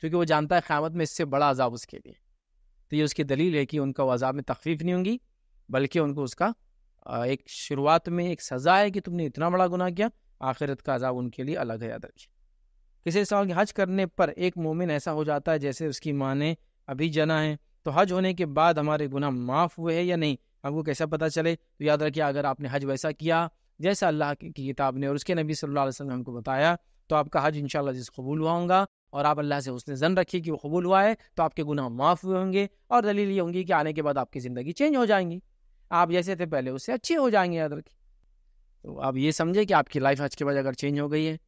क्योंकि वो जानता है ख़्यामत में इससे बड़ा अजाब उसके लिए तो ये उसकी दलील है कि उनका अजाब में तकलीफ नहीं होंगी बल्कि उनको उसका एक शुरुआत में एक सज़ा है कि तुमने इतना बड़ा गुनाह किया आखिरत का अजाब उनके लिए अलग है याद रखिए किसी सवाल के हज करने पर एक मोमिन ऐसा हो जाता है जैसे उसकी माँ ने अभी जना है तो हज होने के बाद हमारे गुनाह माफ़ हुए हैं या नहीं आपको कैसा पता चले तो याद रखिए अगर आपने हज वैसा किया जैसा अल्लाह की किताब ने और उसके नबी सल्लल्लाहु अलैहि वसल्लम ने हमको बताया तो आपका हज इंशाल्लाह जिस कबूल हुआ होगा और आप अल्लाह से उसने जन रखी कि वो कबूल हुआ है तो आपके गुनाह माफ़ हुए होंगे और दलील ये होंगी कि आने के बाद आपकी ज़िंदगी चेंज हो जाएंगी आप जैसे थे पहले उससे अच्छे हो जाएंगे याद रखिए तो आप ये समझे कि आपकी लाइफ हज के बाद अगर चेंज हो गई है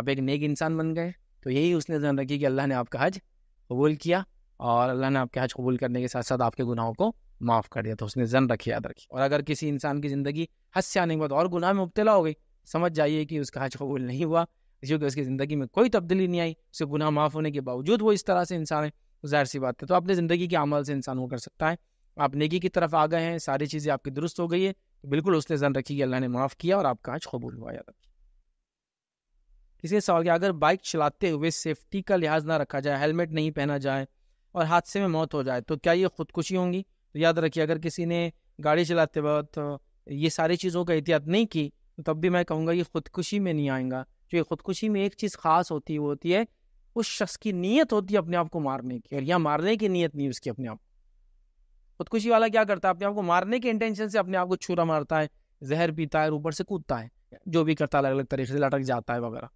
आप एक नेक इंसान बन गए तो यही उसने जन रखी कि अल्लाह ने आपका हज कबूल किया और अल्लाह ने आपके हज कबूल करने के साथ साथ आपके गुनाहों को माफ़ कर दिया तो उसने जन रखी याद रखी और अगर किसी इंसान की ज़िंदगी हज से आने के तो बाद और गुनाह में मुबतला हो गई समझ जाइए कि उसका हज कबूल नहीं हुआ क्योंकि तो उसकी ज़िंदगी में कोई तब्दीली नहीं आई उसके गुनाह माफ़ होने के बावजूद वो इस तरह से इंसान है तो जाहिर सी बात है तो अपने ज़िंदगी के अमल से इंसान वो कर सकता है आप नेकी की तरफ आ गए हैं सारी चीज़ें आपकी दुरुस्त हो गई है तो बिल्कुल उसने जन रखी कि अल्लाह ने माफ़ किया और आपका हज कबूल हुआ याद रखी इसके सवाल किया अगर बाइक चलाते हुए सेफ्टी का लिहाज ना रखा जाए हेलमेट नहीं पहना जाए और हादसे में मौत हो जाए तो क्या ये खुदकुशी होंगी तो याद रखिए अगर किसी ने गाड़ी चलाते वक्त ये सारी चीज़ों का एहतियात नहीं की तो तब भी मैं कहूँगा ये खुदकुशी में नहीं आएगा जो ये खुदकुशी में एक चीज़ खास होती है वो होती है उस शख्स की नीयत होती है अपने आप को मारने की और यहाँ मारने की नीयत नहीं उसकी अपने आप खुदकुशी वाला क्या करता है अपने आप को मारने के इंटेंशन से अपने आप को छुरा मारता है जहर पीता है ऊपर से कूदता है जो भी करता है अलग अलग तरीके से लटक जाता है वगैरह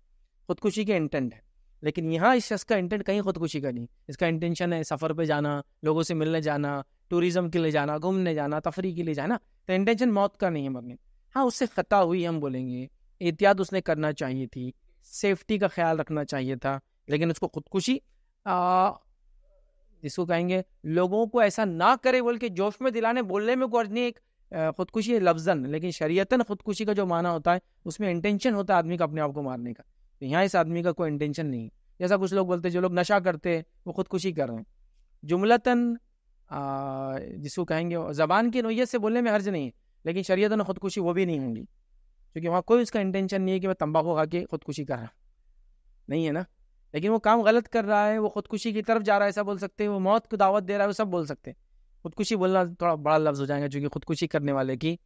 खुदकुशी के इंटेंट है लेकिन यहाँ इस शख्स का इंटेंट कहीं खुदकुशी का नहीं इसका इंटेंशन है सफ़र पे जाना लोगों से मिलने जाना टूरिज़्म के लिए जाना घूमने जाना तफरी के लिए जाना तो इंटेंशन मौत का नहीं है मरने हाँ उससे ख़ता हुई हम बोलेंगे एहतियात उसने करना चाहिए थी सेफ्टी का ख्याल रखना चाहिए था लेकिन उसको खुदकुशी जिसको कहेंगे लोगों को ऐसा ना करे बोल के जोश में दिलाने बोलने में गर्ज नहीं एक खुदकुशी है लफ्जन लेकिन शरीयतन खुदकुशी का जो माना होता है उसमें इंटेंशन होता है आदमी का अपने आप को मारने का सकते तो यहाँ इस आदमी का कोई इंटेंशन नहीं जैसा कुछ लोग बोलते हैं जो लोग नशा करते हैं वो खुदकुशी कर रहे हैं जुमलतन जिसको कहेंगे ज़बान की नोयत से बोलने में हर्ज नहीं है लेकिन शरीयत खुदकुशी वो भी नहीं होंगी क्योंकि वहाँ कोई उसका इंटेंशन नहीं है कि मैं तंबाकू खा के खुदकुशी कर रहा नहीं है ना लेकिन वो काम गलत कर रहा है वो खुदकुशी की तरफ जा रहा है ऐसा बोल सकते हैं वो मौत को दावत दे रहा है वो सब बोल सकते हैं खुदकुशी बोलना थोड़ा बड़ा लफ्ज़ हो जाएगा क्योंकि खुदकुशी करने वाले की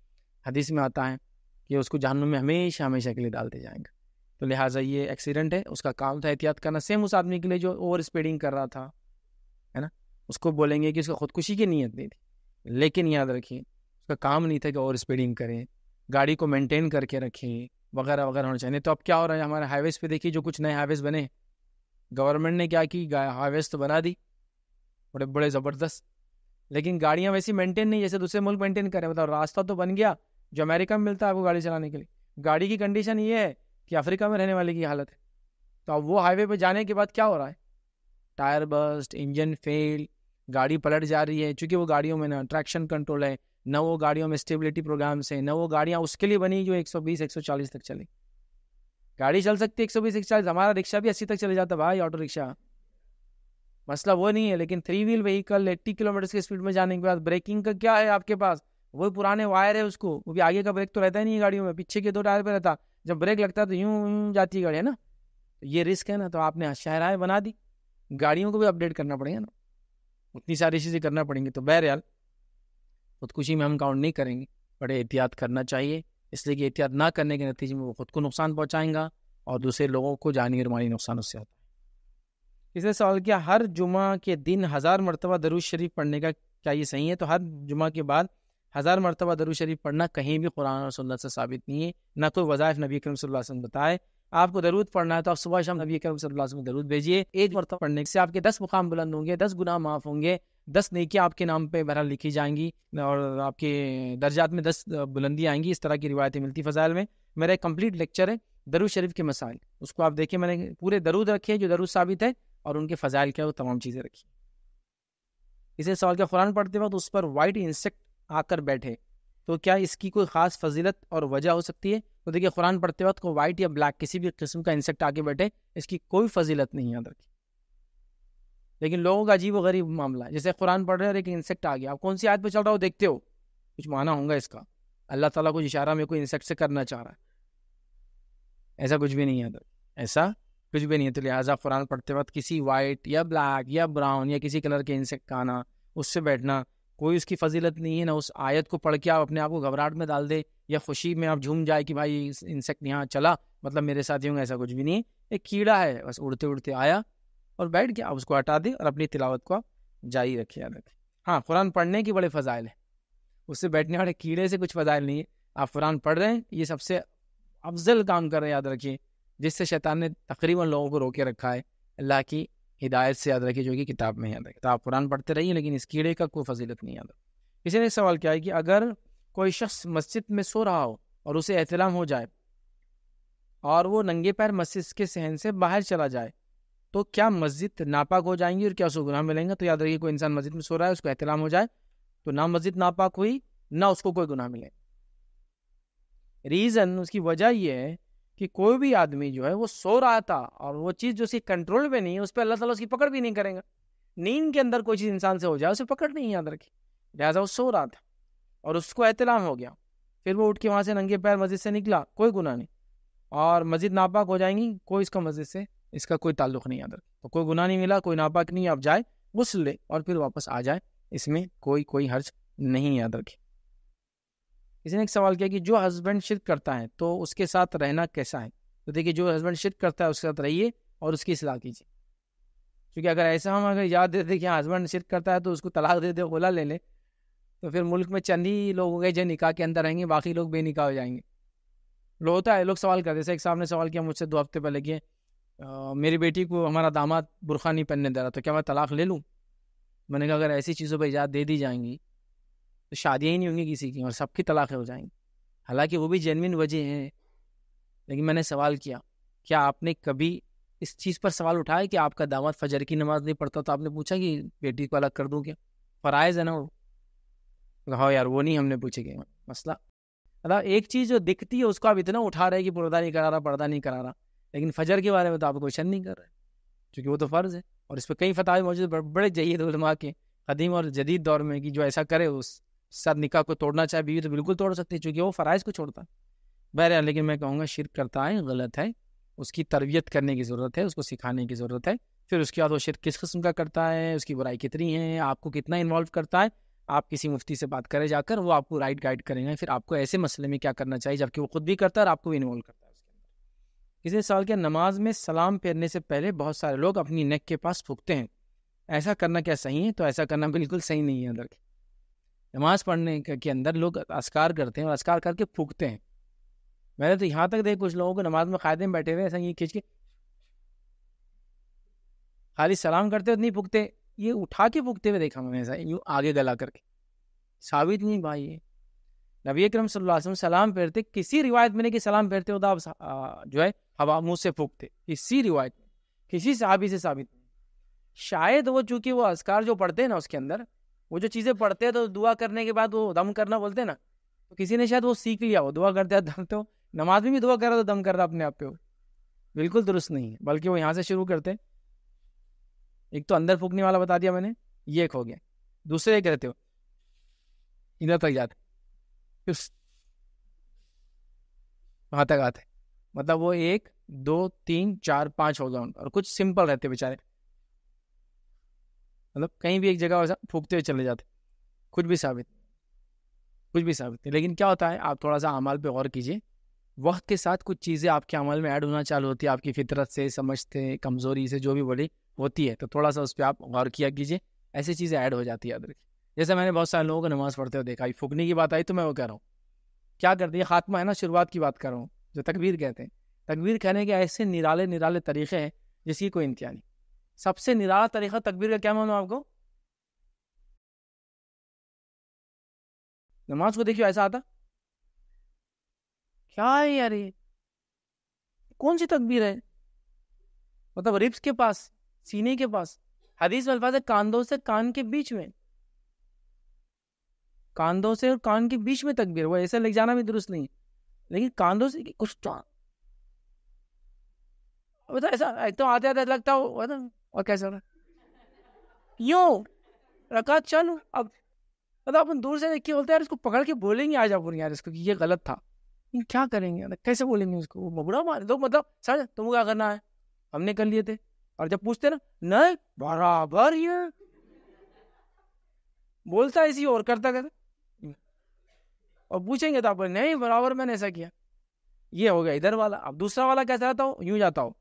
हदीस में आता है कि उसको जहनम में हमेशा हमेशा के लिए डालते जाएंगे तो लिहाजा ये एक्सीडेंट है उसका काम था एहतियात करना सेम उस आदमी के लिए जो ओवर स्पीडिंग कर रहा था है ना उसको बोलेंगे कि उसका खुदकुशी की नीयत नहीं थी लेकिन याद रखिए उसका काम नहीं था कि ओवर स्पीडिंग करें गाड़ी को मेंटेन करके रखें वगैरह वगैरह होना चाहिए तो अब क्या हो रहा है हमारे हाईवेज़ पे देखिए जो कुछ नए हाईवेज़ बने गवर्नमेंट ने क्या की हाईवेज़ तो बना दी बड़े बड़े ज़बरदस्त लेकिन गाड़ियाँ वैसी मेंटेन नहीं जैसे दूसरे मुल्क मेंटेन करें मतलब रास्ता तो बन गया जो अमेरिका में मिलता है आपको गाड़ी चलाने के लिए गाड़ी की कंडीशन ये है कि अफ्रीका में रहने वाले की हालत है तो अब वो हाईवे पर जाने के बाद क्या हो रहा है टायर बस्ट इंजन फेल गाड़ी पलट जा रही है चूंकि वो गाड़ियों में ना ट्रैक्शन कंट्रोल है न वो गाड़ियों में स्टेबिलिटी प्रोग्राम्स हैं न वो गाड़ियाँ उसके लिए बनी जो 120 140 तक चले गाड़ी चल सकती है एक सौ बीस एक चालीस हमारा रिक्शा भी अस्सी तक चले जाता भाई ऑटो रिक्शा मसला वो नहीं है लेकिन three wheel vehicle eighty kilometre की स्पीड में जाने के बाद ब्रेकिंग का क्या है आपके पास वो पुराने वायर है उसको वो भी आगे का ब्रेक तो रहता ही नहीं है गाड़ियों में पीछे के दो टायर पे रहता जब ब्रेक लगता है तो यूं यूं जाती है गाड़ी है ना तो ये रिस्क है ना तो आपने शहराएँ बना दी गाड़ियों को भी अपडेट करना पड़ेगा ना उतनी सारी चीज़ें करना पड़ेंगी तो बहरहाल खुदकुशी में हम काउंट नहीं करेंगे बड़े एहतियात करना चाहिए इसलिए कि एहतियात ना करने के नतीजे में वो खुद को नुकसान पहुँचाएंगा और दूसरे लोगों को जानी और मानी नुकसान उससे होता है इसने सवाल किया हर जुमा के दिन हज़ार मरतबा दरूज शरीफ पढ़ने का क्या ये सही है तो हर जुमा के बाद हज़ार मरतबा दरू शरीफ पढ़ना कहीं भी कुरान और सुन्नत से साबित नहीं है ना कोई तो वज़ायफ़ नबी करम वसल्लम बताए आपको दरूद पढ़ना है तो आप सुबह शाम नबी करम वसल्लम दरूद भेजिए एक मरतबा पढ़ने से आपके दस मुकाम बुलंद होंगे दस गुनाह माफ़ होंगे दस नेकियाँ आपके नाम पर बहरहाल लिखी जाएंगी और आपके दर्जात में दस बुलंदी आएंगी इस तरह की रिवायतें मिलती फ़जाइल में मेरा एक कम्प्लीट लेक्चर है दरूद शरीफ के मसाइल उसको आप देखिए मैंने पूरे दरूद रखे हैं जो दरूद साबित है और उनके फ़जाइल क्या वो तमाम चीज़ें रखी इसे सवाल का कुरान पढ़ते वक्त उस पर वाइट इंसेक्ट आकर बैठे तो क्या इसकी कोई ख़ास फजीलत और वजह हो सकती है तो देखिए कुरान पढ़ते वक्त को वाइट या ब्लैक किसी भी किस्म का इंसेक्ट आके बैठे इसकी कोई फजीलत नहीं याद रखी लेकिन लोगों का अजीब व गरीब मामला है जैसे कुरान पढ़ रहे और एक इंसेक्ट आ गया आप कौन सी आयत पर चल रहा हो देखते हो कुछ माना होगा इसका अल्लाह ताला कुछ इशारा में कोई इंसेक्ट से करना चाह रहा है ऐसा कुछ भी नहीं है ऐसा कुछ भी नहीं है तो लिहाजा कुरान पढ़ते वक्त किसी वाइट या ब्लैक या ब्राउन या किसी कलर के इंसेक्ट का आना उससे बैठना कोई उसकी फजीलत नहीं है ना उस आयत को पढ़ के आप अपने आप को घबराहट में डाल दे या खुशी में आप झूम जाए कि भाई इंसेक्ट यहाँ चला मतलब मेरे ही होंगे ऐसा कुछ भी नहीं एक कीड़ा है बस उड़ते उड़ते आया और बैठ गया आप उसको हटा दें और अपनी तिलावत को आप जारी रखें याद रखें हाँ कुरान पढ़ने के बड़े फ़जाइल हैं उससे बैठने वाले कीड़े से कुछ फ़जाइल नहीं है आप कुरान पढ़ रहे हैं ये सबसे अफजल काम कर रहे हैं याद रखिए जिससे शैतान ने तकरीबन लोगों को रोके रखा है अल्लाह की हिदायत से याद रखिए जो कि किताब में याद रखें तो आप कुरान पढ़ते रहिए लेकिन इस कीड़े का कोई फजीलत नहीं याद इसी ने सवाल किया है कि अगर कोई शख्स मस्जिद में सो रहा हो और उसे एहतराम हो जाए और वो नंगे पैर मस्जिद के सहन से बाहर चला जाए तो क्या मस्जिद नापाक हो जाएंगी और क्या उसको गुनाह मिलेंगे तो याद रखिए कोई इंसान मस्जिद में सो रहा है उसको एहतराम हो जाए तो ना मस्जिद नापाक हुई ना उसको कोई गुनाह मिले रीज़न उसकी वजह यह है कि कोई भी आदमी जो है वो सो रहा था और वो चीज़ जो उसकी कंट्रोल में नहीं है उस पर अल्लाह ताला उसकी पकड़ भी नहीं करेगा नींद के अंदर कोई चीज़ इंसान से हो जाए उसे पकड़ नहीं याद रखी लिहाजा वो सो रहा था और उसको एहतलाम हो गया फिर वो उठ के वहाँ से नंगे पैर मस्जिद से निकला कोई गुना नहीं और मस्जिद नापाक हो जाएंगी कोई इसका मस्जिद से इसका कोई ताल्लुक नहीं याद रखे तो कोई गुना नहीं मिला कोई नापाक नहीं आप जाए गुस्स ले और फिर वापस आ जाए इसमें कोई कोई हर्ज नहीं याद रखे किसी ने एक सवाल किया कि जो हस्बैंड शिरक करता है तो उसके साथ रहना कैसा है तो देखिए जो हस्बैंड शिरक करता है उसके साथ रहिए और उसकी सलाह कीजिए क्योंकि अगर ऐसा हम अगर याद देते कि हस्बैंड हाँ, शिरक करता है तो उसको तलाक दे दे बोला ले लें तो फिर मुल्क में चंद ही लोग हो गए जो निकाह के अंदर रहेंगे बाकी लोग बेनिकाह हो जाएंगे लोग होता है लोग सवाल करते जैसे एक साहब ने सवाल किया मुझसे दो हफ्ते पहले किए मेरी बेटी को हमारा दामाद बुरखा नहीं पहनने दे रहा तो क्या मैं तलाक ले लूँ मैंने कहा अगर ऐसी चीज़ों पर इजाज़ दे दी जाएंगी तो शादियाँ ही नहीं होंगी किसी की और सबकी तलाक़ें हो जाएंगी हालांकि वो भी जेनविन वजह हैं लेकिन मैंने सवाल किया क्या आपने कभी इस चीज़ पर सवाल उठाया कि आपका दामाद फजर की नमाज़ नहीं पढ़ता तो आपने पूछा कि बेटी को अलग कर दूँ क्या फ़रज़ है ना वो तो हाँ यार वो नहीं हमने पूछे गए मसला मतलब एक चीज़ जो दिखती है उसको आप इतना उठा रहे कि पर्दा नहीं करा रहा पर्दा नहीं करा रहा लेकिन फजर के बारे में तो आप क्वेश्चन नहीं कर रहे क्योंकि वो तो फ़र्ज़ है और इस पर कई फतह मौजूद बड़े जहीद के कदीम और जदीद दौर में कि जो ऐसा करे उस सर निकाह को तोड़ना चाहे बीवी तो बिल्कुल तोड़ सकती है चूँकि वो फ़राइज़ को छोड़ता बहर लेकिन मैं कहूँगा शिरक करता है गलत है उसकी तरबियत करने की ज़रूरत है उसको सिखाने की ज़रूरत है फिर उसके बाद वो शिरक किस किस्म का करता है उसकी बुराई कितनी है आपको कितना इन्वॉल्व करता है आप किसी मुफ्ती से बात करें जाकर वो आपको राइट गाइड करेंगे फिर आपको ऐसे मसले में क्या करना चाहिए जबकि वो खुद भी करता है और आपको भी इन्वॉल्व करता है उसके अंदर किसी साल के नमाज में सलाम फेरने से पहले बहुत सारे लोग अपनी नेक के पास फूकते हैं ऐसा करना क्या सही है तो ऐसा करना बिल्कुल सही नहीं है अदर नमाज पढ़ने के अंदर लोग असकार करते हैं और असकार करके फूकते हैं मैंने तो यहाँ तक देख कुछ लोगों को नमाज में कायदे में बैठे हुए ऐसा ये खींच के खाली सलाम करते हुए नहीं फूकते ये उठा के फूकते हुए देखा मैंने ऐसा यूँ आगे गला करके साबित नहीं भाई ये नबी अक्रम सल्लम सलाम फेरते किसी रिवायत में नहीं कि सलाम फेरते हो तो आप जो है हवा मुँह से फूकते किसी रिवायत में किसी साबी से साबित नहीं शायद वो चूंकि वो असकार जो पढ़ते हैं ना उसके अंदर वो जो चीज़ें पढ़ते हैं तो दुआ करने के बाद वो दम करना बोलते हैं ना तो किसी ने शायद वो सीख लिया हो दुआ करते दम तो नमाज में भी दुआ कर रहा तो दम कर रहा अपने आप पे हो बिल्कुल दुरुस्त नहीं है बल्कि वो यहाँ से शुरू करते एक तो अंदर फूकने वाला बता दिया मैंने ये एक हो गया दूसरे ये रहते हो इधर तक जाते वहाँ तक आते मतलब वो एक दो तीन चार पाँच हो गया और कुछ सिंपल रहते बेचारे मतलब कहीं भी एक जगह वैसा फूकते हुए चले जाते कुछ भी साबित कुछ भी साबित नहीं लेकिन क्या होता है आप थोड़ा सा अमाल पे गौर कीजिए वक्त के साथ कुछ चीज़ें आपके अमल में ऐड होना चालू होती है आपकी फितरत से समझते कमज़ोरी से जो भी बोली होती है तो थोड़ा सा उस पर आप गौर किया कीजिए ऐसी चीज़ें ऐड हो जाती है याद रखिए जैसे मैंने बहुत सारे लोगों को नमाज़ पढ़ते हुए देखा फूकने की बात आई तो मैं वो कह रहा हूँ क्या कर दिया खात्मा है ना शुरुआत की बात कर रहा हूँ जो तकबीर कहते हैं तकबीर कहने के ऐसे निराले निराले तरीक़े हैं जिसकी कोई इंतिया नहीं सबसे निराला तरीका तकबीर का क्या मानो आपको नमाज को देखियो ऐसा आता क्या है यार ये कौन सी तकबीर है मतलब रिप्स के पास सीने के पास हदीस में अल्फाज है कांदों से कान के बीच में कांदों से और कान के बीच में तकबीर वो ऐसे लग जाना भी दुरुस्त नहीं लेकिन कांदों से कुछ मतलब ऐसा तो आते आते लगता हो मतलब और कैसे हो रहा यो रखा चल अब मतलब अपन दूर से देख के बोलते यार इसको पकड़ के बोलेंगे आज आप यार इसको कि ये गलत था क्या करेंगे मतलब कैसे बोलेंगे उसको मबड़ा मारे दो तो मतलब सर तुम क्या करना है हमने कर लिए थे और जब पूछते ना नहीं बराबर ये बोलता इसी और करता करता और पूछेंगे तो आप नहीं बराबर मैंने ऐसा किया ये हो गया इधर वाला अब दूसरा वाला कैसा रहता हो यूं जाता हो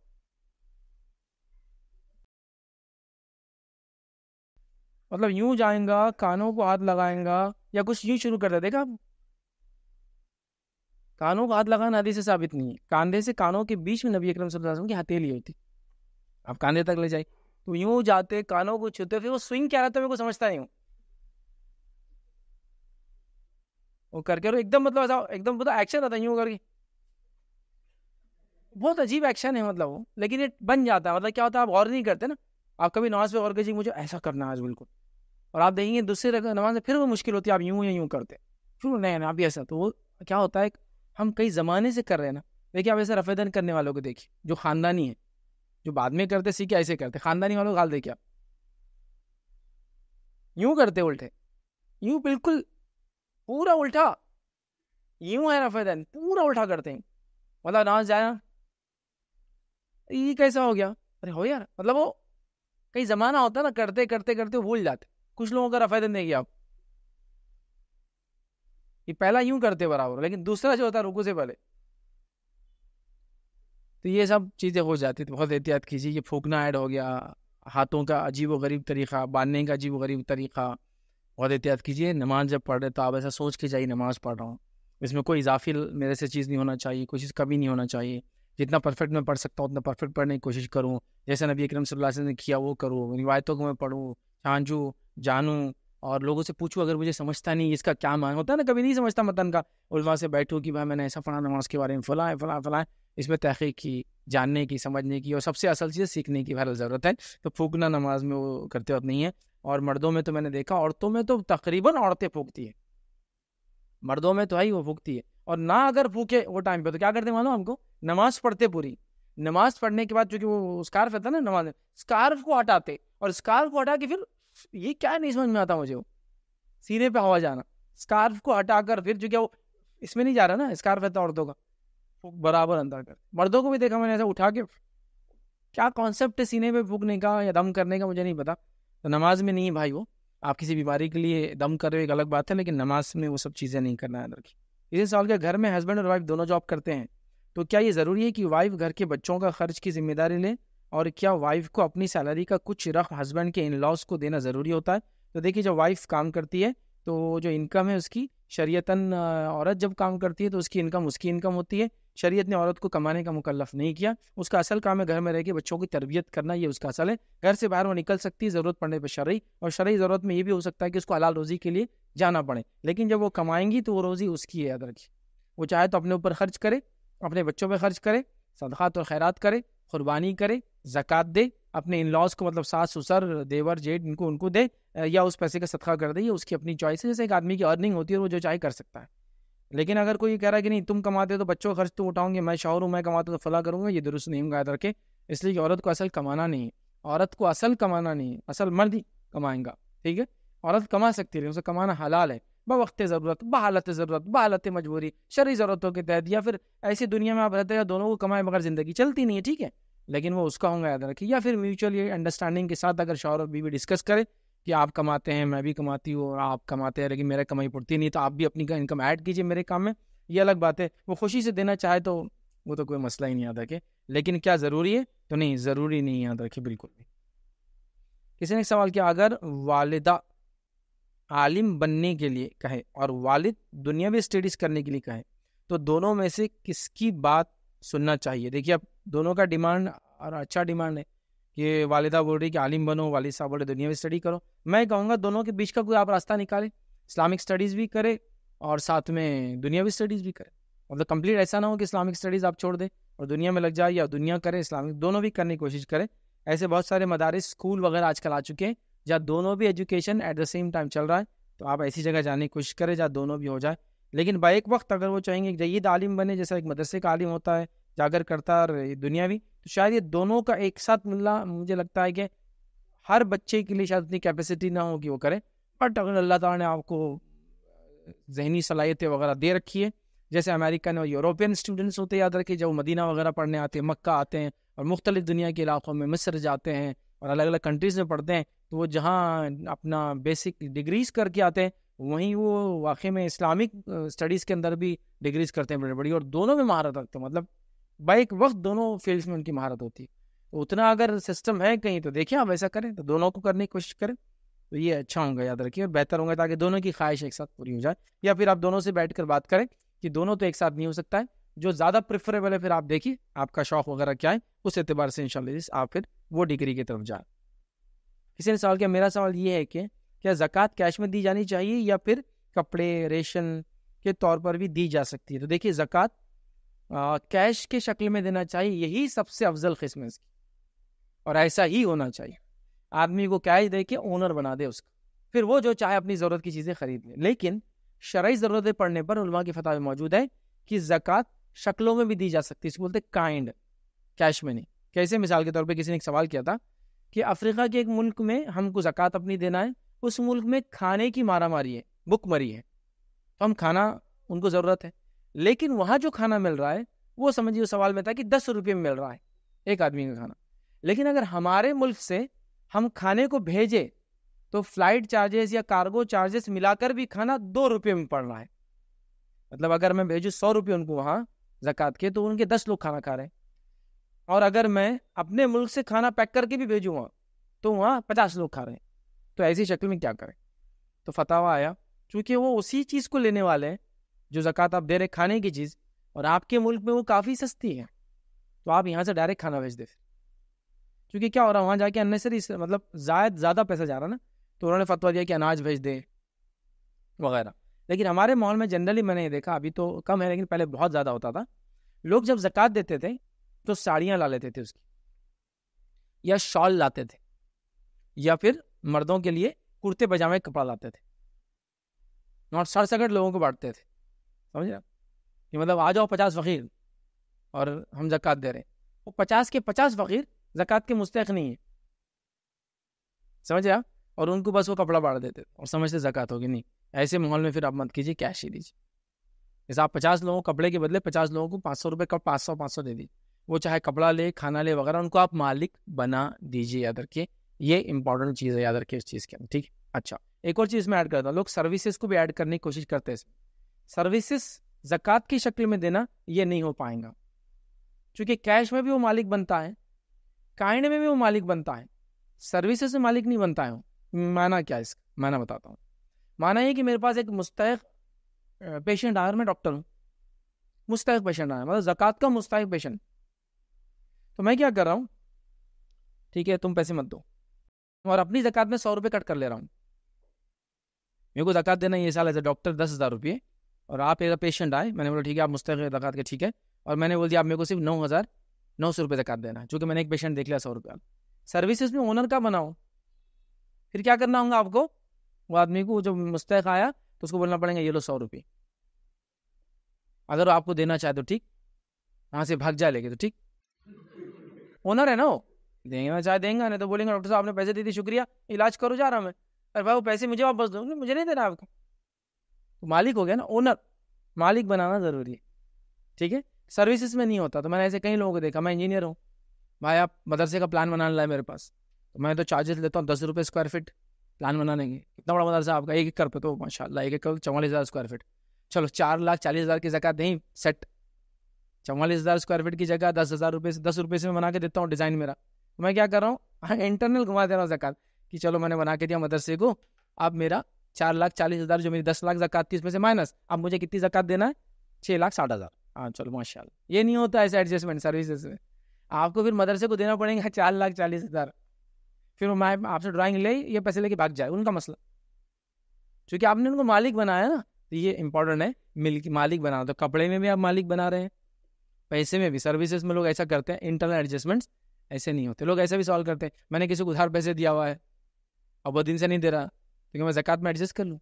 मतलब यूं जाएगा कानों को हाथ लगाएगा या कुछ यूं शुरू कर देगा कानों को हाथ लगाना हदीस से साबित नहीं है कांधे से कानों के बीच में नबी अकरम वसल्लम की हथेली होती आप कांधे तक ले जाए तो यूं जाते कानों को छूते फिर वो स्विंग क्या रहता है मेरे को समझता नहीं हूँ वो करके और एकदम मतलब एकदम मतलब एक्शन रहता है यूं करके बहुत अजीब एक्शन है मतलब वो लेकिन ये बन जाता है मतलब क्या होता है आप और नहीं करते ना आप कभी नमाज पे गौर कीजिए मुझे ऐसा करना है आज बिल्कुल और आप देखेंगे दूसरे नमाज में फिर वो मुश्किल होती है आप यूँ या यूँ करते फिर नहीं ना आप भी ऐसा तो वो क्या होता है हम कई ज़माने से कर रहे हैं ना देखिए आप ऐसे रफेदन करने वालों को देखिए जो ख़ानदानी है जो बाद में करते सीखे ऐसे करते ख़ानदानी वालों गाल देखिए आप यूँ करते उल्टे यूँ बिल्कुल पूरा उल्टा यूँ है रफेदन पूरा उल्टा करते हैं मतलब नमाज जाए ये कैसा हो गया अरे हो यार मतलब वो कई ज़माना होता है ना करते करते करते भूल जाते कुछ लोगों का रफायदा नहीं किया ये पहला यूं करते बराबर लेकिन दूसरा जो होता है रुकू से पहले तो ये सब चीज़ें हो जाती तो बहुत एहतियात कीजिए ये फूकना ऐड हो गया हाथों का अजीब व गरीब तरीक़ा बांधने का अजीब व गरीब तरीक़ा बहुत एहतियात कीजिए नमाज जब पढ़ रहे तो आप ऐसा सोच के जाइए नमाज पढ़ रहा हूँ इसमें कोई इजाफी मेरे से चीज़ नहीं होना चाहिए कोई चीज़ कभी नहीं होना चाहिए जितना परफेक्ट मैं पढ़ सकता हूँ उतना परफेक्ट पढ़ने की कोशिश करूँ जैसे नबी अक्रम सल्लल्लाहु ने किया वो करूँ रिवायतों को मैं पढ़ूँ छाँझूँ जानूँ और लोगों से पूछूँ अगर मुझे समझता नहीं इसका क्या मान होता है ना कभी नहीं समझता मतन का और वहाँ से बैठूँ कि भाई मैंने ऐसा फ़लाँ नमाज के बारे में फ़लाँ फ़लाँ फ़लाँ इसमें तहकीक की जानने की समझने की और सबसे असल चीज़ सीखने की बहर ज़रूरत है तो फूकना नमाज में वो करते वक्त नहीं है और मर्दों में तो मैंने देखा औरतों में तो तकरीबन औरतें फूकती हैं मर्दों में तो आई वो फूकती है और ना अगर भूखे वो टाइम पे तो क्या करते मालूम हमको नमाज पढ़ते पूरी नमाज पढ़ने के बाद चूंकि वो स्कार्फ रहता ना नमाज स्कार्फ को हटाते और स्कार्फ को हटा के फिर ये क्या नहीं समझ में आता मुझे वो सीने पे हवा जाना स्कार्फ को हटाकर फिर चूंकि वो इसमें नहीं जा रहा ना स्कार्फ रहता औरतों का बराबर अंदर कर मर्दों को भी देखा मैंने ऐसा उठा के क्या कॉन्सेप्ट है सीने पे फूकने का या दम करने का मुझे नहीं पता तो नमाज में नहीं है भाई वो आप किसी बीमारी के लिए दम कर रहे हो एक अलग बात है लेकिन नमाज में वो सब चीज़ें नहीं करना है अंदर की इसी सवाल के घर में हस्बैंड और वाइफ दोनों जॉब करते हैं तो क्या ये ज़रूरी है कि वाइफ घर के बच्चों का खर्च की जिम्मेदारी ले और क्या वाइफ को अपनी सैलरी का कुछ रफ हस्बैंड के इन लॉज को देना ज़रूरी होता है तो देखिए जब वाइफ काम करती है तो जो इनकम है उसकी शरीयतन औरत जब काम करती है तो उसकी इनकम उसकी इनकम होती है शरीयत ने औरत को कमाने का मुकलफ नहीं किया उसका असल काम है घर में रह के बच्चों की तरबियत करना ये उसका असल है घर से बाहर वो निकल सकती है ज़रूरत पड़ने पर शरी और शर्य ज़रूरत में ये भी हो सकता है कि उसको हलाल रोज़ी के लिए जाना पड़े लेकिन जब वो कमाएंगी तो वो रोज़ी उसकी है याद रखिए वो चाहे तो अपने ऊपर खर्च करे अपने बच्चों पर खर्च करे सदक़ात और खैरात करे कुर्बानी करे ज़क़़त दे अपने इन लॉज को मतलब सास ससुर देवर जेठ इनको उनको दे या उस पैसे का सदका कर दे ये उसकी अपनी चॉइस है जैसे एक आदमी की अर्निंग होती है और वो जो चाहे कर सकता है लेकिन अगर कोई कह रहा है कि नहीं तुम कमाते हो तो बच्चों का खर्च तो उठाऊंगे मैं शौहर हूँ मैं कमाता तो फला करूँगा ये दुरुस्त नहीं कायद रखे इसलिए कि औरत को असल कमाना नहीं है औरत को असल कमाना नहीं है असल मर्द ही कमाएंगा ठीक है औरत कमा सकती है उसे कमाना हलाल है बवक्त ज़रूरत बहालत ज़रूरत बहालत मजबूरी शरी ज़रूरतों के तहत या फिर ऐसी दुनिया में आप रहते हैं दोनों को कमाए मगर ज़िंदगी चलती नहीं है ठीक है लेकिन वो उसका होगा याद रखें या फिर म्यूचुअल अंडरस्टैंडिंग के साथ अगर शौर और बीवी डिस्कस करें कि आप कमाते हैं मैं भी कमाती हूँ और आप कमाते हैं लेकिन मेरा कमाई पड़ती नहीं तो आप भी अपनी इनकम ऐड कीजिए मेरे काम में ये अलग बात है वो खुशी से देना चाहे तो वो तो कोई मसला ही नहीं याद रखे लेकिन क्या ज़रूरी है तो नहीं ज़रूरी नहीं याद रखे बिल्कुल भी किसी ने सवाल किया अगर वालदा आलिम बनने के लिए कहे और वालिद दुनियावी स्टडीज़ करने के लिए कहे तो दोनों में से किसकी बात सुनना चाहिए देखिए अब दोनों का डिमांड और अच्छा डिमांड है कि वालिदा बोल रही कि आलिम बनो वालिद साहब बोल रहे दुनियावी स्टडी करो मैं कहूँगा दोनों के बीच का कोई आप रास्ता निकालें इस्लामिक स्टडीज़ भी करे और साथ में दुनियावी स्टडीज़ भी करे मतलब कंप्लीट ऐसा ना हो कि इस्लामिक स्टडीज़ आप छोड़ दें और दुनिया में लग जाए या दुनिया करें इस्लामिक दोनों भी करने की कोशिश करें ऐसे बहुत सारे मदारस स्कूल वगैरह आजकल आ चुके हैं जहाँ दोनों भी education at the same time चल रहा है तो आप ऐसी जगह जाने की कोशिश करें जहाँ दोनों भी हो जाए लेकिन एक वक्त अगर वो चाहेंगे एक जईद आलिम बने जैसा एक मदरसे का आलिम होता है जागर करता है भी तो शायद ये दोनों का एक साथ मिलना मुझे लगता है कि हर बच्चे के लिए शायद उतनी कैपेसिटी ना हो कि वो करें बट अगर अल्लाह ताला ने आपको जहनी सलाहियतें वगैरह दे रखी है जैसे अमेरिकन और यूरोपियन स्टूडेंट्स होते याद रखे जब मदीना वगैरह पढ़ने आते हैं मक्का आते हैं और मुख्तलिफ दुनिया के इलाकों में मिस्र जाते हैं और अलग अलग कंट्रीज़ में पढ़ते हैं तो वो जहाँ अपना बेसिक डिग्रीज़ करके आते हैं वहीं वो वाकई में इस्लामिक स्टडीज़ के अंदर भी डिग्रीज़ करते हैं बड़ी बड़ी और दोनों में महारत रखते हैं मतलब बाई एक वक्त दोनों फील्ड्स में उनकी महारत होती है तो उतना अगर सिस्टम है कहीं तो देखिए आप ऐसा करें तो दोनों को करने की कोशिश करें तो ये अच्छा होगा याद रखिए और बेहतर होगा ताकि दोनों की ख्वाहिश एक साथ पूरी हो जाए या फिर आप दोनों से बैठ कर बात करें कि दोनों तो एक साथ नहीं हो सकता है जो ज़्यादा प्रेफरेबल है फिर आप देखिए आपका शौक वगैरह क्या है उस एतबार से इन आप फिर वो डिग्री की तरफ जाए किसी ने सवाल किया मेरा सवाल ये है कि क्या ज़क़़त कैश में दी जानी चाहिए या फिर कपड़े रेशन के तौर पर भी दी जा सकती है तो देखिए ज़क़़त कैश के शक्ल में देना चाहिए यही सबसे अफजल किस्म है इसकी और ऐसा ही होना चाहिए आदमी को कैश दे के ओनर बना दे उसका फिर वो जो चाहे अपनी ज़रूरत की चीज़ें खरीद लें लेकिन शरा ज़रूरतें पड़ने पर उलमा की फतह मौजूद है कि जक़ात शक्लों में भी दी जा सकती है इसको बोलते काइंड कैश में नहीं कैसे मिसाल के तौर पे किसी ने एक सवाल किया था कि अफ्रीका के एक मुल्क में हमको जक़ात अपनी देना है उस मुल्क में खाने की मारा मारी है भुख मरी है तो हम खाना उनको ज़रूरत है लेकिन वहाँ जो खाना मिल रहा है वो समझिए उस सवाल में था कि दस रुपये में मिल रहा है एक आदमी का खाना लेकिन अगर हमारे मुल्क से हम खाने को भेजे तो फ्लाइट चार्जेस या कार्गो चार्जेस मिलाकर भी खाना दो रुपये में पड़ रहा है मतलब अगर मैं भेजूँ सौ रुपये उनको वहाँ जक़ात के तो उनके दस लोग खाना खा रहे हैं और अगर मैं अपने मुल्क से खाना पैक करके भी भेजूँ वहाँ तो वहाँ पचास लोग खा रहे हैं तो ऐसी शक्ल में क्या करें तो फतावा आया चूँकि वो उसी चीज़ को लेने वाले हैं जो ज़क़़त आप दे रहे खाने की चीज़ और आपके मुल्क में वो काफ़ी सस्ती है तो आप यहाँ से डायरेक्ट खाना भेज दे फिर क्योंकि क्या हो रहा है वहाँ जाके अननेसरी मतलब ज़ायद ज़्यादा पैसा जा रहा है ना तो उन्होंने फतवा दिया कि अनाज भेज दें वगैरह लेकिन हमारे माहौल में जनरली मैंने ये देखा अभी तो कम है लेकिन पहले बहुत ज़्यादा होता था लोग जब जक़ात देते थे तो साड़ियाँ ला लेते थे उसकी या शॉल लाते थे या फिर मर्दों के लिए कुर्ते पजामे कपड़ा लाते थे और सड़सठ लोगों को बांटते थे समझ रहे कि मतलब आ जाओ पचास फ़कीर और हम जक़ात दे रहे हैं वो पचास के पचास फ़कीर जक़ात के मुस्तक नहीं है समझ रहे आप और उनको बस वो कपड़ा बांट देते थे और समझते जक़ात होगी नहीं ऐसे माहौल में फिर आप मत कीजिए कैश ही दीजिए जैसे आप पचास लोगों को कपड़े के बदले पचास लोगों को पाँच सौ रुपये का पाँच सौ पाँच सौ दे दीजिए वो चाहे कपड़ा ले खाना ले वगैरह उनको आप मालिक बना दीजिए याद रखिए ये इंपॉर्टेंट चीज़ है याद रखिए इस चीज़ के अंदर ठीक अच्छा एक और चीज़ मैं ऐड करता हूँ लोग सर्विसेज को भी ऐड करने की कोशिश करते हैं सर्विसेज जक़ात की शक्ल में देना ये नहीं हो पाएगा क्योंकि कैश में भी वो मालिक बनता है काइंड में भी वो मालिक बनता है सर्विसेज में मालिक नहीं बनता है माना क्या इसका माना बताता हूँ माना ये कि मेरे पास एक मुस्तक पेशेंट आया मैं डॉक्टर हूँ मुस्तक पेशेंट आया मतलब जक़ात का मुस्तक पेशेंट तो मैं क्या कर रहा हूँ ठीक है तुम पैसे मत दो और अपनी ज़क़़त में सौ रुपये कट कर ले रहा हूँ मेरे को जक़ात देना ये साल ऐसे डॉक्टर दस हज़ार रुपये और आप एक पेशेंट आए मैंने बोला ठीक है आप मुस्तक जक़ात के ठीक है और मैंने बोल दिया आप मेरे को सिर्फ नौ हज़ार नौ सौ रुपये जक़ात देना जो मैंने एक पेशेंट देख लिया सौ रुपया सर्विसेज में ओनर का बनाओ फिर क्या करना होगा आपको वो आदमी को जब मुस्तक आया तो उसको बोलना पड़ेगा ये लो सौ रुपये अगर आपको देना चाहे तो ठीक वहाँ से भाग जा लेके तो ठीक ओनर है ना वो देंगे चाहे देंगे नहीं तो बोलेंगे डॉक्टर साहब आपने पैसे दे दिए शुक्रिया इलाज करो जा रहा मैं अरे भाई वो पैसे मुझे वापस दो मुझे नहीं देना आपका तो मालिक हो गया ना ओनर मालिक बनाना ज़रूरी है ठीक है सर्विसेज में नहीं होता तो मैंने ऐसे कई लोगों को देखा मैं इंजीनियर हूँ भाई आप मदरसे का प्लान बनाना लाए मेरे पास तो मैं तो चार्जेस लेता हूँ दस रुपये स्क्वायर फीट प्लान बनाने के इतना बड़ा मदरसा आपका एक एक कर पे तो माशाला एक एक कर चौवालीस हज़ार स्क्वायर फीट चलो चार लाख चालीस हज़ार की जगह नहीं सेट चौवालीस हज़ार स्क्वायर फीट की जगह दस हज़ार रुपये से दस रुपये से मैं बना के देता हूँ डिज़ाइन मेरा तो मैं क्या कर रहा हूँ हाँ इंटरनल घुमा दे रहा हूँ जक़ात कि चलो मैंने बना के दिया मदरसे को अब मेरा चार लाख चालीस हज़ार जो मेरी दस लाख जक़ात थी इसमें से माइनस अब मुझे कितनी जक़ात देना है छः लाख साठ हज़ार हाँ चलो माशा ये नहीं होता ऐसे एडजस्टमेंट सर्विसेज में आपको फिर मदरसे को देना पड़ेगा चार लाख चालीस हज़ार फिर मैं आपसे ड्राइंग ले ये पैसे लेके भाग जाए उनका मसला क्योंकि आपने उनको मालिक बनाया ना तो ये इंपॉर्टेंट है मिल मालिक बना तो कपड़े में भी आप मालिक बना रहे हैं पैसे में भी सर्विसेज में लोग ऐसा करते हैं इंटरनल एडजस्टमेंट्स ऐसे नहीं होते लोग ऐसा भी सॉल्व करते हैं मैंने किसी को उधार पैसे दिया हुआ है अब वो दिन से नहीं दे रहा क्योंकि मैं जक़ात में एडजस्ट कर लूँ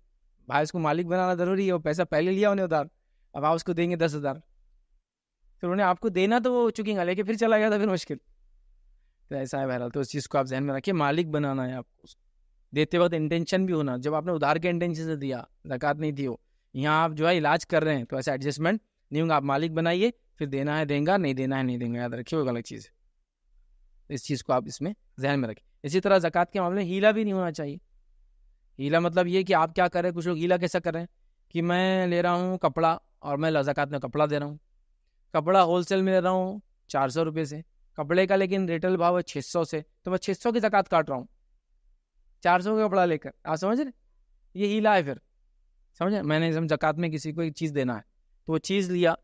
भाई उसको मालिक बनाना ज़रूरी है वो पैसा पहले लिया उन्हें उधार अब आप उसको देंगे दस हज़ार फिर उन्हें आपको देना तो वो चुकी लेके फिर चला गया था तो फिर मुश्किल तो ऐसा है बहरहाल तो उस चीज़ को आप जहन में रखिए मालिक बनाना है आपको देते वक्त इंटेंशन भी होना जब आपने उधार के इंटेंशन से दिया जक़ात नहीं दी हो यहाँ आप जो है इलाज कर रहे हैं तो ऐसा एडजस्टमेंट नहीं होंगे आप मालिक बनाइए फिर देना है देंगे नहीं देना है नहीं देंगे याद रखिए वो गलत चीज़ है इस चीज़ को आप इसमें जहन में रखें इसी तरह जक़ात के मामले में हीला भी नहीं होना चाहिए हीला मतलब ये कि आप क्या कर रहे हैं कुछ लोग हीला कैसा कर रहे हैं कि मैं ले रहा हूँ कपड़ा और मैं जक़ात में कपड़ा दे रहा हूँ कपड़ा होलसेल में ले रहा हूँ चार सौ रुपये से कपड़े का लेकिन रिटेल भाव है छः सौ से तो मैं छः सौ की जक़ात काट रहा हूँ चार सौ का कपड़ा लेकर आप समझ रहे ये हीला है फिर समझे मैंने जब जक़ात में किसी को एक चीज़ देना है तो वो चीज़ लिया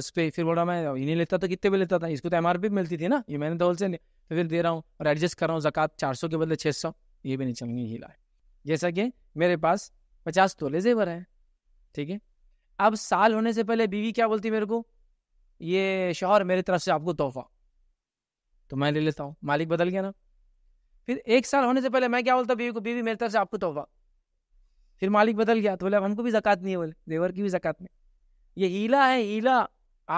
उस पर फिर बोला मैं ये नहीं लेता था कितने पे लेता था इसको तो एम आर पी मिलती थी ना ये मैंने तो होलसेल तो फिर दे रहा हूँ और एडजस्ट कर रहा हूँ जक़ात चार सौ के बदले छः सौ ये भी नहीं चलेंगे हीला है जैसा कि मेरे पास पचास तोले जेवर हैं ठीक है अब साल होने से पहले बीवी क्या बोलती मेरे को ये शोहर मेरी तरफ से आपको तोहफा तो मैं ले लेता हूँ मालिक बदल गया ना फिर एक साल होने से पहले मैं क्या बोलता बीवी को बीवी मेरी तरफ से आपको तोहफा फिर मालिक बदल गया तो बोले हमको भी जक़ात नहीं है बोले देवर की भी जक़ात नहीं ये हीला है हीला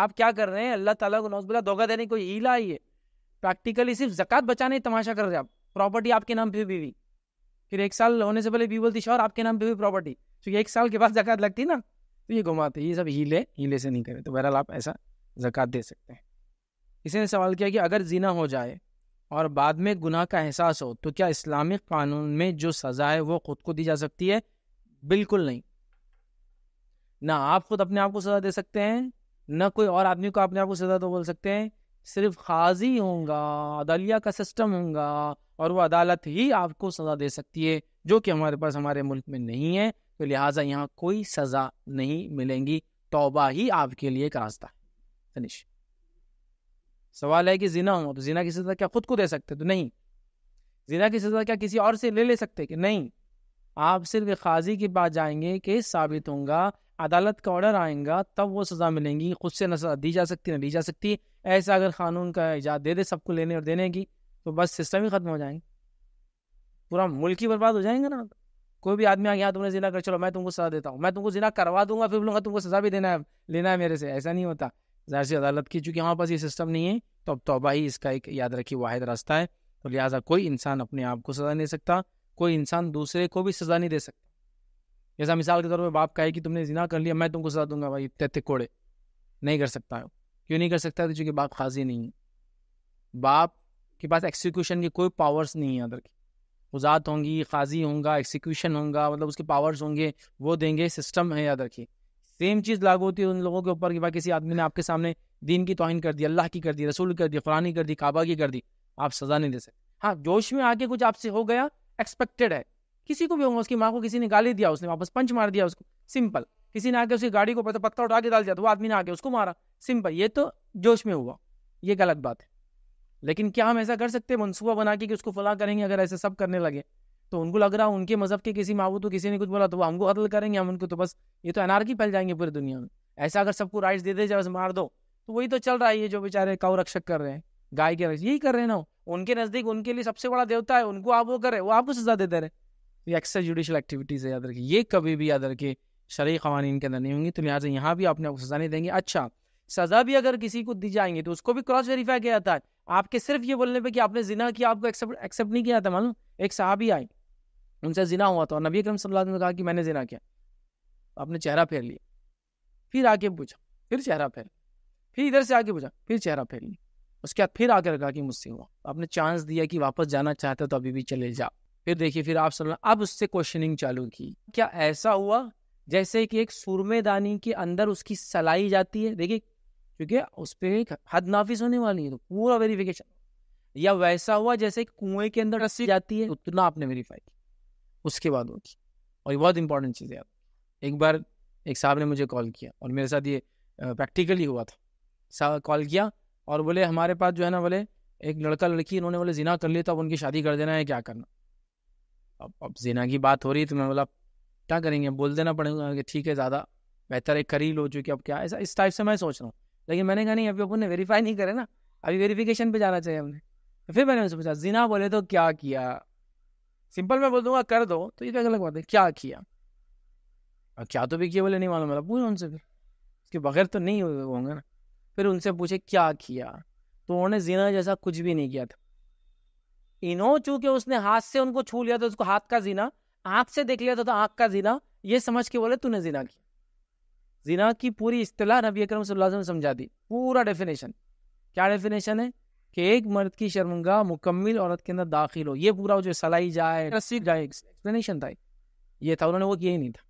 आप क्या कर रहे हैं अल्लाह ताला को नौजबिला धोखा देने कोई हीला ही है प्रैक्टिकली सिर्फ जक़ात बचाने तमाशा कर रहे हैं आप प्रॉपर्टी आपके नाम पे बीवी फिर एक साल होने से पहले बीवी बोलती शोर आपके नाम पे भी प्रॉपर्टी क्योंकि एक साल के बाद जक़ात लगती ना तो ये घुमाते ये सब हीले हीले से नहीं करे तो बहरहाल आप ऐसा जक़ात दे सकते हैं किसी ने सवाल किया कि अगर जीना हो जाए और बाद में गुनाह का एहसास हो तो क्या इस्लामिक कानून में जो सज़ा है वो खुद को दी जा सकती है बिल्कुल नहीं ना आप खुद अपने आप को सज़ा दे सकते हैं ना कोई और आदमी को अपने आप को सज़ा तो बोल सकते हैं सिर्फ खाजी होगा अदालिया का सिस्टम होगा और वो अदालत ही आपको सज़ा दे सकती है जो कि हमारे पास हमारे मुल्क में नहीं है तो लिहाजा यहाँ कोई सज़ा नहीं मिलेंगी तोबा ही आपके लिए एक रास्ता फिनिश सवाल है कि जीना हो तो जीना की सजा क्या खुद को दे सकते तो नहीं जीना की सजा क्या किसी और से ले ले सकते कि नहीं आप सिर्फ खाजी के पास जाएंगे कि साबित होगा अदालत का ऑर्डर आएगा तब वो सज़ा मिलेंगी खुद से न सज़ा दी जा सकती ना ली जा सकती ऐसा अगर कानून का इजाद दे दे सबको लेने और देने की तो बस सिस्टम ही ख़त्म हो जाएंगे पूरा मुल्क ही बर्बाद हो जाएंगे ना कोई भी आदमी आ गया हाँ, तुमने जिला कर चलो मैं तुमको सज़ा देता हूँ मैं तुमको जिला करवा दूंगा फिर बोलूँगा तुमको सज़ा भी देना है लेना है मेरे से ऐसा नहीं होता ज़ाहिर सी अदालत की चूँकि हमारे पास ये सिस्टम नहीं है तो अब तोबा ही इसका एक याद रखी वाद रास्ता है तो लिहाजा कोई इंसान अपने आप को सज़ा नहीं दे सकता कोई इंसान दूसरे को भी सज़ा नहीं दे सकता जैसा मिसाल के तौर पर बाप कहे कि तुमने जिना कर लिया मैं तुमको सज़ा दूंगा भाई तैते कोड़े नहीं कर सकता क्यों नहीं कर सकता तो चूँकि बाप खाजी नहीं है बाप के पास एक्सिक्यूशन की कोई पावर्स नहीं है अदर की वजात होंगी खाजी होंगे एक्सिक्यूशन होगा मतलब उसके पावर्स होंगे वो देंगे सिस्टम है याद की सेम चीज़ लागू होती है उन लोगों के ऊपर कि भाई किसी आदमी ने आपके सामने दीन की तोहिन कर दी अल्लाह की कर दी रसूल कर दी फलानी कर दी काबा की कर दी आप सज़ा नहीं दे सकते हाँ जोश में आके कुछ आपसे हो गया एक्सपेक्टेड है किसी को भी होगा उसकी माँ को किसी ने गाली दिया उसने वापस पंच मार दिया उसको सिंपल किसी ने आके उसकी गाड़ी को पता पत्ता उठा के डाल दिया तो वो आदमी ने आके उसको मारा सिंपल ये तो जोश में हुआ ये गलत बात है लेकिन क्या हम ऐसा कर सकते हैं मनसूबा बना के कि उसको फला करेंगे अगर ऐसे सब करने लगे तो उनको लग रहा उनके मजहब के किसी माँ को किसी ने कुछ बोला तो वो हमको कतल करेंगे हम उनको तो बस ये तो एनआरकी फैल जाएंगे पूरी दुनिया में ऐसा अगर सबको राइट्स दे दे जाए बस मार दो तो वही तो चल रहा है ये जो बेचारे कौ रक्षक कर रहे हैं गाय के रक्षक यही कर रहे हैं ना उनके नजदीक उनके लिए सबसे बड़ा देवता है उनको आप वो करे वो आपको सजा देते रहे ये एक्स्ट्रा जुडिशल एक्टिविटीज है याद रखिए ये कभी भी याद रखिए शरीय कवानीन के अंदर नहीं होंगी तो लिहाजा यहाँ भी आपने आपको सजा नहीं देंगे अच्छा सजा भी अगर किसी को दी जाएंगे तो उसको भी क्रॉस वेरीफाई किया जाता है आपके सिर्फ ये बोलने पर कि आपने जिना किया आपको एक्सेप्ट एक्सेप्ट नहीं किया था मालूम एक साहब ही आए उनसे जिना हुआ था और नबी अक्रम सल्लल्लाहु अलैहि वसल्लम ने कहा कि मैंने जिना किया आपने चेहरा फेर लिया फिर आके पूछा फिर चेहरा फेर फिर इधर से आके पूछा फिर चेहरा फेर लिया उसके बाद फिर आकर कहा कि मुझसे हुआ आपने चांस दिया कि वापस जाना चाहते हो तो अभी भी चले जाओ फिर देखिए फिर आप सल्लल्लाहु अब उससे क्वेश्चनिंग चालू की क्या ऐसा हुआ जैसे कि एक सुरमेदानी के अंदर उसकी सलाई जाती है देखिए क्योंकि उस पर एक हद नाफिज होने वाली है तो पूरा वेरिफिकेशन या वैसा हुआ जैसे कुएं के अंदर रस्सी जाती है उतना आपने वेरीफाई किया उसके बाद होगी और ये बहुत इंपॉर्टेंट चीज़ है एक बार एक साहब ने मुझे कॉल किया और मेरे साथ ये प्रैक्टिकली हुआ था कॉल किया और बोले हमारे पास जो है ना बोले एक लड़का लड़की इन्होंने बोले जिना कर लिया तो अब उनकी शादी कर देना है क्या करना अब अब जिना की बात हो रही है तो मैं बोला क्या करेंगे बोल देना पड़ेगा कि ठीक है ज़्यादा बेहतर है कर ही लो चूँकि अब क्या ऐसा इस टाइप से मैं सोच रहा हूँ लेकिन मैंने कहा नहीं अभी अपन ने वेरीफाई नहीं करे ना अभी वेरीफिकेशन पे जाना चाहिए हमने फिर मैंने उनसे पूछा जिना बोले तो क्या किया सिंपल मैं बोल दूंगा कर दो तो ये क्या बात है क्या किया और क्या तो भी किया बोले नहीं मालूम मेरा पूछो उनसे फिर उसके बगैर तो नहीं होंगे ना फिर उनसे पूछे क्या किया तो उन्होंने जीना जैसा कुछ भी नहीं किया था इनो चूंकि उसने हाथ से उनको छू लिया था उसको हाथ का जीना आंख से देख लिया था तो आंख का जीना ये समझ के बोले तूने जीना किया जीना की पूरी इस्तेला नबी अक्रम सल्लल्लाहु अलैहि वसल्लम ने समझा दी पूरा डेफिनेशन क्या डेफिनेशन है कि एक मर्द की शर्मगा मुकम्मल औरत के अंदर दाखिल हो ये पूरा जो सलाई जाए रस्सी जाए एक्सप्लेनेशन था ये था उन्होंने वो किया ही नहीं था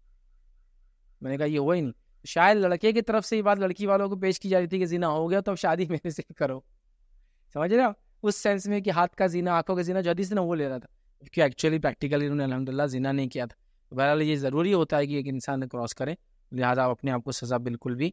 मैंने कहा ये हुआ ही नहीं शायद लड़के की तरफ से ये बात लड़की वालों को पेश की जा रही थी कि जीना हो गया तो अब शादी मेरे से करो समझ रहे हो उस सेंस में कि हाथ का जीना आंखों का जीना जो हदीस ना वो ले रहा था क्योंकि एक्चुअली प्रैक्टिकली उन्होंने अलहमदिल्ला जीना नहीं किया था बहरहाल ये ज़रूरी होता है कि एक इंसान क्रॉस करे लिहाजा आप अपने आप को सज़ा बिल्कुल भी